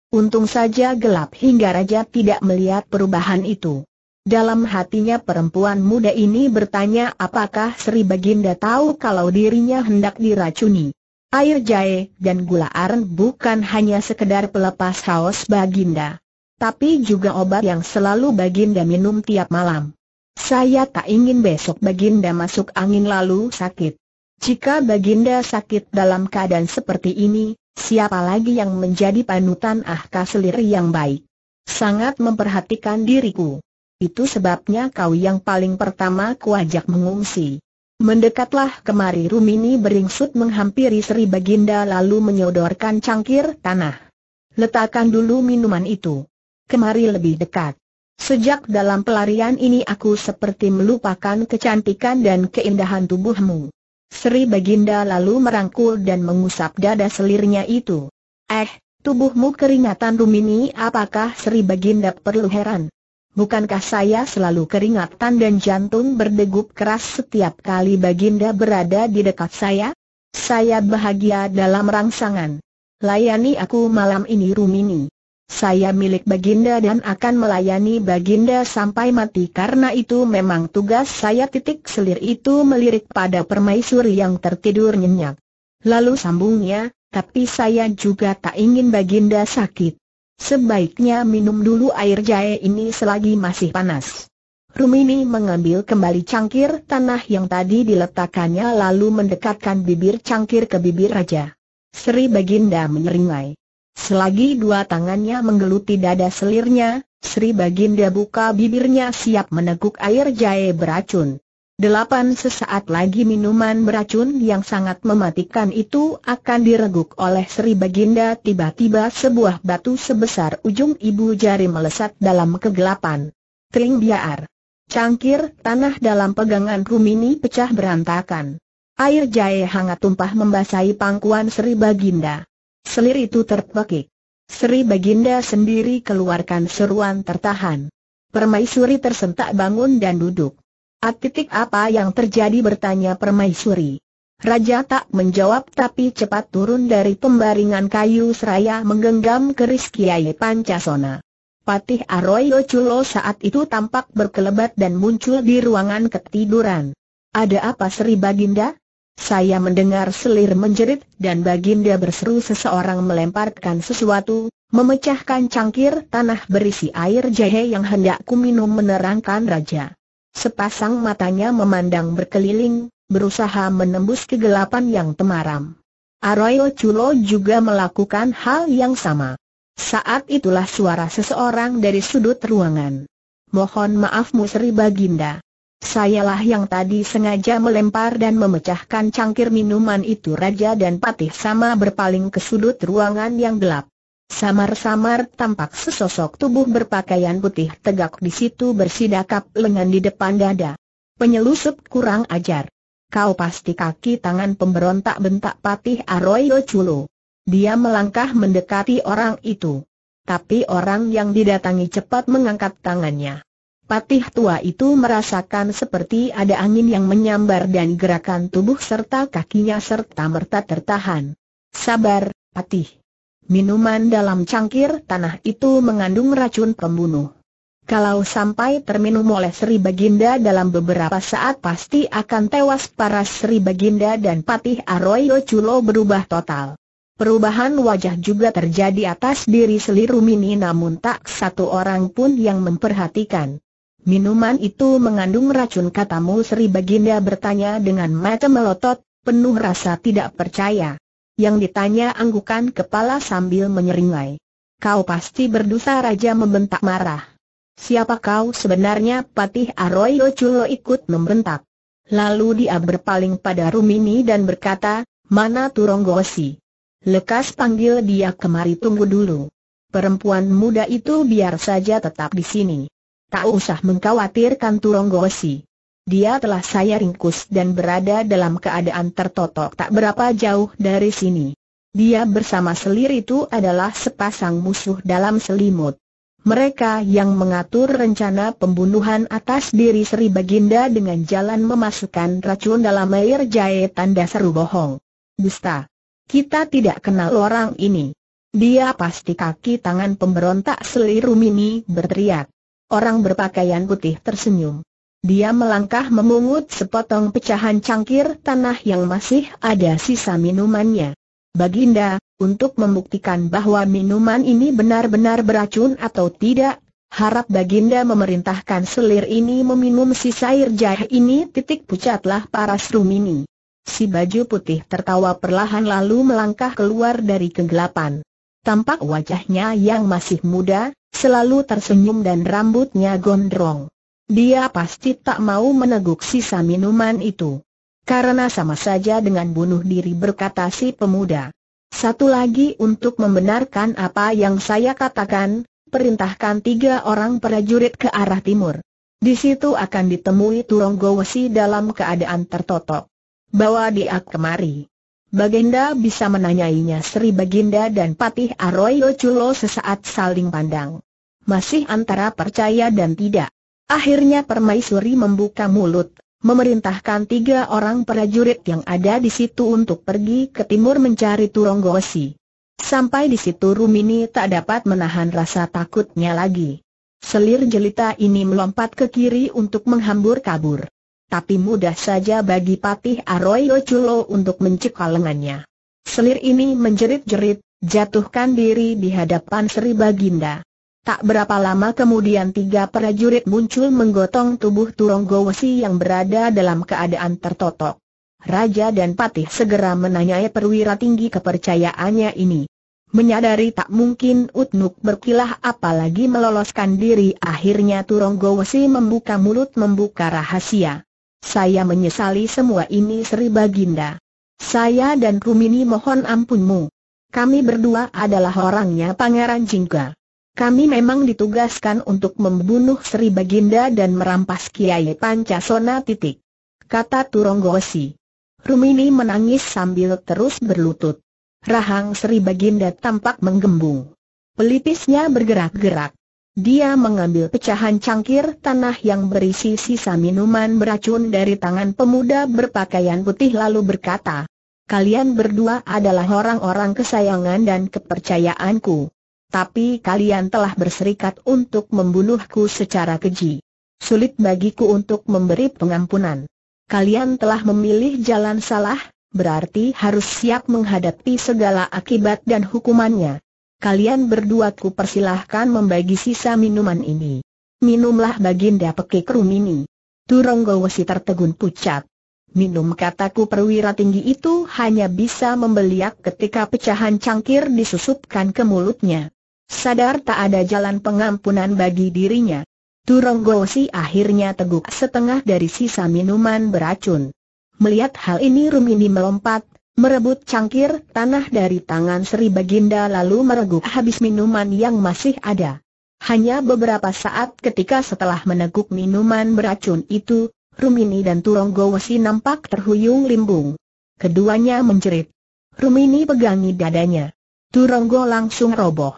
Untung saja gelap hingga raja tidak melihat perubahan itu. Dalam hatinya perempuan muda ini bertanya apakah Sri Baginda tahu kalau dirinya hendak diracuni. Air jahe dan gula aren bukan hanya sekedar pelepas haus Baginda. Tapi juga obat yang selalu Baginda minum tiap malam. Saya tak ingin besok Baginda masuk angin lalu sakit. Jika Baginda sakit dalam keadaan seperti ini, siapa lagi yang menjadi panutan Ahka Selir yang baik? Sangat memperhatikan diriku. Itu sebabnya kau yang paling pertama kuajak mengungsi. Mendekatlah kemari Rumini beringsut menghampiri Sri Baginda lalu menyodorkan cangkir tanah. Letakkan dulu minuman itu. Kemari lebih dekat. Sejak dalam pelarian ini aku seperti melupakan kecantikan dan keindahan tubuhmu. Sri Baginda lalu merangkul dan mengusap dada selirnya itu. Eh, tubuhmu keringatan Rumini apakah Sri Baginda perlu heran? Bukankah saya selalu keringatan dan jantung berdegup keras setiap kali Baginda berada di dekat saya? Saya bahagia dalam rangsangan. Layani aku malam ini Rumini. Saya milik Baginda dan akan melayani Baginda sampai mati karena itu memang tugas saya titik selir itu melirik pada permaisuri yang tertidur nyenyak. Lalu sambungnya, tapi saya juga tak ingin Baginda sakit. Sebaiknya minum dulu air jahe ini selagi masih panas. Rumini mengambil kembali cangkir tanah yang tadi diletakkannya lalu mendekatkan bibir cangkir ke bibir raja. Sri Baginda menyeringai. Selagi dua tangannya menggeluti dada selirnya, Sri Baginda buka bibirnya siap meneguk air jahe beracun. Delapan sesaat lagi minuman beracun yang sangat mematikan itu akan direguk oleh Sri Baginda tiba-tiba sebuah batu sebesar ujung ibu jari melesat dalam kegelapan. Tring biar. Cangkir tanah dalam pegangan Rumini pecah berantakan. Air jahe hangat tumpah membasahi pangkuan Sri Baginda. Selir itu terpekik. Sri Baginda sendiri keluarkan seruan tertahan. Permaisuri tersentak bangun dan duduk. Atitik apa yang terjadi bertanya permaisuri. Raja tak menjawab tapi cepat turun dari pembaringan kayu seraya menggenggam keris Kiai Pancasona. Patih Aroyo Culo saat itu tampak berkelebat dan muncul di ruangan ketiduran. Ada apa Sri Baginda? Saya mendengar selir menjerit dan Baginda berseru seseorang melemparkan sesuatu, memecahkan cangkir tanah berisi air jahe yang hendak ku minum menerangkan raja. Sepasang matanya memandang berkeliling, berusaha menembus kegelapan yang temaram. Arroyo Chulo juga melakukan hal yang sama. Saat itulah suara seseorang dari sudut ruangan. Mohon maaf Musri Baginda. Sayalah yang tadi sengaja melempar dan memecahkan cangkir minuman itu Raja dan Patih sama berpaling ke sudut ruangan yang gelap. Samar-samar tampak sesosok tubuh berpakaian putih tegak di situ bersidakap lengan di depan dada. Penyelusup kurang ajar. Kau pasti kaki tangan pemberontak bentak Patih Aroyo Culo. Dia melangkah mendekati orang itu. Tapi orang yang didatangi cepat mengangkat tangannya. Patih tua itu merasakan seperti ada angin yang menyambar dan gerakan tubuh serta kakinya serta merta tertahan. Sabar, Patih. Minuman dalam cangkir tanah itu mengandung racun pembunuh. Kalau sampai terminum oleh Sri Baginda dalam beberapa saat pasti akan tewas para Sri Baginda dan Patih Arroyo Culo berubah total. Perubahan wajah juga terjadi atas diri Selirumini namun tak satu orang pun yang memperhatikan. Minuman itu mengandung racun katamu Sri Baginda bertanya dengan mata melotot, penuh rasa tidak percaya. Yang ditanya anggukan kepala sambil menyeringai. Kau pasti berdosa Raja membentak marah. Siapa kau sebenarnya Patih Arroyo Culo ikut membentak. Lalu dia berpaling pada Rumini dan berkata, mana Turonggosi? Lekas panggil dia kemari tunggu dulu. Perempuan muda itu biar saja tetap di sini. Tak usah mengkhawatirkan Turonggosi. Dia telah saya ringkus dan berada dalam keadaan tertotok tak berapa jauh dari sini. Dia bersama selir itu adalah sepasang musuh dalam selimut. Mereka yang mengatur rencana pembunuhan atas diri Sri Baginda dengan jalan memasukkan racun dalam air jahe tanda seru bohong. Dusta. Kita tidak kenal orang ini. Dia pasti kaki tangan pemberontak selir Rumini berteriak. Orang berpakaian putih tersenyum. Dia melangkah memungut sepotong pecahan cangkir tanah yang masih ada sisa minumannya. Baginda, untuk membuktikan bahwa minuman ini benar-benar beracun atau tidak, harap Baginda memerintahkan selir ini meminum sisa air jahe ini titik pucatlah para rumini. Si baju putih tertawa perlahan lalu melangkah keluar dari kegelapan. Tampak wajahnya yang masih muda, Selalu tersenyum dan rambutnya gondrong. Dia pasti tak mau meneguk sisa minuman itu. Karena sama saja dengan bunuh diri berkata si pemuda. Satu lagi untuk membenarkan apa yang saya katakan, perintahkan tiga orang prajurit ke arah timur. Di situ akan ditemui Turonggo dalam keadaan tertotok. Bawa dia kemari. Baginda bisa menanyainya Sri Baginda dan Patih Aroyo Culo sesaat saling pandang. Masih antara percaya dan tidak. Akhirnya Permaisuri membuka mulut, memerintahkan tiga orang prajurit yang ada di situ untuk pergi ke timur mencari Turonggosi. Sampai di situ Rumini tak dapat menahan rasa takutnya lagi. Selir jelita ini melompat ke kiri untuk menghambur kabur tapi mudah saja bagi Patih Arroyo Culo untuk mencekal lengannya. Selir ini menjerit-jerit, jatuhkan diri di hadapan Sri Baginda. Tak berapa lama kemudian tiga prajurit muncul menggotong tubuh Turonggowesi yang berada dalam keadaan tertotok. Raja dan Patih segera menanyai perwira tinggi kepercayaannya ini. Menyadari tak mungkin Utnuk berkilah apalagi meloloskan diri akhirnya Turonggowesi membuka mulut membuka rahasia. Saya menyesali semua ini Sri Baginda. Saya dan Rumini mohon ampunmu. Kami berdua adalah orangnya Pangeran Jingga. Kami memang ditugaskan untuk membunuh Sri Baginda dan merampas Kiai Pancasona titik. Kata Turonggosi. Rumini menangis sambil terus berlutut. Rahang Sri Baginda tampak menggembung. Pelipisnya bergerak-gerak. Dia mengambil pecahan cangkir tanah yang berisi sisa minuman beracun dari tangan pemuda berpakaian putih lalu berkata, Kalian berdua adalah orang-orang kesayangan dan kepercayaanku. Tapi kalian telah berserikat untuk membunuhku secara keji. Sulit bagiku untuk memberi pengampunan. Kalian telah memilih jalan salah, berarti harus siap menghadapi segala akibat dan hukumannya kalian berdua ku persilahkan membagi sisa minuman ini. Minumlah baginda pekik rumini. Turonggo wesi tertegun pucat. Minum kataku perwira tinggi itu hanya bisa membeliak ketika pecahan cangkir disusupkan ke mulutnya. Sadar tak ada jalan pengampunan bagi dirinya. Turonggosi akhirnya teguk setengah dari sisa minuman beracun. Melihat hal ini Rumini melompat, merebut cangkir tanah dari tangan Sri Baginda lalu mereguk habis minuman yang masih ada. Hanya beberapa saat ketika setelah meneguk minuman beracun itu, Rumini dan Turonggowesi nampak terhuyung limbung. Keduanya menjerit. Rumini pegangi dadanya. Turonggo langsung roboh.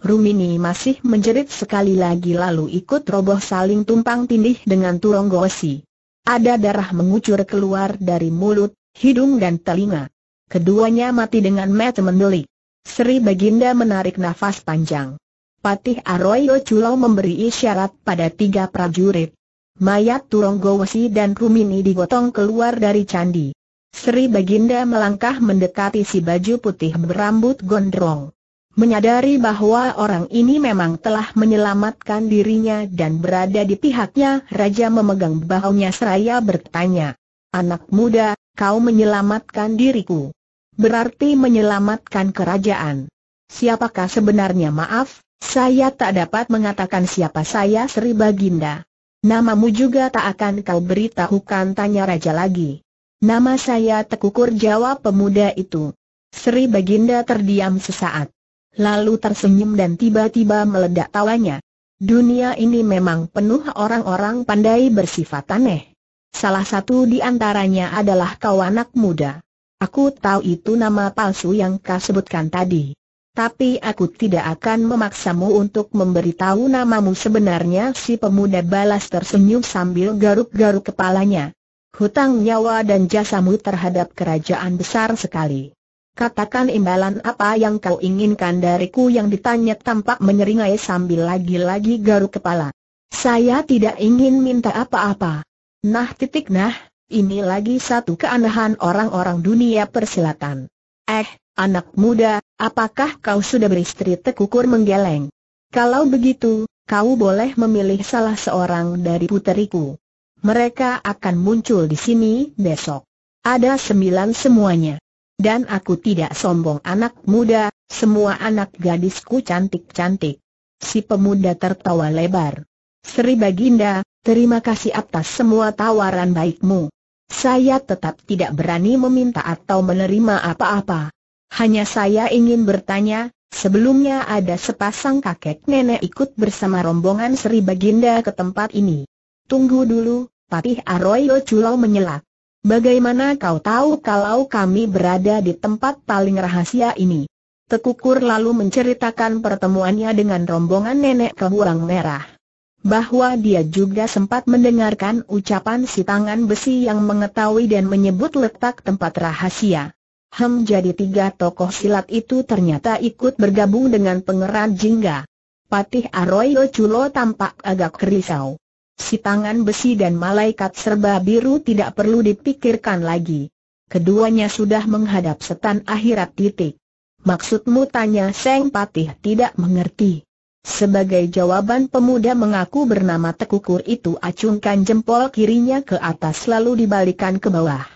Rumini masih menjerit sekali lagi lalu ikut roboh saling tumpang tindih dengan Turonggo Ada darah mengucur keluar dari mulut, hidung dan telinga. Keduanya mati dengan mata mendelik. Sri Baginda menarik nafas panjang. Patih Arroyo Culau memberi isyarat pada tiga prajurit. Mayat Turonggosi dan Rumini digotong keluar dari candi. Sri Baginda melangkah mendekati si baju putih berambut gondrong. Menyadari bahwa orang ini memang telah menyelamatkan dirinya dan berada di pihaknya, Raja memegang bahunya seraya bertanya. Anak muda, Kau menyelamatkan diriku. Berarti menyelamatkan kerajaan. Siapakah sebenarnya maaf, saya tak dapat mengatakan siapa saya Sri Baginda. Namamu juga tak akan kau beritahukan tanya raja lagi. Nama saya Tekukur jawab pemuda itu. Sri Baginda terdiam sesaat. Lalu tersenyum dan tiba-tiba meledak tawanya. Dunia ini memang penuh orang-orang pandai bersifat aneh. Salah satu di antaranya adalah kau anak muda. Aku tahu itu nama palsu yang kau sebutkan tadi. Tapi aku tidak akan memaksamu untuk memberitahu namamu sebenarnya si pemuda balas tersenyum sambil garuk-garuk kepalanya. Hutang nyawa dan jasamu terhadap kerajaan besar sekali. Katakan imbalan apa yang kau inginkan dariku yang ditanya tampak menyeringai sambil lagi-lagi garuk kepala. Saya tidak ingin minta apa-apa. Nah titik nah, ini lagi satu keanehan orang-orang dunia persilatan. Eh, anak muda, apakah kau sudah beristri tekukur menggeleng? Kalau begitu, kau boleh memilih salah seorang dari puteriku. Mereka akan muncul di sini besok. Ada sembilan semuanya. Dan aku tidak sombong anak muda, semua anak gadisku cantik-cantik. Si pemuda tertawa lebar. Sri Baginda, Terima kasih atas semua tawaran baikmu. Saya tetap tidak berani meminta atau menerima apa-apa. Hanya saya ingin bertanya, sebelumnya ada sepasang kakek nenek ikut bersama rombongan Sri Baginda ke tempat ini. Tunggu dulu, Patih Arroyo Culau menyelak. Bagaimana kau tahu kalau kami berada di tempat paling rahasia ini? Tekukur lalu menceritakan pertemuannya dengan rombongan nenek ke Huang Merah bahwa dia juga sempat mendengarkan ucapan si tangan besi yang mengetahui dan menyebut letak tempat rahasia. Hem jadi tiga tokoh silat itu ternyata ikut bergabung dengan pengeran jingga. Patih Arroyo Culo tampak agak kerisau. Si tangan besi dan malaikat serba biru tidak perlu dipikirkan lagi. Keduanya sudah menghadap setan akhirat titik. Maksudmu tanya Seng Patih tidak mengerti. Sebagai jawaban pemuda mengaku bernama Tekukur itu acungkan jempol kirinya ke atas lalu dibalikan ke bawah.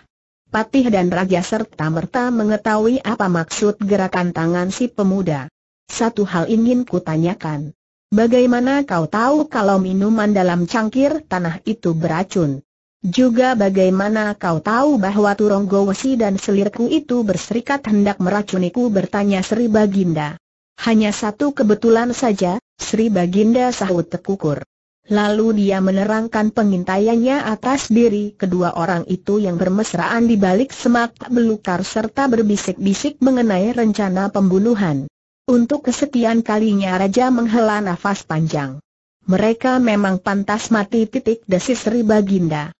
Patih dan Raja serta merta mengetahui apa maksud gerakan tangan si pemuda. Satu hal ingin kutanyakan. Bagaimana kau tahu kalau minuman dalam cangkir tanah itu beracun? Juga bagaimana kau tahu bahwa Turonggosi dan selirku itu berserikat hendak meracuniku bertanya Sri Baginda. Hanya satu kebetulan saja, Sri Baginda sahut terkukur. Lalu dia menerangkan pengintaiannya atas diri kedua orang itu yang bermesraan di balik semak belukar serta berbisik-bisik mengenai rencana pembunuhan. Untuk kesetiaan kalinya Raja menghela nafas panjang. Mereka memang pantas mati titik desis Sri Baginda.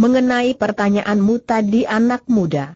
Mengenai pertanyaanmu tadi anak muda.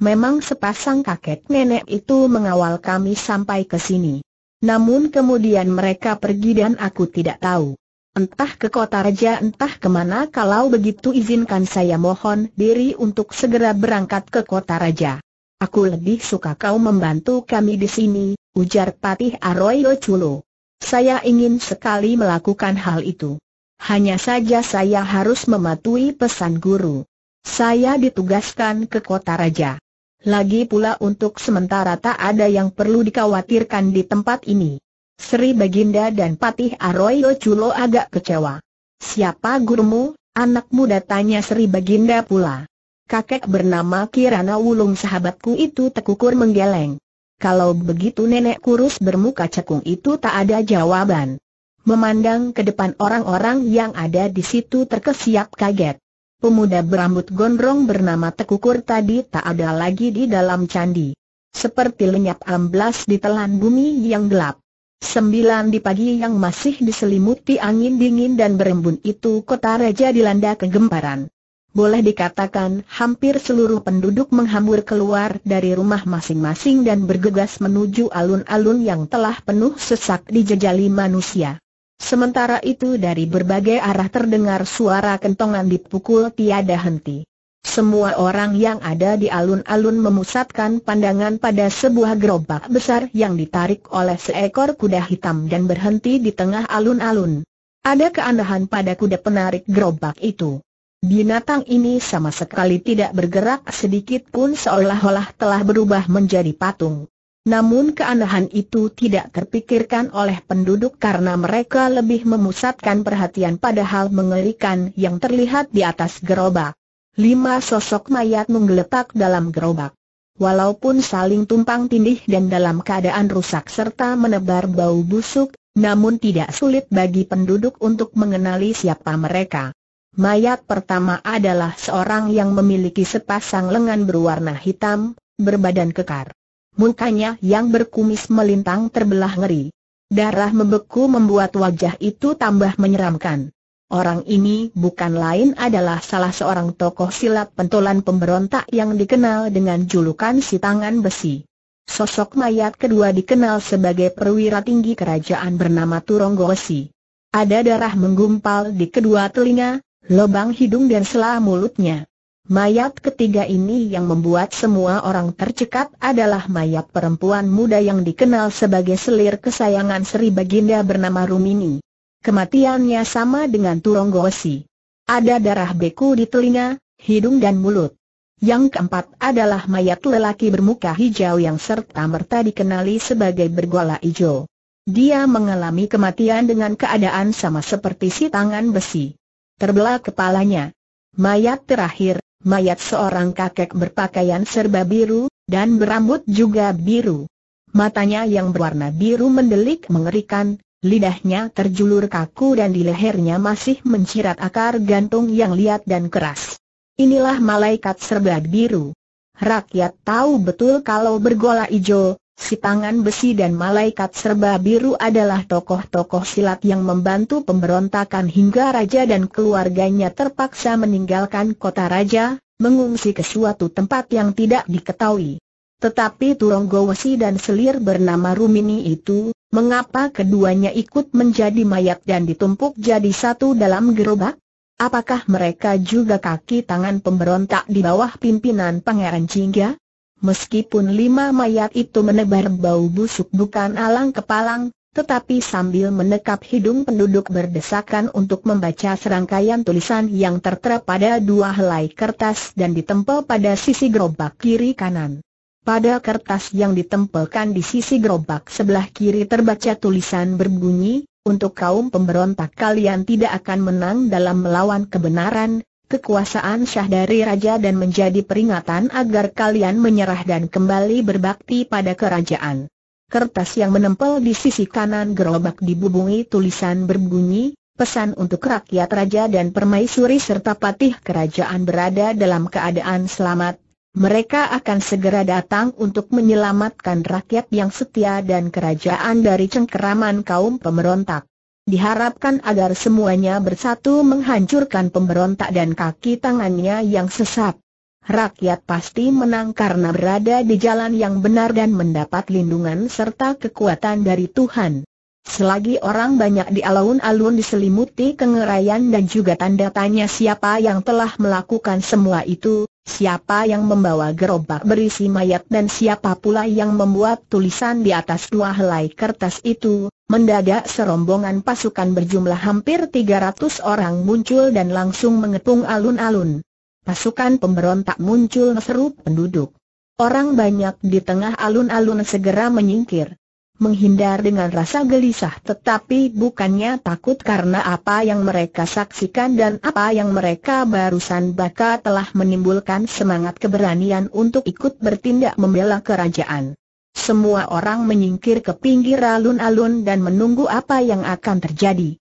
Memang sepasang kakek nenek itu mengawal kami sampai ke sini. Namun kemudian mereka pergi dan aku tidak tahu. Entah ke kota raja entah kemana kalau begitu izinkan saya mohon diri untuk segera berangkat ke kota raja. Aku lebih suka kau membantu kami di sini, ujar Patih Arroyo Culo. Saya ingin sekali melakukan hal itu. Hanya saja saya harus mematuhi pesan guru. Saya ditugaskan ke kota raja. Lagi pula untuk sementara tak ada yang perlu dikhawatirkan di tempat ini. Sri Baginda dan Patih Arroyo Culo agak kecewa. Siapa gurumu, anak muda tanya Sri Baginda pula. Kakek bernama Kirana Wulung sahabatku itu tekukur menggeleng. Kalau begitu nenek kurus bermuka cekung itu tak ada jawaban. Memandang ke depan orang-orang yang ada di situ terkesiap kaget pemuda berambut gondrong bernama Tekukur tadi tak ada lagi di dalam candi. Seperti lenyap amblas di telan bumi yang gelap. Sembilan di pagi yang masih diselimuti angin dingin dan berembun itu kota raja dilanda kegemparan. Boleh dikatakan hampir seluruh penduduk menghambur keluar dari rumah masing-masing dan bergegas menuju alun-alun yang telah penuh sesak dijejali manusia. Sementara itu dari berbagai arah terdengar suara kentongan dipukul tiada henti. Semua orang yang ada di alun-alun memusatkan pandangan pada sebuah gerobak besar yang ditarik oleh seekor kuda hitam dan berhenti di tengah alun-alun. Ada keanehan pada kuda penarik gerobak itu. Binatang ini sama sekali tidak bergerak sedikit pun seolah-olah telah berubah menjadi patung. Namun keanehan itu tidak terpikirkan oleh penduduk karena mereka lebih memusatkan perhatian pada hal mengerikan yang terlihat di atas gerobak. Lima sosok mayat menggeletak dalam gerobak. Walaupun saling tumpang tindih dan dalam keadaan rusak serta menebar bau busuk, namun tidak sulit bagi penduduk untuk mengenali siapa mereka. Mayat pertama adalah seorang yang memiliki sepasang lengan berwarna hitam, berbadan kekar mukanya yang berkumis melintang terbelah ngeri. Darah membeku membuat wajah itu tambah menyeramkan. Orang ini bukan lain adalah salah seorang tokoh silat pentolan pemberontak yang dikenal dengan julukan si tangan besi. Sosok mayat kedua dikenal sebagai perwira tinggi kerajaan bernama Turonggosi. Ada darah menggumpal di kedua telinga, lubang hidung dan selah mulutnya. Mayat ketiga ini yang membuat semua orang tercekat adalah mayat perempuan muda yang dikenal sebagai selir kesayangan Sri Baginda bernama Rumini. Kematiannya sama dengan turonggosi. Ada darah beku di telinga, hidung dan mulut. Yang keempat adalah mayat lelaki bermuka hijau yang serta-merta dikenali sebagai bergola Ijo. Dia mengalami kematian dengan keadaan sama seperti si tangan besi. Terbelah kepalanya. Mayat terakhir mayat seorang kakek berpakaian serba biru, dan berambut juga biru. Matanya yang berwarna biru mendelik mengerikan, lidahnya terjulur kaku dan di lehernya masih mencirat akar gantung yang liat dan keras. Inilah malaikat serba biru. Rakyat tahu betul kalau bergola ijo si tangan besi dan malaikat serba biru adalah tokoh-tokoh silat yang membantu pemberontakan hingga raja dan keluarganya terpaksa meninggalkan kota raja, mengungsi ke suatu tempat yang tidak diketahui. Tetapi Turonggo dan selir bernama Rumini itu, mengapa keduanya ikut menjadi mayat dan ditumpuk jadi satu dalam gerobak? Apakah mereka juga kaki tangan pemberontak di bawah pimpinan Pangeran Cingga? Meskipun lima mayat itu menebar bau busuk bukan alang kepalang, tetapi sambil menekap hidung penduduk berdesakan untuk membaca serangkaian tulisan yang tertera pada dua helai kertas dan ditempel pada sisi gerobak kiri kanan. Pada kertas yang ditempelkan di sisi gerobak sebelah kiri terbaca tulisan berbunyi, untuk kaum pemberontak kalian tidak akan menang dalam melawan kebenaran, kekuasaan Syah dari Raja dan menjadi peringatan agar kalian menyerah dan kembali berbakti pada kerajaan. Kertas yang menempel di sisi kanan gerobak dibubungi tulisan berbunyi, pesan untuk rakyat raja dan permaisuri serta patih kerajaan berada dalam keadaan selamat, mereka akan segera datang untuk menyelamatkan rakyat yang setia dan kerajaan dari cengkeraman kaum pemberontak. Diharapkan agar semuanya bersatu menghancurkan pemberontak dan kaki tangannya yang sesat. Rakyat pasti menang karena berada di jalan yang benar dan mendapat lindungan serta kekuatan dari Tuhan. Selagi orang banyak di alun-alun diselimuti kengerayan dan juga tanda tanya siapa yang telah melakukan semua itu, siapa yang membawa gerobak berisi mayat dan siapa pula yang membuat tulisan di atas dua helai kertas itu, mendadak serombongan pasukan berjumlah hampir 300 orang muncul dan langsung mengepung alun-alun. Pasukan pemberontak muncul seru penduduk. Orang banyak di tengah alun-alun segera menyingkir menghindar dengan rasa gelisah tetapi bukannya takut karena apa yang mereka saksikan dan apa yang mereka barusan baka telah menimbulkan semangat keberanian untuk ikut bertindak membela kerajaan. Semua orang menyingkir ke pinggir alun-alun dan menunggu apa yang akan terjadi.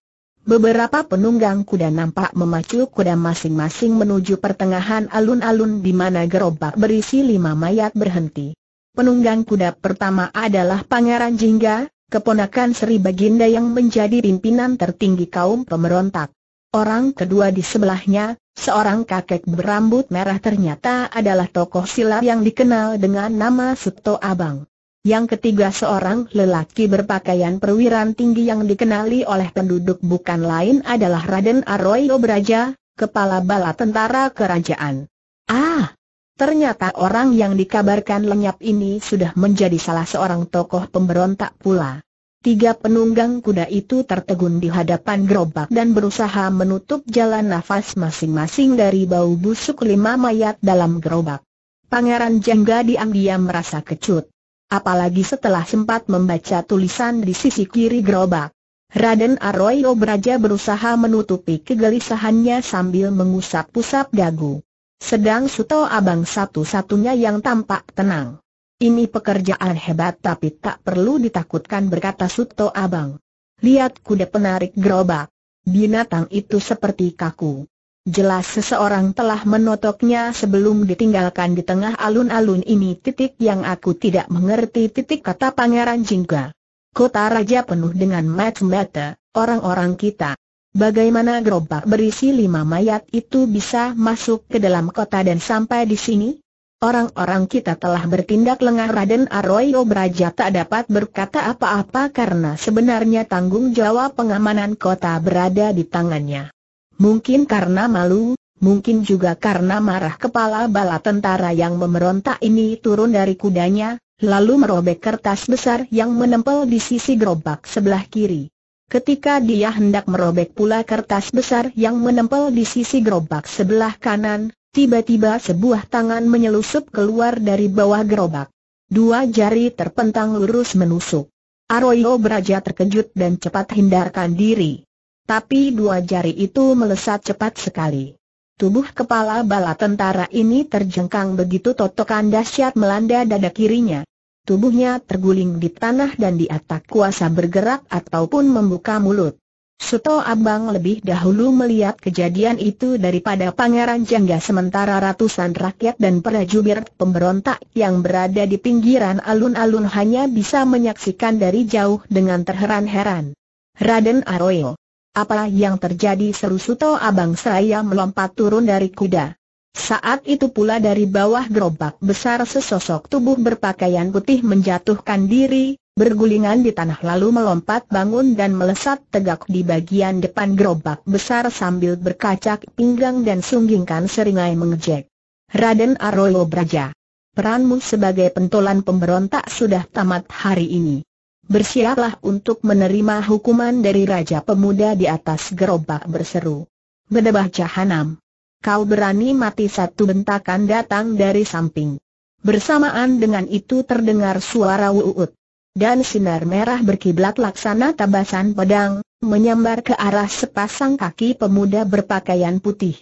Beberapa penunggang kuda nampak memacu kuda masing-masing menuju pertengahan alun-alun di mana gerobak berisi lima mayat berhenti. Penunggang kuda pertama adalah Pangeran Jingga, keponakan Sri Baginda yang menjadi pimpinan tertinggi kaum pemberontak. Orang kedua di sebelahnya, seorang kakek berambut merah ternyata adalah tokoh silat yang dikenal dengan nama Suto Abang. Yang ketiga seorang lelaki berpakaian perwira tinggi yang dikenali oleh penduduk bukan lain adalah Raden Arroyo Braja, kepala bala tentara kerajaan. Ah, Ternyata orang yang dikabarkan lenyap ini sudah menjadi salah seorang tokoh pemberontak pula. Tiga penunggang kuda itu tertegun di hadapan gerobak dan berusaha menutup jalan nafas masing-masing dari bau busuk lima mayat dalam gerobak. Pangeran Jangga diam-diam merasa kecut. Apalagi setelah sempat membaca tulisan di sisi kiri gerobak. Raden Arroyo Braja berusaha menutupi kegelisahannya sambil mengusap-usap dagu. Sedang Suto Abang satu-satunya yang tampak tenang. Ini pekerjaan hebat tapi tak perlu ditakutkan berkata Suto Abang. Lihat kuda penarik gerobak. Binatang itu seperti kaku. Jelas seseorang telah menotoknya sebelum ditinggalkan di tengah alun-alun ini titik yang aku tidak mengerti titik kata Pangeran Jingga. Kota raja penuh dengan mata-mata, orang-orang kita. Bagaimana gerobak berisi lima mayat itu bisa masuk ke dalam kota dan sampai di sini? Orang-orang kita telah bertindak lengah Raden Arroyo Braja tak dapat berkata apa-apa karena sebenarnya tanggung jawab pengamanan kota berada di tangannya. Mungkin karena malu, mungkin juga karena marah kepala bala tentara yang memberontak ini turun dari kudanya, lalu merobek kertas besar yang menempel di sisi gerobak sebelah kiri. Ketika dia hendak merobek pula kertas besar yang menempel di sisi gerobak sebelah kanan, tiba-tiba sebuah tangan menyelusup keluar dari bawah gerobak. Dua jari terpentang lurus menusuk. Arroyo beraja terkejut dan cepat hindarkan diri. Tapi dua jari itu melesat cepat sekali. Tubuh kepala bala tentara ini terjengkang begitu totokan dahsyat melanda dada kirinya tubuhnya terguling di tanah dan dia tak kuasa bergerak ataupun membuka mulut. Suto Abang lebih dahulu melihat kejadian itu daripada Pangeran Jangga sementara ratusan rakyat dan prajurit pemberontak yang berada di pinggiran alun-alun hanya bisa menyaksikan dari jauh dengan terheran-heran. Raden Arroyo, apa yang terjadi seru Suto Abang seraya melompat turun dari kuda. Saat itu pula dari bawah gerobak besar sesosok tubuh berpakaian putih menjatuhkan diri, bergulingan di tanah lalu melompat bangun dan melesat tegak di bagian depan gerobak besar sambil berkacak pinggang dan sunggingkan seringai mengejek. Raden Arroyo Braja. Peranmu sebagai pentolan pemberontak sudah tamat hari ini. Bersiaplah untuk menerima hukuman dari Raja Pemuda di atas gerobak berseru. Bedebah Jahanam kau berani mati satu bentakan datang dari samping. Bersamaan dengan itu terdengar suara wuut. Dan sinar merah berkiblat laksana tabasan pedang, menyambar ke arah sepasang kaki pemuda berpakaian putih.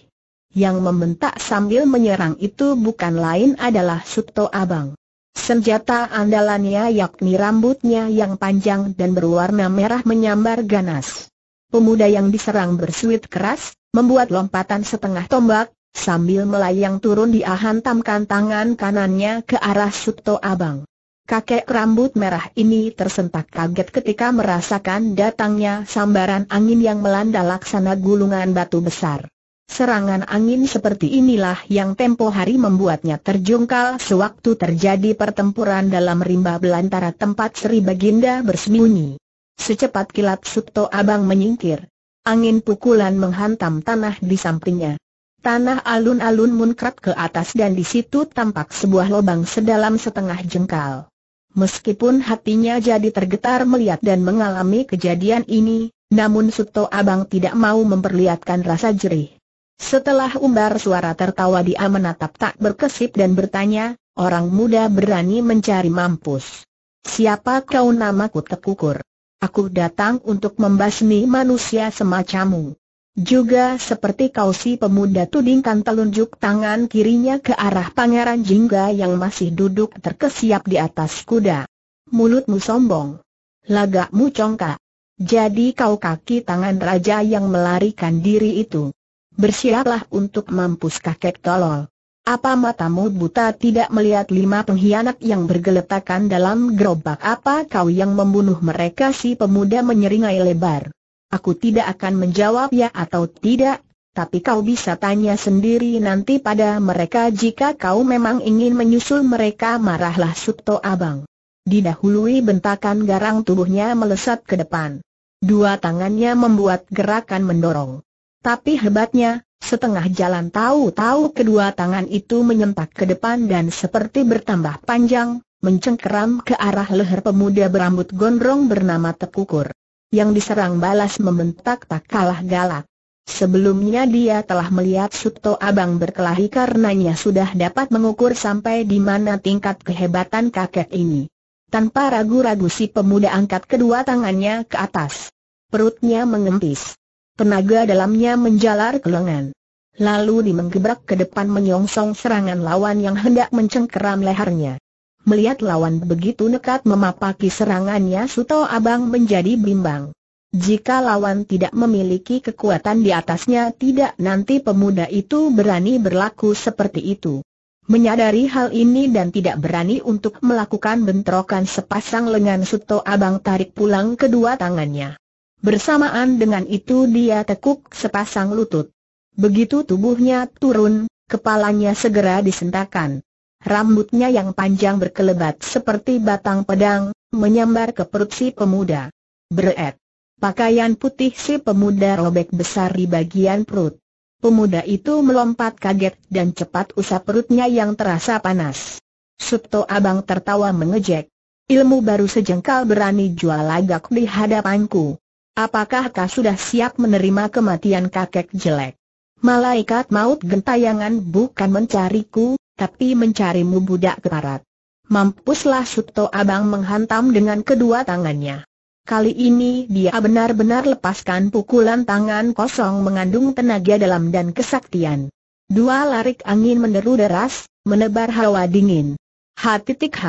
Yang membentak sambil menyerang itu bukan lain adalah Suto Abang. Senjata andalannya yakni rambutnya yang panjang dan berwarna merah menyambar ganas. Pemuda yang diserang bersuit keras, membuat lompatan setengah tombak, sambil melayang turun dia hantamkan tangan kanannya ke arah Suto Abang. Kakek rambut merah ini tersentak kaget ketika merasakan datangnya sambaran angin yang melanda laksana gulungan batu besar. Serangan angin seperti inilah yang tempo hari membuatnya terjungkal sewaktu terjadi pertempuran dalam rimba belantara tempat Sri Baginda bersembunyi. Secepat kilat Suto Abang menyingkir. Angin pukulan menghantam tanah di sampingnya. Tanah alun-alun muncrat ke atas dan di situ tampak sebuah lubang sedalam setengah jengkal. Meskipun hatinya jadi tergetar melihat dan mengalami kejadian ini, namun Suto Abang tidak mau memperlihatkan rasa jerih. Setelah umbar suara tertawa dia menatap tak berkesip dan bertanya, orang muda berani mencari mampus. Siapa kau namaku tekukur? Aku datang untuk membasmi manusia semacammu. Juga seperti kau si pemuda tudingkan telunjuk tangan kirinya ke arah pangeran Jingga yang masih duduk terkesiap di atas kuda. Mulutmu sombong. Lagakmu congkak. Jadi kau kaki tangan raja yang melarikan diri itu. Bersiaplah untuk mampus kakek tolol. Apa matamu buta tidak melihat lima pengkhianat yang bergeletakan dalam gerobak? Apa kau yang membunuh mereka? Si pemuda menyeringai lebar. Aku tidak akan menjawab ya atau tidak, tapi kau bisa tanya sendiri nanti pada mereka jika kau memang ingin menyusul mereka marahlah Subto Abang. Didahului bentakan garang tubuhnya melesat ke depan. Dua tangannya membuat gerakan mendorong. Tapi hebatnya, setengah jalan tahu-tahu kedua tangan itu menyentak ke depan dan seperti bertambah panjang, mencengkeram ke arah leher pemuda berambut gondrong bernama Tekukur. Yang diserang balas membentak tak kalah galak. Sebelumnya dia telah melihat Suto Abang berkelahi karenanya sudah dapat mengukur sampai di mana tingkat kehebatan kakek ini. Tanpa ragu-ragu si pemuda angkat kedua tangannya ke atas. Perutnya mengempis. Tenaga dalamnya menjalar ke lengan. Lalu menggebrak ke depan menyongsong serangan lawan yang hendak mencengkeram lehernya. Melihat lawan begitu nekat memapaki serangannya Suto Abang menjadi bimbang. Jika lawan tidak memiliki kekuatan di atasnya tidak nanti pemuda itu berani berlaku seperti itu. Menyadari hal ini dan tidak berani untuk melakukan bentrokan sepasang lengan Suto Abang tarik pulang kedua tangannya. Bersamaan dengan itu dia tekuk sepasang lutut. Begitu tubuhnya turun, kepalanya segera disentakan. Rambutnya yang panjang berkelebat seperti batang pedang, menyambar ke perut si pemuda. Beret. Pakaian putih si pemuda robek besar di bagian perut. Pemuda itu melompat kaget dan cepat usap perutnya yang terasa panas. Subto Abang tertawa mengejek. Ilmu baru sejengkal berani jual lagak di hadapanku. Apakah kau sudah siap menerima kematian kakek jelek? Malaikat maut gentayangan bukan mencariku, tapi mencarimu budak keparat. Mampuslah Suto Abang menghantam dengan kedua tangannya. Kali ini dia benar-benar lepaskan pukulan tangan kosong mengandung tenaga dalam dan kesaktian. Dua larik angin meneru deras, menebar hawa dingin. Ha titik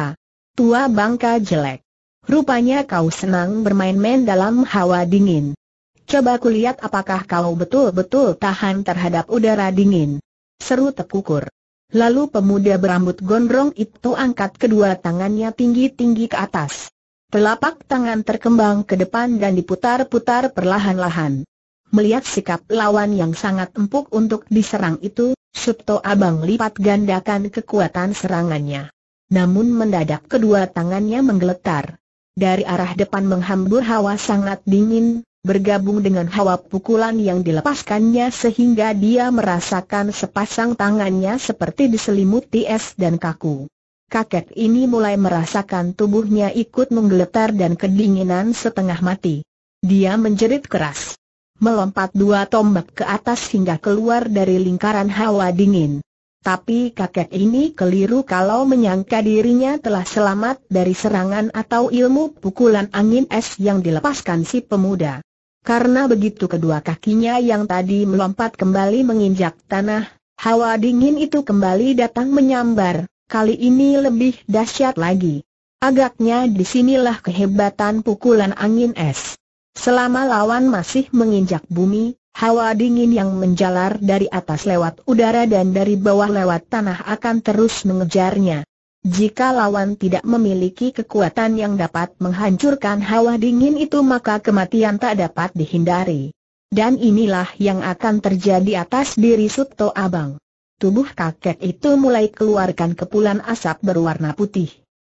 Tua bangka jelek. Rupanya kau senang bermain-main dalam hawa dingin. Coba kulihat apakah kau betul-betul tahan terhadap udara dingin. Seru tekukur. Lalu pemuda berambut gondrong itu angkat kedua tangannya tinggi-tinggi ke atas. Telapak tangan terkembang ke depan dan diputar-putar perlahan-lahan. Melihat sikap lawan yang sangat empuk untuk diserang itu, Subto Abang lipat gandakan kekuatan serangannya. Namun mendadak kedua tangannya menggeletar dari arah depan menghambur hawa sangat dingin, bergabung dengan hawa pukulan yang dilepaskannya sehingga dia merasakan sepasang tangannya seperti diselimuti es dan kaku. Kakek ini mulai merasakan tubuhnya ikut menggeletar dan kedinginan setengah mati. Dia menjerit keras. Melompat dua tombak ke atas hingga keluar dari lingkaran hawa dingin. Tapi kakek ini keliru kalau menyangka dirinya telah selamat dari serangan atau ilmu pukulan angin es yang dilepaskan si pemuda. Karena begitu kedua kakinya yang tadi melompat kembali menginjak tanah, hawa dingin itu kembali datang menyambar, kali ini lebih dahsyat lagi. Agaknya disinilah kehebatan pukulan angin es. Selama lawan masih menginjak bumi, Hawa dingin yang menjalar dari atas lewat udara dan dari bawah lewat tanah akan terus mengejarnya. Jika lawan tidak memiliki kekuatan yang dapat menghancurkan hawa dingin itu maka kematian tak dapat dihindari. Dan inilah yang akan terjadi atas diri Suto Abang. Tubuh kakek itu mulai keluarkan kepulan asap berwarna putih.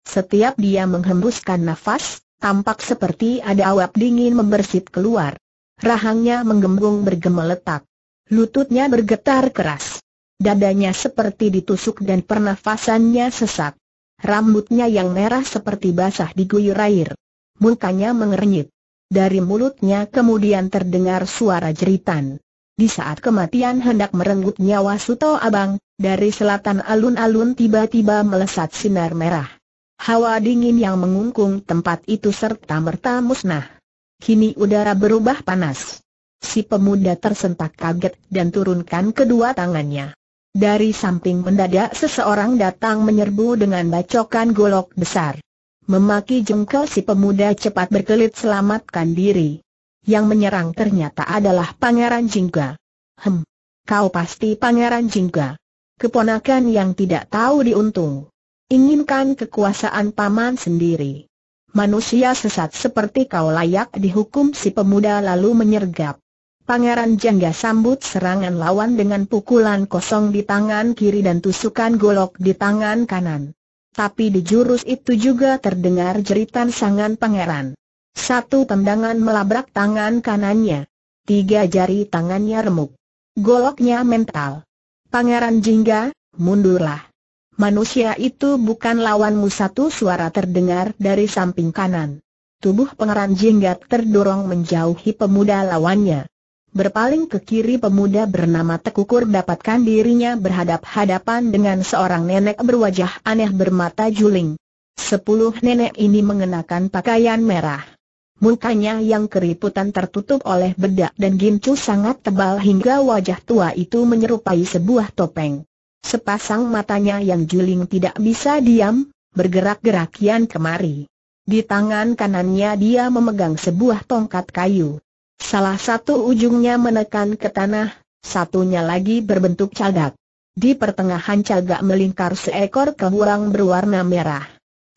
Setiap dia menghembuskan nafas, tampak seperti ada awap dingin membersit keluar. Rahangnya menggembung bergemeletak. Lututnya bergetar keras. Dadanya seperti ditusuk dan pernafasannya sesak. Rambutnya yang merah seperti basah diguyur air. Mukanya mengernyit. Dari mulutnya kemudian terdengar suara jeritan. Di saat kematian hendak merenggut nyawa Suto Abang, dari selatan alun-alun tiba-tiba melesat sinar merah. Hawa dingin yang mengungkung tempat itu serta merta musnah. Kini udara berubah panas. Si pemuda tersentak kaget dan turunkan kedua tangannya. Dari samping mendadak seseorang datang menyerbu dengan bacokan golok besar. Memaki jengkel si pemuda cepat berkelit selamatkan diri. Yang menyerang ternyata adalah Pangeran Jingga. Hem, kau pasti Pangeran Jingga. Keponakan yang tidak tahu diuntung. Inginkan kekuasaan paman sendiri manusia sesat seperti kau layak dihukum si pemuda lalu menyergap. Pangeran Jangga sambut serangan lawan dengan pukulan kosong di tangan kiri dan tusukan golok di tangan kanan. Tapi di jurus itu juga terdengar jeritan sangan pangeran. Satu tendangan melabrak tangan kanannya. Tiga jari tangannya remuk. Goloknya mental. Pangeran Jingga, mundurlah. Manusia itu bukan lawanmu satu suara terdengar dari samping kanan. Tubuh pengeran jinggat terdorong menjauhi pemuda lawannya. Berpaling ke kiri pemuda bernama Tekukur dapatkan dirinya berhadap-hadapan dengan seorang nenek berwajah aneh bermata juling. Sepuluh nenek ini mengenakan pakaian merah. Mukanya yang keriputan tertutup oleh bedak dan gincu sangat tebal hingga wajah tua itu menyerupai sebuah topeng. Sepasang matanya yang juling tidak bisa diam, bergerak-gerak kian kemari. Di tangan kanannya dia memegang sebuah tongkat kayu. Salah satu ujungnya menekan ke tanah, satunya lagi berbentuk cagak. Di pertengahan cagak melingkar seekor keburang berwarna merah.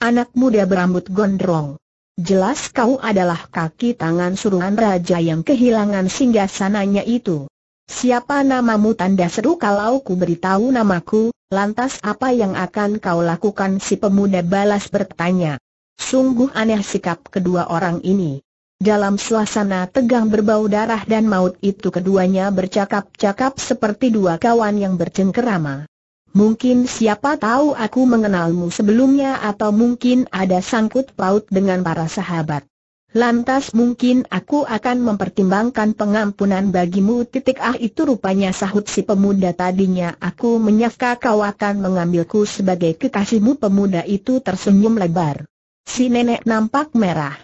Anak muda berambut gondrong. Jelas kau adalah kaki tangan suruhan raja yang kehilangan singgah sananya itu. Siapa namamu tanda seru kalau ku beritahu namaku, lantas apa yang akan kau lakukan si pemuda balas bertanya. Sungguh aneh sikap kedua orang ini. Dalam suasana tegang berbau darah dan maut itu keduanya bercakap-cakap seperti dua kawan yang bercengkerama. Mungkin siapa tahu aku mengenalmu sebelumnya atau mungkin ada sangkut paut dengan para sahabat. Lantas mungkin aku akan mempertimbangkan pengampunan bagimu titik ah itu rupanya sahut si pemuda tadinya aku menyangka kau akan mengambilku sebagai kekasihmu pemuda itu tersenyum lebar. Si nenek nampak merah.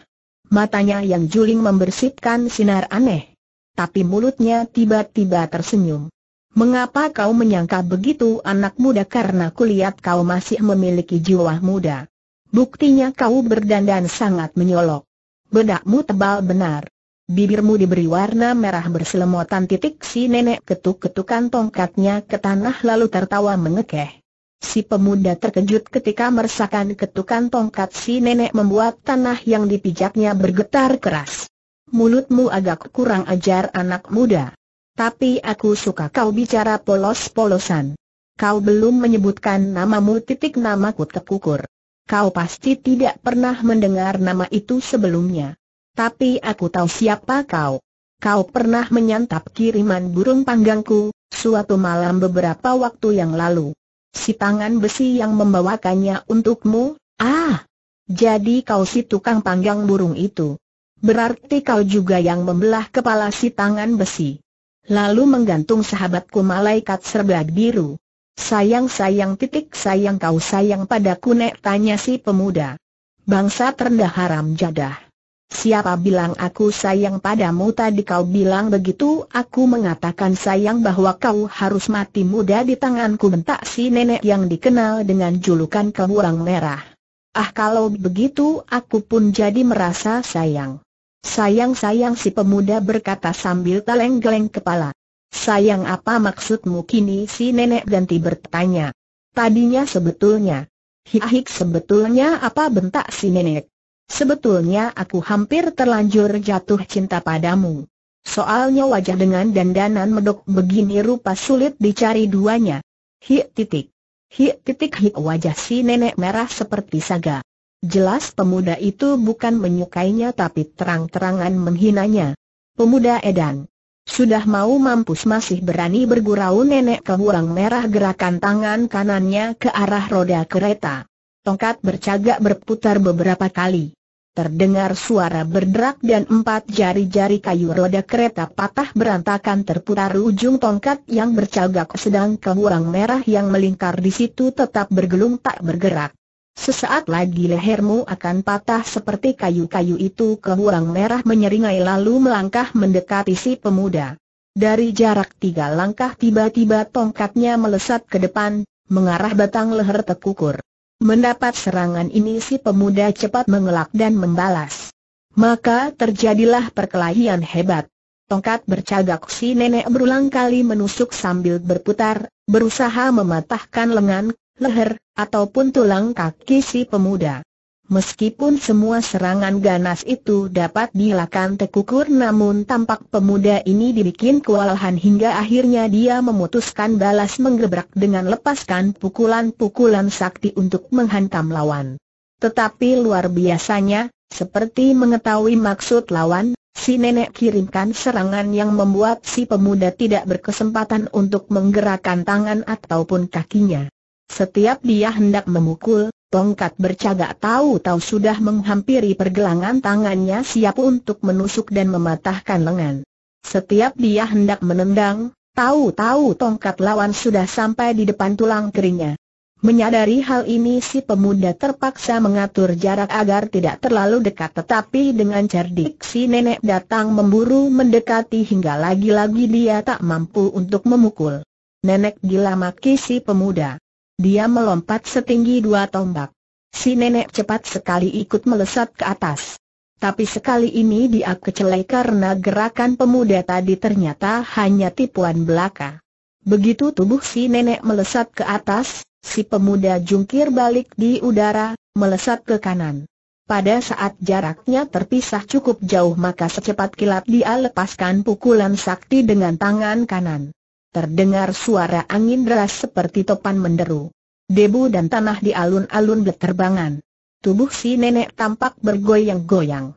Matanya yang juling membersihkan sinar aneh. Tapi mulutnya tiba-tiba tersenyum. Mengapa kau menyangka begitu anak muda karena kulihat kau masih memiliki jiwa muda. Buktinya kau berdandan sangat menyolok. Bedakmu tebal benar. Bibirmu diberi warna merah berselemotan titik si nenek ketuk-ketukan tongkatnya ke tanah lalu tertawa mengekeh. Si pemuda terkejut ketika merasakan ketukan tongkat si nenek membuat tanah yang dipijaknya bergetar keras. Mulutmu agak kurang ajar anak muda. Tapi aku suka kau bicara polos-polosan. Kau belum menyebutkan namamu titik namaku tekukur. Kau pasti tidak pernah mendengar nama itu sebelumnya. Tapi aku tahu siapa kau. Kau pernah menyantap kiriman burung panggangku, suatu malam beberapa waktu yang lalu. Si tangan besi yang membawakannya untukmu, ah! Jadi kau si tukang panggang burung itu. Berarti kau juga yang membelah kepala si tangan besi. Lalu menggantung sahabatku malaikat serba biru. Sayang-sayang titik sayang kau sayang padaku nek tanya si pemuda. Bangsa terendah haram jadah. Siapa bilang aku sayang padamu tadi kau bilang begitu aku mengatakan sayang bahwa kau harus mati muda di tanganku bentak si nenek yang dikenal dengan julukan keburang merah. Ah kalau begitu aku pun jadi merasa sayang. Sayang-sayang si pemuda berkata sambil teleng-geleng kepala. Sayang apa maksudmu kini si nenek ganti bertanya. Tadinya sebetulnya. Hiahik sebetulnya apa bentak si nenek? Sebetulnya aku hampir terlanjur jatuh cinta padamu. Soalnya wajah dengan dandanan medok begini rupa sulit dicari duanya. Hi titik. Hi titik hi wajah si nenek merah seperti saga. Jelas pemuda itu bukan menyukainya tapi terang-terangan menghinanya. Pemuda edan. Sudah mau mampus masih berani bergurau nenek kehurang merah gerakan tangan kanannya ke arah roda kereta. Tongkat bercagak berputar beberapa kali. Terdengar suara berderak dan empat jari-jari kayu roda kereta patah berantakan terputar ujung tongkat yang bercagak sedang kehurang merah yang melingkar di situ tetap bergelung tak bergerak. Sesaat lagi lehermu akan patah seperti kayu-kayu itu kehurang merah menyeringai lalu melangkah mendekati si pemuda. Dari jarak tiga langkah tiba-tiba tongkatnya melesat ke depan, mengarah batang leher tekukur. Mendapat serangan ini si pemuda cepat mengelak dan membalas. Maka terjadilah perkelahian hebat. Tongkat bercagak si nenek berulang kali menusuk sambil berputar, berusaha mematahkan lengan, leher, ataupun tulang kaki si pemuda. Meskipun semua serangan ganas itu dapat dilakukan tekukur namun tampak pemuda ini dibikin kewalahan hingga akhirnya dia memutuskan balas menggebrak dengan lepaskan pukulan-pukulan sakti untuk menghantam lawan. Tetapi luar biasanya, seperti mengetahui maksud lawan, si nenek kirimkan serangan yang membuat si pemuda tidak berkesempatan untuk menggerakkan tangan ataupun kakinya. Setiap dia hendak memukul, tongkat bercagak tahu-tahu sudah menghampiri pergelangan tangannya siap untuk menusuk dan mematahkan lengan. Setiap dia hendak menendang, tahu-tahu tongkat lawan sudah sampai di depan tulang keringnya. Menyadari hal ini si pemuda terpaksa mengatur jarak agar tidak terlalu dekat tetapi dengan cerdik si nenek datang memburu mendekati hingga lagi-lagi dia tak mampu untuk memukul. Nenek gila maki si pemuda. Dia melompat setinggi dua tombak. Si nenek cepat sekali ikut melesat ke atas. Tapi sekali ini dia kecelai karena gerakan pemuda tadi ternyata hanya tipuan belaka. Begitu tubuh si nenek melesat ke atas, si pemuda jungkir balik di udara, melesat ke kanan. Pada saat jaraknya terpisah cukup jauh maka secepat kilat dia lepaskan pukulan sakti dengan tangan kanan terdengar suara angin deras seperti topan menderu. Debu dan tanah di alun-alun berterbangan. Tubuh si nenek tampak bergoyang-goyang.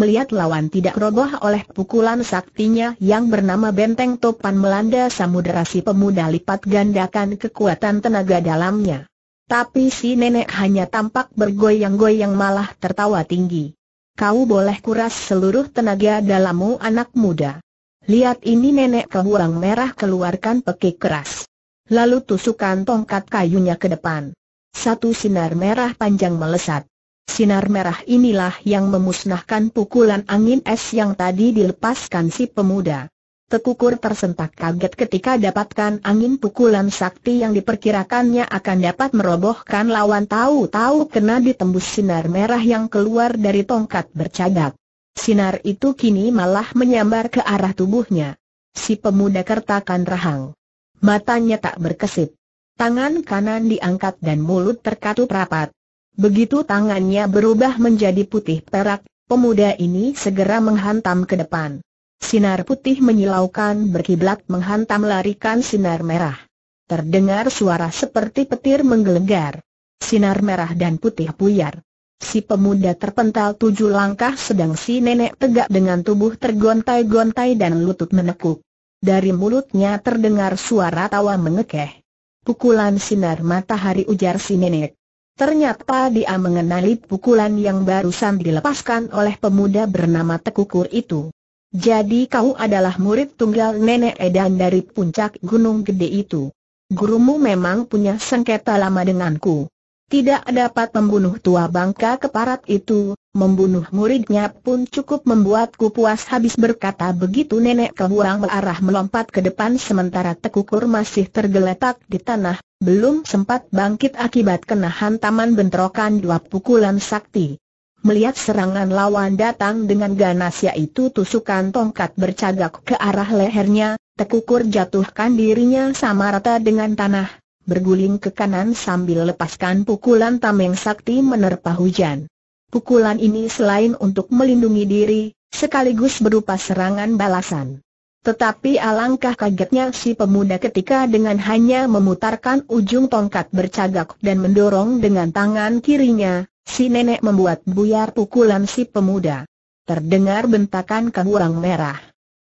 Melihat lawan tidak roboh oleh pukulan saktinya yang bernama benteng topan melanda samudera si pemuda lipat gandakan kekuatan tenaga dalamnya. Tapi si nenek hanya tampak bergoyang-goyang malah tertawa tinggi. Kau boleh kuras seluruh tenaga dalammu anak muda. Lihat ini nenek kehuang merah keluarkan pekik keras. Lalu tusukan tongkat kayunya ke depan. Satu sinar merah panjang melesat. Sinar merah inilah yang memusnahkan pukulan angin es yang tadi dilepaskan si pemuda. Tekukur tersentak kaget ketika dapatkan angin pukulan sakti yang diperkirakannya akan dapat merobohkan lawan tahu-tahu kena ditembus sinar merah yang keluar dari tongkat bercadak. Sinar itu kini malah menyambar ke arah tubuhnya. Si pemuda kertakan rahang. Matanya tak berkesip, Tangan kanan diangkat dan mulut terkatup rapat. Begitu tangannya berubah menjadi putih perak, pemuda ini segera menghantam ke depan. Sinar putih menyilaukan berkiblat menghantam larikan sinar merah. Terdengar suara seperti petir menggelegar. Sinar merah dan putih puyar. Si pemuda terpental tujuh langkah sedang si nenek tegak dengan tubuh tergontai-gontai dan lutut menekuk. Dari mulutnya terdengar suara tawa mengekeh. Pukulan sinar matahari ujar si nenek. Ternyata dia mengenali pukulan yang barusan dilepaskan oleh pemuda bernama Tekukur itu. Jadi kau adalah murid tunggal nenek Edan dari puncak gunung gede itu. Gurumu memang punya sengketa lama denganku. Tidak dapat membunuh tua bangka keparat itu, membunuh muridnya pun cukup membuatku puas habis berkata begitu nenek kebuang berarah melompat ke depan sementara tekukur masih tergeletak di tanah, belum sempat bangkit akibat kena hantaman bentrokan dua pukulan sakti. Melihat serangan lawan datang dengan ganas yaitu tusukan tongkat bercagak ke arah lehernya, tekukur jatuhkan dirinya sama rata dengan tanah berguling ke kanan sambil lepaskan pukulan tameng sakti menerpa hujan. Pukulan ini selain untuk melindungi diri, sekaligus berupa serangan balasan. Tetapi alangkah kagetnya si pemuda ketika dengan hanya memutarkan ujung tongkat bercagak dan mendorong dengan tangan kirinya, si nenek membuat buyar pukulan si pemuda. Terdengar bentakan ke merah.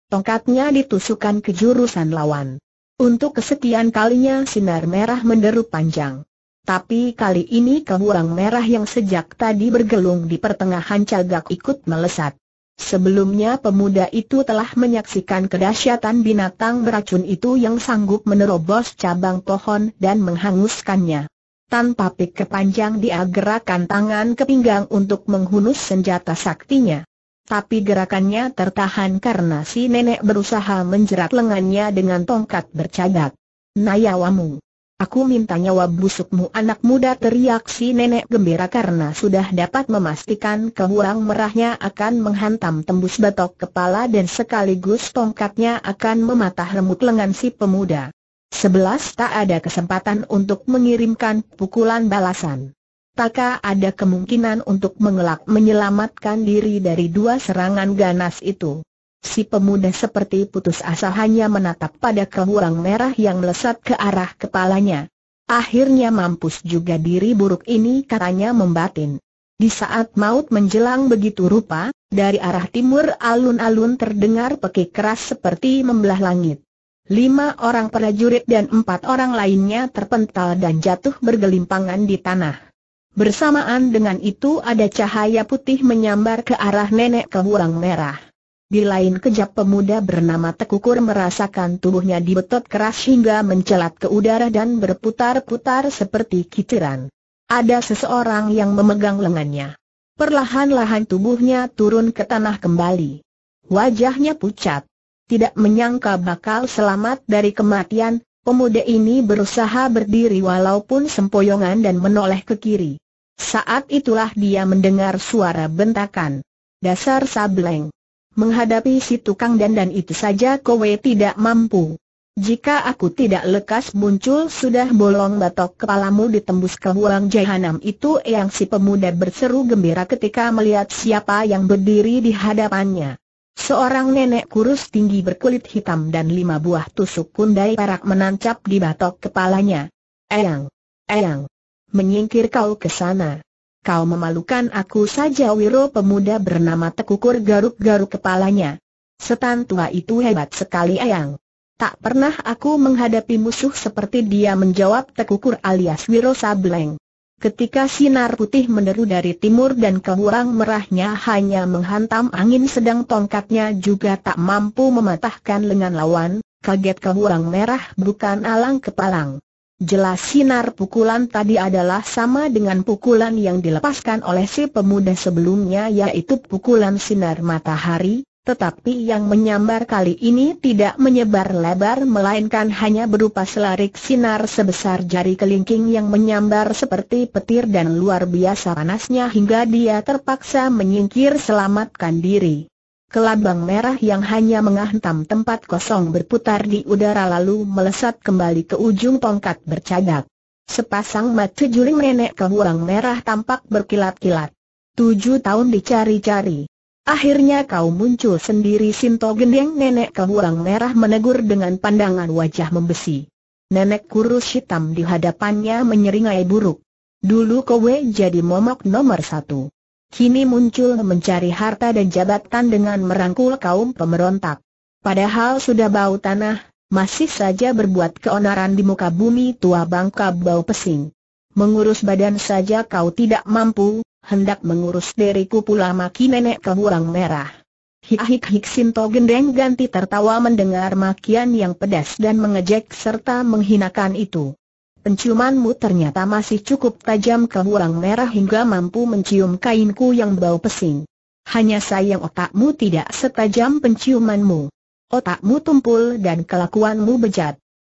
Tongkatnya ditusukkan ke jurusan lawan. Untuk kesekian kalinya sinar merah menderu panjang. Tapi kali ini kehurang merah yang sejak tadi bergelung di pertengahan cagak ikut melesat. Sebelumnya pemuda itu telah menyaksikan kedahsyatan binatang beracun itu yang sanggup menerobos cabang pohon dan menghanguskannya. Tanpa pikir panjang dia gerakan tangan ke pinggang untuk menghunus senjata saktinya. Tapi gerakannya tertahan karena si nenek berusaha menjerat lengannya dengan tongkat bercadak. Nayawamu! Aku minta nyawa busukmu anak muda teriak si nenek gembira karena sudah dapat memastikan kehurang merahnya akan menghantam tembus batok kepala dan sekaligus tongkatnya akan mematah remuk lengan si pemuda. Sebelas tak ada kesempatan untuk mengirimkan pukulan balasan maka ada kemungkinan untuk mengelak menyelamatkan diri dari dua serangan ganas itu. Si pemuda seperti putus asa hanya menatap pada kewurang merah yang melesat ke arah kepalanya. Akhirnya mampus juga diri buruk ini katanya membatin. Di saat maut menjelang begitu rupa, dari arah timur alun-alun terdengar peki keras seperti membelah langit. Lima orang prajurit dan empat orang lainnya terpental dan jatuh bergelimpangan di tanah. Bersamaan dengan itu ada cahaya putih menyambar ke arah nenek kehurang merah. Di lain kejap pemuda bernama Tekukur merasakan tubuhnya dibetot keras hingga mencelat ke udara dan berputar-putar seperti kiciran. Ada seseorang yang memegang lengannya. Perlahan-lahan tubuhnya turun ke tanah kembali. Wajahnya pucat. Tidak menyangka bakal selamat dari kematian, pemuda ini berusaha berdiri walaupun sempoyongan dan menoleh ke kiri. Saat itulah dia mendengar suara bentakan. Dasar sableng. Menghadapi si tukang dandan itu saja kowe tidak mampu. Jika aku tidak lekas muncul sudah bolong batok kepalamu ditembus ke huang jahanam itu yang si pemuda berseru gembira ketika melihat siapa yang berdiri di hadapannya. Seorang nenek kurus tinggi berkulit hitam dan lima buah tusuk kundai perak menancap di batok kepalanya. Eyang! Eyang! menyingkir kau ke sana. Kau memalukan aku saja Wiro pemuda bernama Tekukur garuk-garuk kepalanya. Setan tua itu hebat sekali ayang. Tak pernah aku menghadapi musuh seperti dia menjawab Tekukur alias Wiro Sableng. Ketika sinar putih meneru dari timur dan kehurang merahnya hanya menghantam angin sedang tongkatnya juga tak mampu mematahkan lengan lawan, kaget kehurang merah bukan alang kepalang. Jelas sinar pukulan tadi adalah sama dengan pukulan yang dilepaskan oleh si pemuda sebelumnya yaitu pukulan sinar matahari, tetapi yang menyambar kali ini tidak menyebar lebar melainkan hanya berupa selarik sinar sebesar jari kelingking yang menyambar seperti petir dan luar biasa panasnya hingga dia terpaksa menyingkir selamatkan diri. Kelabang merah yang hanya menghantam tempat kosong berputar di udara lalu melesat kembali ke ujung tongkat bercadak. Sepasang mata juling nenek kehurang merah tampak berkilat-kilat. Tujuh tahun dicari-cari. Akhirnya kau muncul sendiri Sinto Gendeng nenek kehurang merah menegur dengan pandangan wajah membesi. Nenek kurus hitam di hadapannya menyeringai buruk. Dulu kowe jadi momok nomor satu kini muncul mencari harta dan jabatan dengan merangkul kaum pemberontak. Padahal sudah bau tanah, masih saja berbuat keonaran di muka bumi tua bangka bau pesing. Mengurus badan saja kau tidak mampu, hendak mengurus diriku pula maki nenek burang merah. Hik-hik-hik Sinto Gendeng ganti tertawa mendengar makian yang pedas dan mengejek serta menghinakan itu. Penciumanmu ternyata masih cukup tajam ke huang merah hingga mampu mencium kainku yang bau pesing. Hanya sayang otakmu tidak setajam penciumanmu. Otakmu tumpul dan kelakuanmu bejat.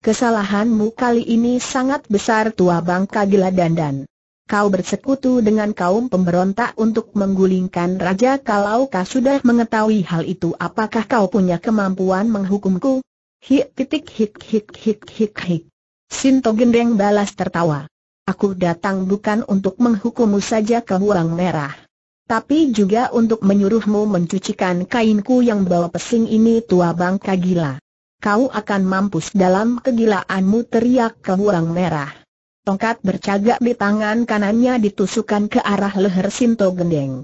Kesalahanmu kali ini sangat besar tua bangka gila dandan. Kau bersekutu dengan kaum pemberontak untuk menggulingkan raja kalau kau sudah mengetahui hal itu apakah kau punya kemampuan menghukumku? Hik titik hik hik hik hik hik. Sinto Gendeng balas tertawa. Aku datang bukan untuk menghukummu saja ke huang merah. Tapi juga untuk menyuruhmu mencucikan kainku yang bawa pesing ini tua bangka gila. Kau akan mampus dalam kegilaanmu teriak ke huang merah. Tongkat bercagak di tangan kanannya ditusukkan ke arah leher Sinto Gendeng.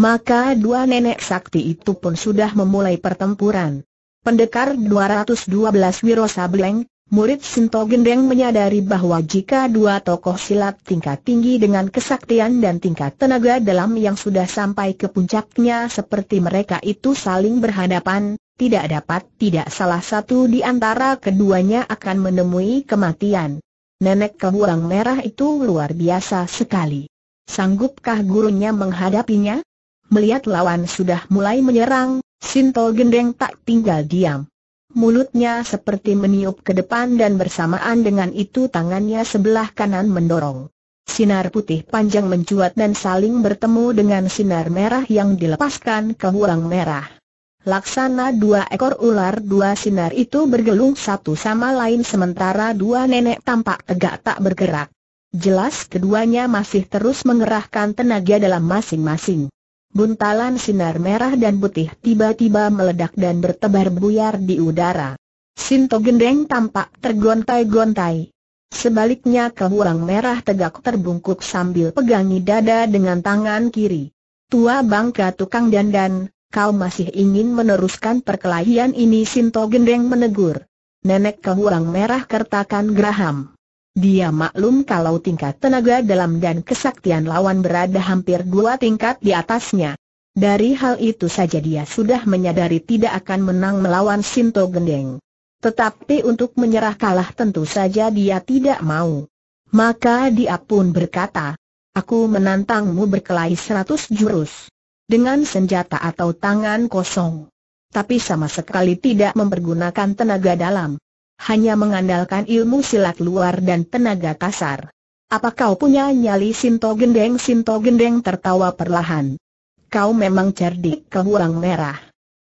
Maka dua nenek sakti itu pun sudah memulai pertempuran. Pendekar 212 Wiro Sableng, Murid Sinto Gendeng menyadari bahwa jika dua tokoh silat tingkat tinggi dengan kesaktian dan tingkat tenaga dalam yang sudah sampai ke puncaknya seperti mereka itu saling berhadapan, tidak dapat tidak salah satu di antara keduanya akan menemui kematian. Nenek kebuang merah itu luar biasa sekali. Sanggupkah gurunya menghadapinya? Melihat lawan sudah mulai menyerang, Sinto Gendeng tak tinggal diam mulutnya seperti meniup ke depan dan bersamaan dengan itu tangannya sebelah kanan mendorong. Sinar putih panjang mencuat dan saling bertemu dengan sinar merah yang dilepaskan ke hurang merah. Laksana dua ekor ular dua sinar itu bergelung satu sama lain sementara dua nenek tampak tegak tak bergerak. Jelas keduanya masih terus mengerahkan tenaga dalam masing-masing buntalan sinar merah dan putih tiba-tiba meledak dan bertebar buyar di udara. Sinto Gendeng tampak tergontai-gontai. Sebaliknya kehuang merah tegak terbungkuk sambil pegangi dada dengan tangan kiri. Tua bangka tukang dandan, kau masih ingin meneruskan perkelahian ini Sinto Gendeng menegur. Nenek kehuang merah kertakan Graham. Dia maklum kalau tingkat tenaga dalam dan kesaktian lawan berada hampir dua tingkat di atasnya. Dari hal itu saja dia sudah menyadari tidak akan menang melawan Sinto Gendeng. Tetapi untuk menyerah kalah tentu saja dia tidak mau. Maka dia pun berkata, Aku menantangmu berkelahi seratus jurus. Dengan senjata atau tangan kosong. Tapi sama sekali tidak mempergunakan tenaga dalam hanya mengandalkan ilmu silat luar dan tenaga kasar. Apa kau punya nyali Sinto Gendeng? Sinto Gendeng tertawa perlahan. Kau memang cerdik kehuang merah.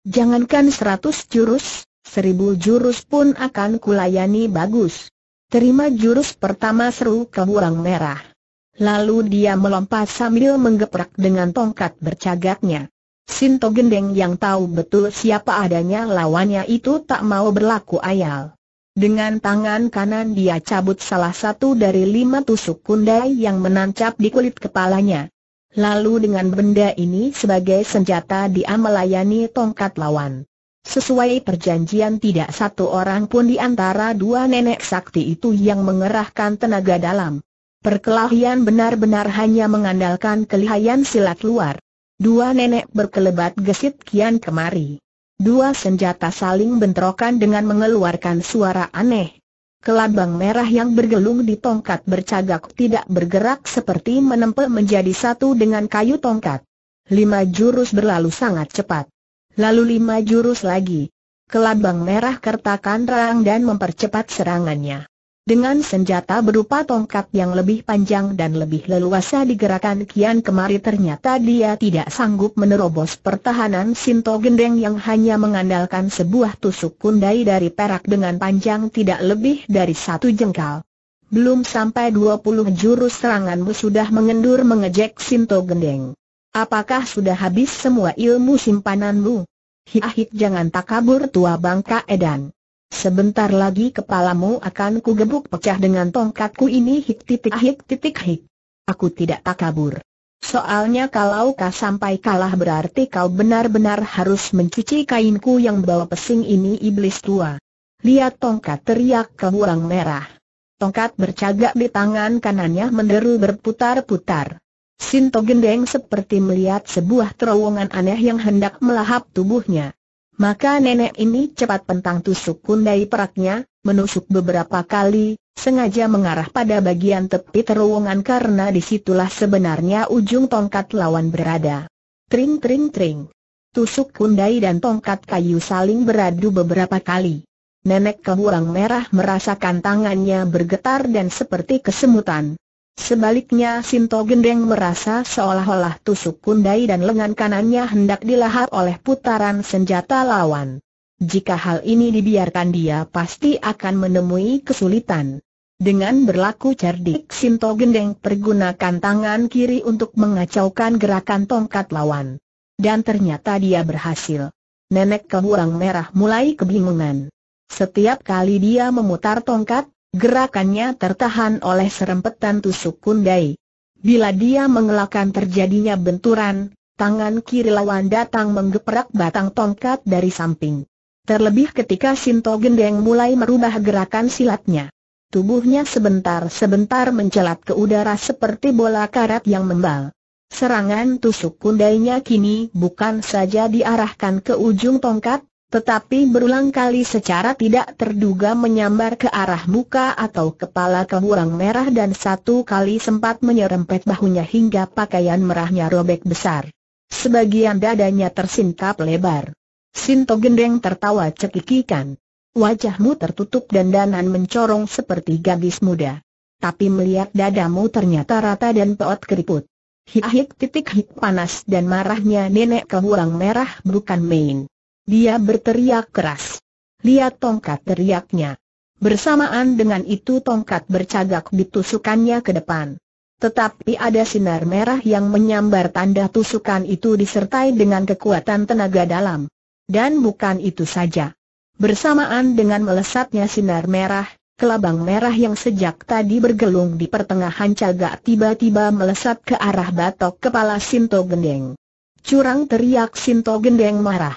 Jangankan seratus jurus, seribu jurus pun akan kulayani bagus. Terima jurus pertama seru kehuang merah. Lalu dia melompat sambil menggeprak dengan tongkat bercagaknya. Sinto Gendeng yang tahu betul siapa adanya lawannya itu tak mau berlaku ayal. Dengan tangan kanan dia cabut salah satu dari lima tusuk kundai yang menancap di kulit kepalanya. Lalu dengan benda ini sebagai senjata dia melayani tongkat lawan. Sesuai perjanjian tidak satu orang pun di antara dua nenek sakti itu yang mengerahkan tenaga dalam. Perkelahian benar-benar hanya mengandalkan kelihayan silat luar. Dua nenek berkelebat gesit kian kemari. Dua senjata saling bentrokan dengan mengeluarkan suara aneh. Kelabang merah yang bergelung di tongkat bercagak tidak bergerak seperti menempel menjadi satu dengan kayu tongkat. Lima jurus berlalu sangat cepat. Lalu lima jurus lagi. Kelabang merah kertakan rang dan mempercepat serangannya. Dengan senjata berupa tongkat yang lebih panjang dan lebih leluasa digerakkan kian kemari ternyata dia tidak sanggup menerobos pertahanan Sinto Gendeng yang hanya mengandalkan sebuah tusuk kundai dari perak dengan panjang tidak lebih dari satu jengkal. Belum sampai 20 jurus seranganmu sudah mengendur mengejek Sinto Gendeng. Apakah sudah habis semua ilmu simpananmu? Hiahit jangan takabur tua bangka edan. Sebentar lagi kepalamu akan kugebuk pecah dengan tongkatku ini hik titik hik titik hik. Aku tidak tak kabur. Soalnya kalau kau sampai kalah berarti kau benar-benar harus mencuci kainku yang bawa pesing ini iblis tua. Lihat tongkat teriak ke merah. Tongkat bercagak di tangan kanannya menderu berputar-putar. Sinto gendeng seperti melihat sebuah terowongan aneh yang hendak melahap tubuhnya. Maka nenek ini cepat pentang tusuk kundai peraknya, menusuk beberapa kali, sengaja mengarah pada bagian tepi terowongan karena disitulah sebenarnya ujung tongkat lawan berada. Tring tring tring. Tusuk kundai dan tongkat kayu saling beradu beberapa kali. Nenek kehurang merah merasakan tangannya bergetar dan seperti kesemutan. Sebaliknya Sinto Gendeng merasa seolah-olah tusuk kundai dan lengan kanannya hendak dilahap oleh putaran senjata lawan. Jika hal ini dibiarkan dia pasti akan menemui kesulitan. Dengan berlaku cerdik Sinto Gendeng pergunakan tangan kiri untuk mengacaukan gerakan tongkat lawan. Dan ternyata dia berhasil. Nenek kebuang merah mulai kebingungan. Setiap kali dia memutar tongkat, Gerakannya tertahan oleh serempetan tusuk kundai. Bila dia mengelakkan terjadinya benturan, tangan kiri lawan datang menggeprak batang tongkat dari samping. Terlebih ketika Sinto Gendeng mulai merubah gerakan silatnya. Tubuhnya sebentar-sebentar mencelat ke udara seperti bola karat yang membal. Serangan tusuk kundainya kini bukan saja diarahkan ke ujung tongkat, tetapi berulang kali secara tidak terduga menyambar ke arah muka atau kepala kehurang merah dan satu kali sempat menyerempet bahunya hingga pakaian merahnya robek besar. Sebagian dadanya tersingkap lebar. Sinto gendeng tertawa cekikikan. Wajahmu tertutup dan danan mencorong seperti gadis muda. Tapi melihat dadamu ternyata rata dan peot keriput. Hik-hik titik hik panas dan marahnya nenek kehurang merah bukan main. Dia berteriak keras. Lihat tongkat teriaknya. Bersamaan dengan itu tongkat bercagak ditusukannya ke depan. Tetapi ada sinar merah yang menyambar tanda tusukan itu disertai dengan kekuatan tenaga dalam. Dan bukan itu saja. Bersamaan dengan melesatnya sinar merah, Kelabang merah yang sejak tadi bergelung di pertengahan cagak tiba-tiba melesat ke arah batok kepala Sinto Gendeng. Curang teriak Sinto Gendeng marah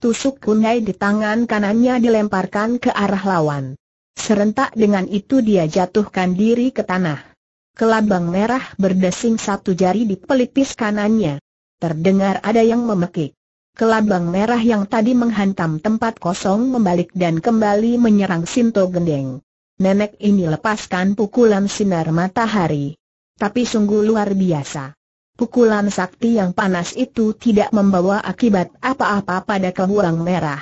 tusuk kunai di tangan kanannya dilemparkan ke arah lawan. Serentak dengan itu dia jatuhkan diri ke tanah. Kelabang merah berdesing satu jari di pelipis kanannya. Terdengar ada yang memekik. Kelabang merah yang tadi menghantam tempat kosong membalik dan kembali menyerang Sinto Gendeng. Nenek ini lepaskan pukulan sinar matahari. Tapi sungguh luar biasa. Pukulan sakti yang panas itu tidak membawa akibat apa-apa pada kebuang merah.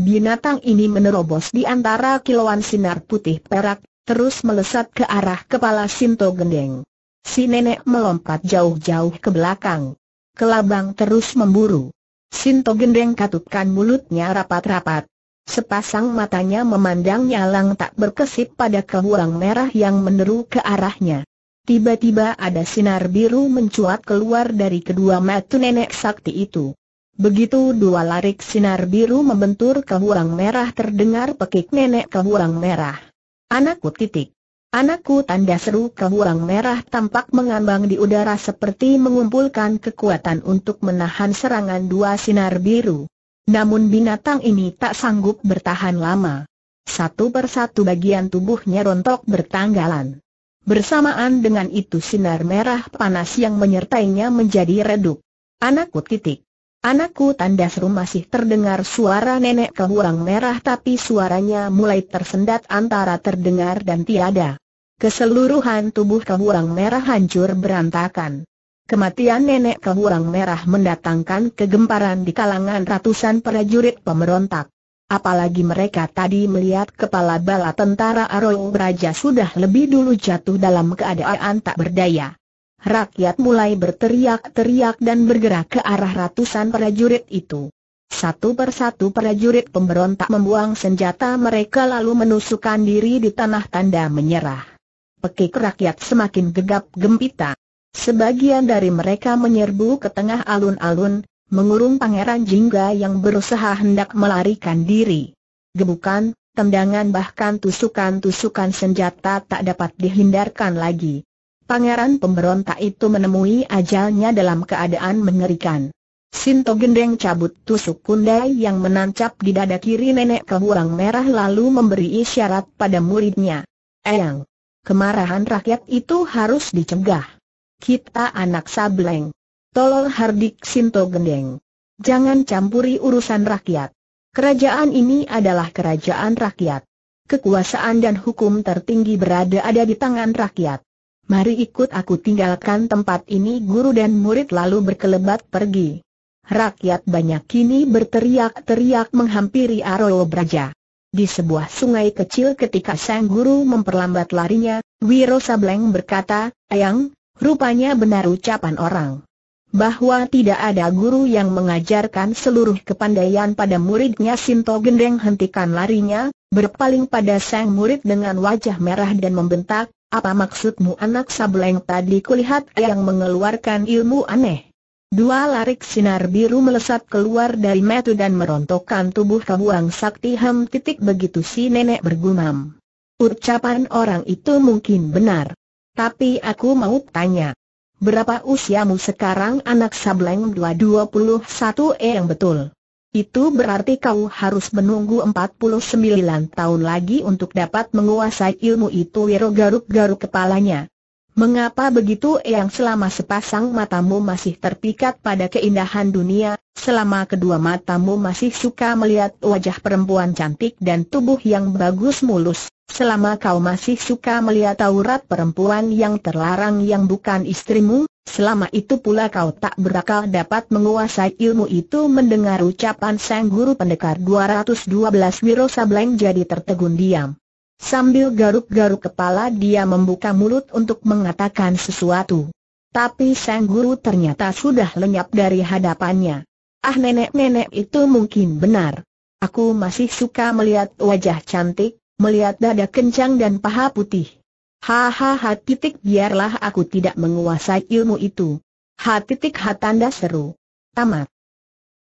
Binatang ini menerobos di antara kilauan sinar putih perak, terus melesat ke arah kepala Sinto Gendeng. Si nenek melompat jauh-jauh ke belakang. Kelabang terus memburu. Sinto Gendeng katupkan mulutnya rapat-rapat. Sepasang matanya memandang nyalang tak berkesip pada kebuang merah yang meneru ke arahnya. Tiba-tiba ada sinar biru mencuat keluar dari kedua mata nenek sakti itu. Begitu dua larik sinar biru membentur ke huang merah terdengar pekik nenek ke huang merah. Anakku titik. Anakku tanda seru ke huang merah tampak mengambang di udara seperti mengumpulkan kekuatan untuk menahan serangan dua sinar biru. Namun binatang ini tak sanggup bertahan lama. Satu persatu bagian tubuhnya rontok bertanggalan. Bersamaan dengan itu sinar merah panas yang menyertainya menjadi redup. Anakku titik. Anakku tanda seru masih terdengar suara nenek kehuang merah tapi suaranya mulai tersendat antara terdengar dan tiada. Keseluruhan tubuh kehuang merah hancur berantakan. Kematian nenek kehuang merah mendatangkan kegemparan di kalangan ratusan prajurit pemberontak. Apalagi mereka tadi melihat kepala bala tentara Arung Raja sudah lebih dulu jatuh dalam keadaan tak berdaya. Rakyat mulai berteriak-teriak dan bergerak ke arah ratusan prajurit itu. Satu persatu prajurit pemberontak membuang senjata mereka lalu menusukkan diri di tanah tanda menyerah. Pekik rakyat semakin gegap gempita. Sebagian dari mereka menyerbu ke tengah alun-alun, mengurung Pangeran Jingga yang berusaha hendak melarikan diri. Gebukan, tendangan bahkan tusukan-tusukan senjata tak dapat dihindarkan lagi. Pangeran pemberontak itu menemui ajalnya dalam keadaan mengerikan. Sinto Gendeng cabut tusuk kundai yang menancap di dada kiri nenek kehurang merah lalu memberi isyarat pada muridnya. Eyang! Kemarahan rakyat itu harus dicegah. Kita anak sableng. Tolol Hardik Sinto Gendeng. Jangan campuri urusan rakyat. Kerajaan ini adalah kerajaan rakyat. Kekuasaan dan hukum tertinggi berada ada di tangan rakyat. Mari ikut aku tinggalkan tempat ini guru dan murid lalu berkelebat pergi. Rakyat banyak kini berteriak-teriak menghampiri Aroyo Braja. Di sebuah sungai kecil ketika sang guru memperlambat larinya, Wiro Sableng berkata, Ayang, rupanya benar ucapan orang bahwa tidak ada guru yang mengajarkan seluruh kepandaian pada muridnya Sinto Gendeng hentikan larinya, berpaling pada sang murid dengan wajah merah dan membentak, apa maksudmu anak sableng tadi kulihat yang mengeluarkan ilmu aneh? Dua larik sinar biru melesat keluar dari metu dan merontokkan tubuh kebuang sakti hem titik begitu si nenek bergumam. Ucapan orang itu mungkin benar. Tapi aku mau tanya, Berapa usiamu sekarang anak Sableng 221 E eh, yang betul? Itu berarti kau harus menunggu 49 tahun lagi untuk dapat menguasai ilmu itu Wiro garuk-garuk kepalanya. Mengapa begitu yang selama sepasang matamu masih terpikat pada keindahan dunia, selama kedua matamu masih suka melihat wajah perempuan cantik dan tubuh yang bagus mulus, selama kau masih suka melihat aurat perempuan yang terlarang yang bukan istrimu, selama itu pula kau tak berakal dapat menguasai ilmu itu mendengar ucapan sang guru pendekar 212 Wiro Sableng jadi tertegun diam. Sambil garuk-garuk kepala dia membuka mulut untuk mengatakan sesuatu. Tapi sang guru ternyata sudah lenyap dari hadapannya. Ah nenek-nenek itu mungkin benar. Aku masih suka melihat wajah cantik, melihat dada kencang dan paha putih. Hahaha titik biarlah aku tidak menguasai ilmu itu. Ha titik ha tanda seru. Tamat.